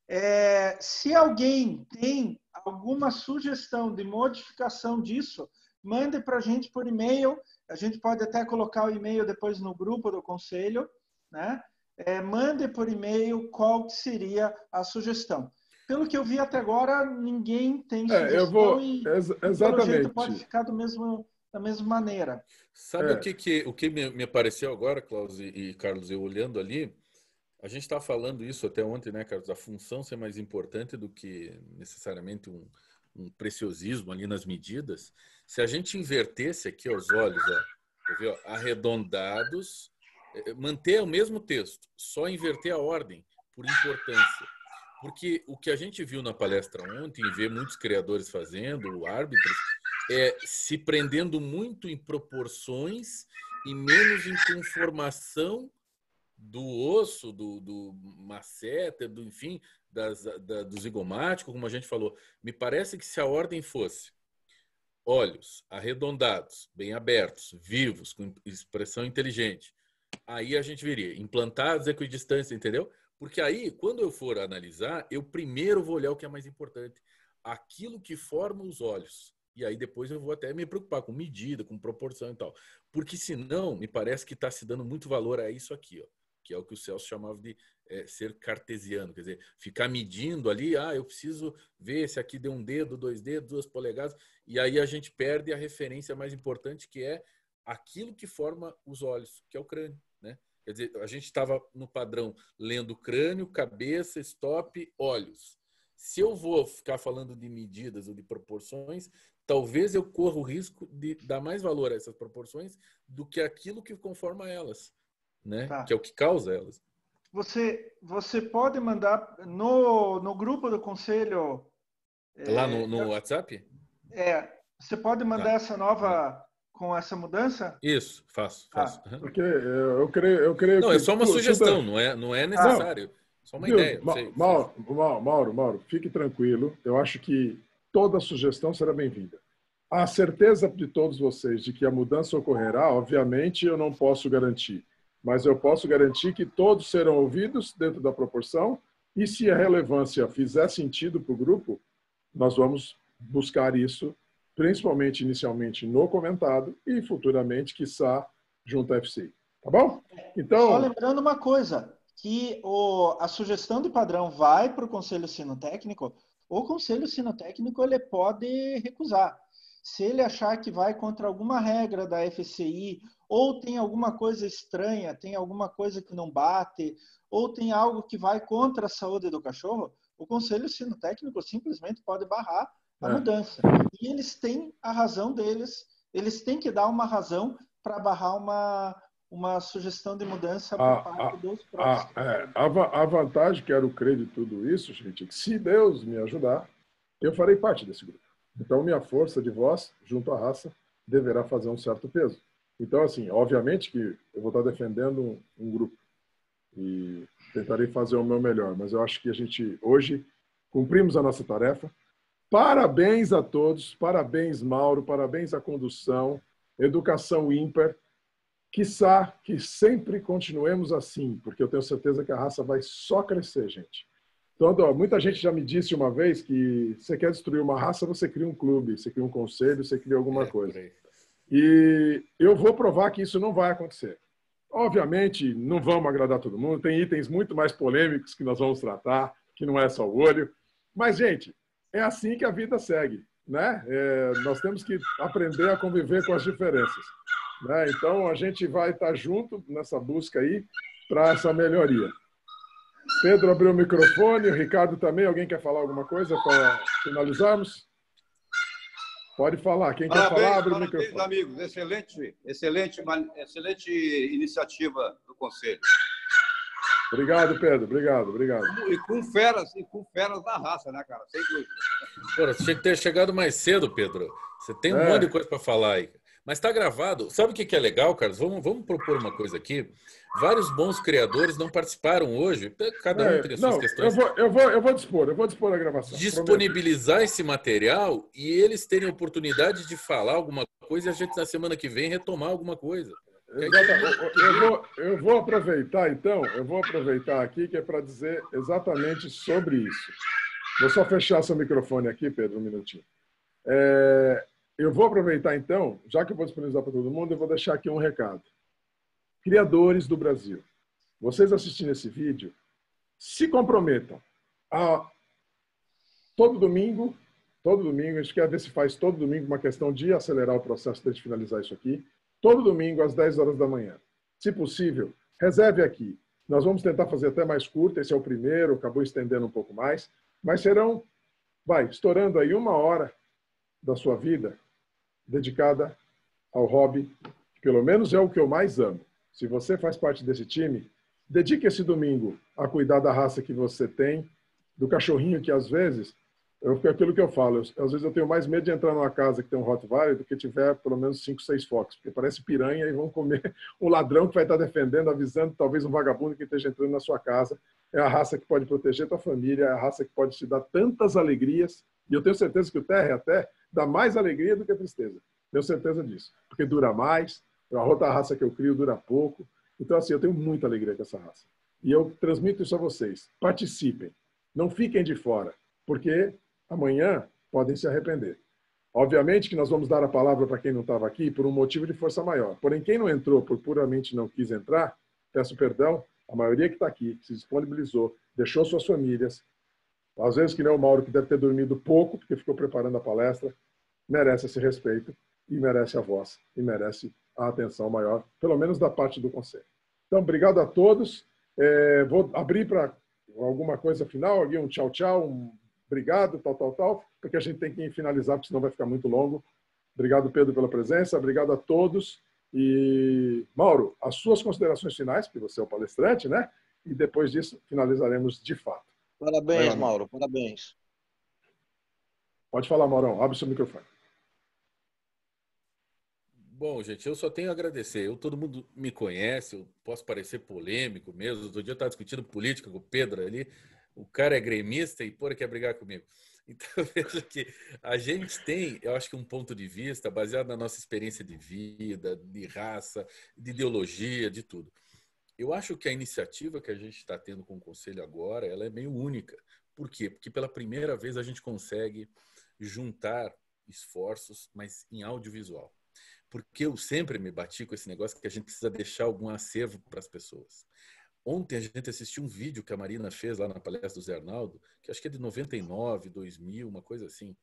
É, se alguém tem alguma sugestão de modificação disso, mande para a gente por e-mail a gente pode até colocar o e-mail depois no grupo do conselho, né? É, mande por e-mail qual seria a sugestão. Pelo que eu vi até agora, ninguém tem é, sugestão eu vou, e, ex exatamente. Jeito, pode ficar do mesmo, da mesma maneira. Sabe é. o que, que, o que me, me apareceu agora, Klaus e, e Carlos, eu olhando ali, a gente estava tá falando isso até ontem, né, Carlos? A função ser mais importante do que necessariamente um, um preciosismo ali nas medidas. Se a gente invertesse aqui os olhos, ó, ver, ó, arredondados, é, é, manter o mesmo texto, só inverter a ordem por importância. Porque o que a gente viu na palestra ontem, ver muitos criadores fazendo, o árbitro é se prendendo muito em proporções e menos em conformação do osso, do, do macete, do, enfim, das, da, do zigomático, como a gente falou, me parece que se a ordem fosse olhos arredondados, bem abertos, vivos, com expressão inteligente, aí a gente viria implantados, equidistantes, entendeu? Porque aí, quando eu for analisar, eu primeiro vou olhar o que é mais importante, aquilo que forma os olhos. E aí depois eu vou até me preocupar com medida, com proporção e tal. Porque senão, me parece que está se dando muito valor a isso aqui, ó que é o que o Celso chamava de é, ser cartesiano, quer dizer, ficar medindo ali, ah, eu preciso ver se aqui deu um dedo, dois dedos, duas polegadas, e aí a gente perde a referência mais importante, que é aquilo que forma os olhos, que é o crânio, né? Quer dizer, a gente estava no padrão lendo crânio, cabeça, stop, olhos. Se eu vou ficar falando de medidas ou de proporções, talvez eu corra o risco de dar mais valor a essas proporções do que aquilo que conforma elas né? Tá. Que é o que causa elas. Você, você pode mandar no, no grupo do conselho. É lá é, no, eh, no eu, WhatsApp? É. Você pode mandar tá. essa nova com essa mudança? Isso, faço, tá. faço. Ah, uhum. Porque eu, creio, eu creio. Não, que, é só uma sugestão, é- não é, não é ah, necessário. Ah, só uma Deus, ideia. Ma sei, Mauro, Mauro, fique tranquilo. Eu acho que toda sugestão será bem-vinda. A certeza de todos vocês de que a mudança ocorrerá, obviamente, eu não posso garantir mas eu posso garantir que todos serão ouvidos dentro da proporção e se a relevância fizer sentido para o grupo, nós vamos buscar isso, principalmente inicialmente no comentado e futuramente, quiçá, junto à FC. Tá bom? Então. Só lembrando uma coisa: que o, a sugestão de padrão vai para o Conselho Sino Técnico, o Conselho Sino Técnico ele pode recusar se ele achar que vai contra alguma regra da FCI, ou tem alguma coisa estranha, tem alguma coisa que não bate, ou tem algo que vai contra a saúde do cachorro, o conselho técnico simplesmente pode barrar a é. mudança. E eles têm a razão deles, eles têm que dar uma razão para barrar uma, uma sugestão de mudança por ah, parte a, ah, dos ah, próximos. A, é, a, a, vantagem, quero crer de tudo isso, gente, é que se Deus me ajudar, eu farei parte desse grupo. Então, minha força de voz, junto à raça, deverá fazer um certo peso. Então, assim, obviamente que eu vou estar defendendo um, grupo e tentarei fazer o meu melhor, mas eu acho que a gente, hoje, cumprimos a nossa tarefa. Parabéns a todos, parabéns, Mauro, parabéns à condução, educação ímpar. Quissá que sempre continuemos assim, porque eu tenho certeza que a raça vai só crescer, gente. Tanto, ó, muita gente já me disse uma vez que você quer destruir uma raça, você cria um clube, você cria um conselho, você cria alguma é, coisa. E eu vou provar que isso não vai acontecer. Obviamente, não vamos agradar todo mundo, tem itens muito mais polêmicos que nós vamos tratar, que não é só o olho. Mas, gente, é assim que a vida segue, né? É, nós temos que aprender a conviver com as diferenças. Né? Então, a gente vai estar junto nessa busca aí para essa melhoria. Pedro abriu o microfone, o Ricardo também. Alguém quer falar alguma coisa para finalizarmos? Pode falar. Quem parabéns, quer falar, abre parabéns, o microfone. amigos. Excelente, excelente, excelente iniciativa do Conselho. Obrigado, Pedro. Obrigado, obrigado. E com feras, e com feras da raça, né, cara? Sem dúvida. Pô, você tinha que ter chegado mais cedo, Pedro. Você tem um é. monte de coisa para falar aí. Mas está gravado. Sabe o que, que é legal, Carlos? Vamos, vamos propor uma coisa aqui. Vários bons criadores não participaram hoje. Tá, cada um é, tem as suas não, questões. Eu vou, eu, vou, eu vou dispor, eu vou dispor a gravação. Disponibilizar prometo. esse material e eles terem oportunidade de falar alguma coisa e a gente na semana que vem retomar alguma coisa. Exatamente. Eu vou, eu vou aproveitar, então, eu vou aproveitar aqui que é para dizer exatamente sobre isso. Vou só fechar seu microfone aqui, Pedro, um minutinho. É, eu vou aproveitar então, já que eu vou disponibilizar para todo mundo, eu vou deixar aqui um recado. Criadores do Brasil, vocês assistindo esse vídeo, se comprometam a todo domingo, todo domingo, a gente quer ver se faz todo domingo uma questão de acelerar o processo de finalizar isso aqui, todo domingo às 10 horas da manhã. Se possível, reserve aqui. Nós vamos tentar fazer até mais curto, esse é o primeiro, acabou estendendo um pouco mais, mas serão, vai, estourando aí uma hora da sua vida dedicada ao hobby, que pelo menos é o que eu mais amo. Se você faz parte desse time, dedique esse domingo a cuidar da raça que você tem, do cachorrinho que às vezes, eu é aquilo que eu falo, eu, às vezes eu tenho mais medo de entrar numa casa que tem um Rottweiler do que tiver pelo menos cinco, seis focos, porque parece piranha e vão comer um (laughs) ladrão que vai estar defendendo, avisando talvez um vagabundo que esteja entrando na sua casa. É a raça que pode proteger tua família, é a raça que pode te dar tantas alegrias. E eu tenho certeza que o Terra até dá mais alegria do que a tristeza. Tenho certeza disso. Porque dura mais, é a outra raça que eu crio dura pouco. Então, assim, eu tenho muita alegria com essa raça. E eu transmito isso a vocês. Participem. Não fiquem de fora, porque amanhã podem se arrepender. Obviamente que nós vamos dar a palavra para quem não estava aqui por um motivo de força maior. Porém, quem não entrou por puramente não quis entrar, peço perdão. A maioria que está aqui, que se disponibilizou, deixou suas famílias, às vezes, que nem o Mauro, que deve ter dormido pouco, porque ficou preparando a palestra, merece esse respeito e merece a voz e merece a atenção maior, pelo menos da parte do Conselho. Então, obrigado a todos. É, vou abrir para alguma coisa final, um tchau, tchau, um obrigado, tal, tal, tal, porque a gente tem que finalizar, porque senão vai ficar muito longo. Obrigado, Pedro, pela presença. Obrigado a todos. E, Mauro, as suas considerações finais, porque você é o palestrante, né? E depois disso, finalizaremos de fato. Parabéns, Mauro, parabéns. Pode falar, Maurão, abre seu microfone. Bom, gente, eu só tenho a agradecer. Eu, todo mundo me conhece, eu posso parecer polêmico mesmo. Outro dia eu estava discutindo política com o Pedro ali. O cara é gremista e porra quer brigar comigo. (laughs) Então, (laughs) veja que a gente tem, eu acho que um ponto de vista baseado na nossa experiência de vida, de raça, de ideologia, de tudo. Eu acho que a iniciativa que a gente está tendo com o Conselho agora, ela é meio única. Por quê? Porque pela primeira vez a gente consegue juntar esforços, mas em audiovisual. Porque eu sempre me bati com esse negócio que a gente precisa deixar algum acervo para as pessoas. Ontem a gente assistiu um vídeo que a Marina fez lá na palestra do Zé Arnaldo, que acho que é de 99, 2000, uma coisa assim.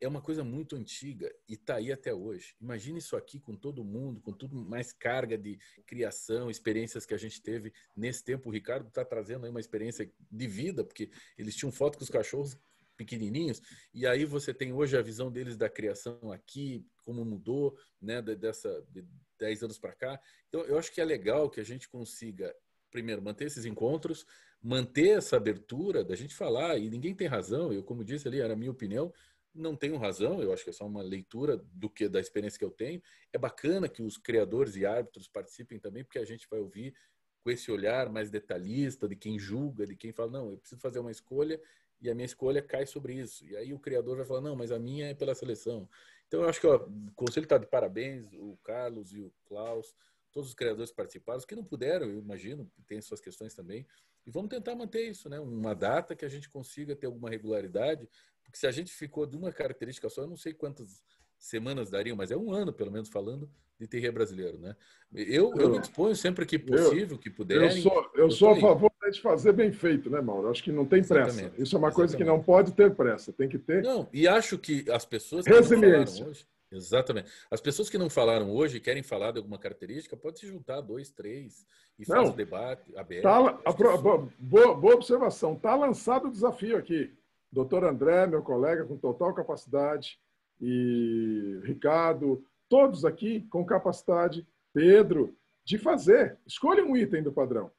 É uma coisa muito antiga e está aí até hoje. Imagine isso aqui com todo mundo, com tudo mais carga de criação, experiências que a gente teve nesse tempo. O Ricardo está trazendo aí uma experiência de vida, porque eles tinham foto com os cachorros pequenininhos, e aí você tem hoje a visão deles da criação aqui, como mudou, né, dessa de 10 anos para cá. Então, eu acho que é legal que a gente consiga primeiro, manter esses encontros, manter essa abertura da gente falar, e ninguém tem razão, eu, como disse ali, era a minha opinião, não tenho razão, eu acho que é só uma leitura do que da experiência que eu tenho. É bacana que os criadores e árbitros participem também, porque a gente vai ouvir com esse olhar mais detalhista de quem julga, de quem fala, não, eu preciso fazer uma escolha e a minha escolha cai sobre isso. E aí o criador vai falar, não, mas a minha é pela seleção. Então eu acho que ó, o conselho está de parabéns, o Carlos e o Klaus todos os criadores participaram, os que não puderam, eu imagino, tem suas questões também. E vamos tentar manter isso, né? Uma data que a gente consiga ter alguma regularidade, porque se a gente ficou de uma característica só, eu não sei quantas semanas dariam, mas é um ano, pelo menos, falando de terreiro brasileiro, né? Eu, eu, eu me disponho sempre que possível, eu, que puderem. Eu sou, eu sou a favor de fazer bem feito, né, Mauro? Acho que não tem pressa. Exatamente. Isso é uma coisa que não pode ter pressa, tem que ter. Não, e acho que as pessoas. Resiliência. Que hoje, Exatamente. As pessoas que não falaram hoje querem falar de alguma característica, pode se juntar dois, três e não, faz o debate aberto. Tá, a, boa, boa observação. Está lançado o desafio aqui. Doutor André, meu colega, com total capacidade, e Ricardo, todos aqui com capacidade, Pedro, de fazer. Escolha um item do padrão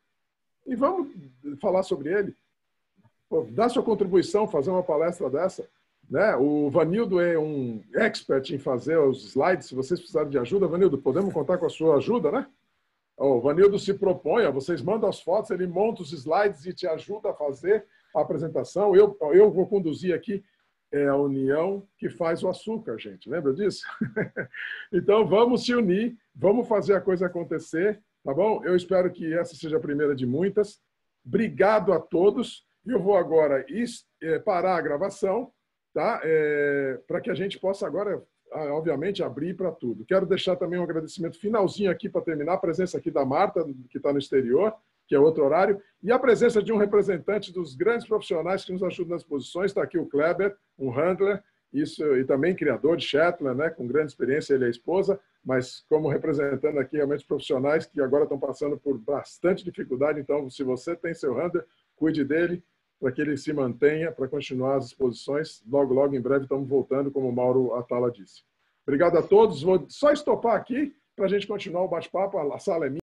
e vamos falar sobre ele. dá sua contribuição, fazer uma palestra dessa. Né? O Vanildo é um expert em fazer os slides. Se vocês precisarem de ajuda, Vanildo, podemos contar com a sua ajuda, né? O Vanildo se propõe, vocês mandam as fotos, ele monta os slides e te ajuda a fazer a apresentação. Eu, eu vou conduzir aqui é a união que faz o açúcar, gente. Lembra disso? (laughs) então vamos se unir, vamos fazer a coisa acontecer, tá bom? Eu espero que essa seja a primeira de muitas. Obrigado a todos. Eu vou agora é, parar a gravação tá? É, para que a gente possa agora, ah, obviamente, abrir para tudo. Quero deixar também um agradecimento finalzinho aqui para terminar a presença aqui da Marta, que está no exterior, que é outro horário, e a presença de um representante dos grandes profissionais que nos ajudam nas posições, está aqui o Kleber, um handler, isso e também criador de Shetland, né, com grande experiência, ele é esposa, mas como representando aqui realmente profissionais que agora estão passando por bastante dificuldade, então se você tem seu handler, cuide dele, para que ele se mantenha, para continuar as exposições. Logo, logo, em breve, estamos voltando, como o Mauro Atala disse. Obrigado a todos. Vou só estopar aqui para a gente continuar o bate-papo. A sala é minha.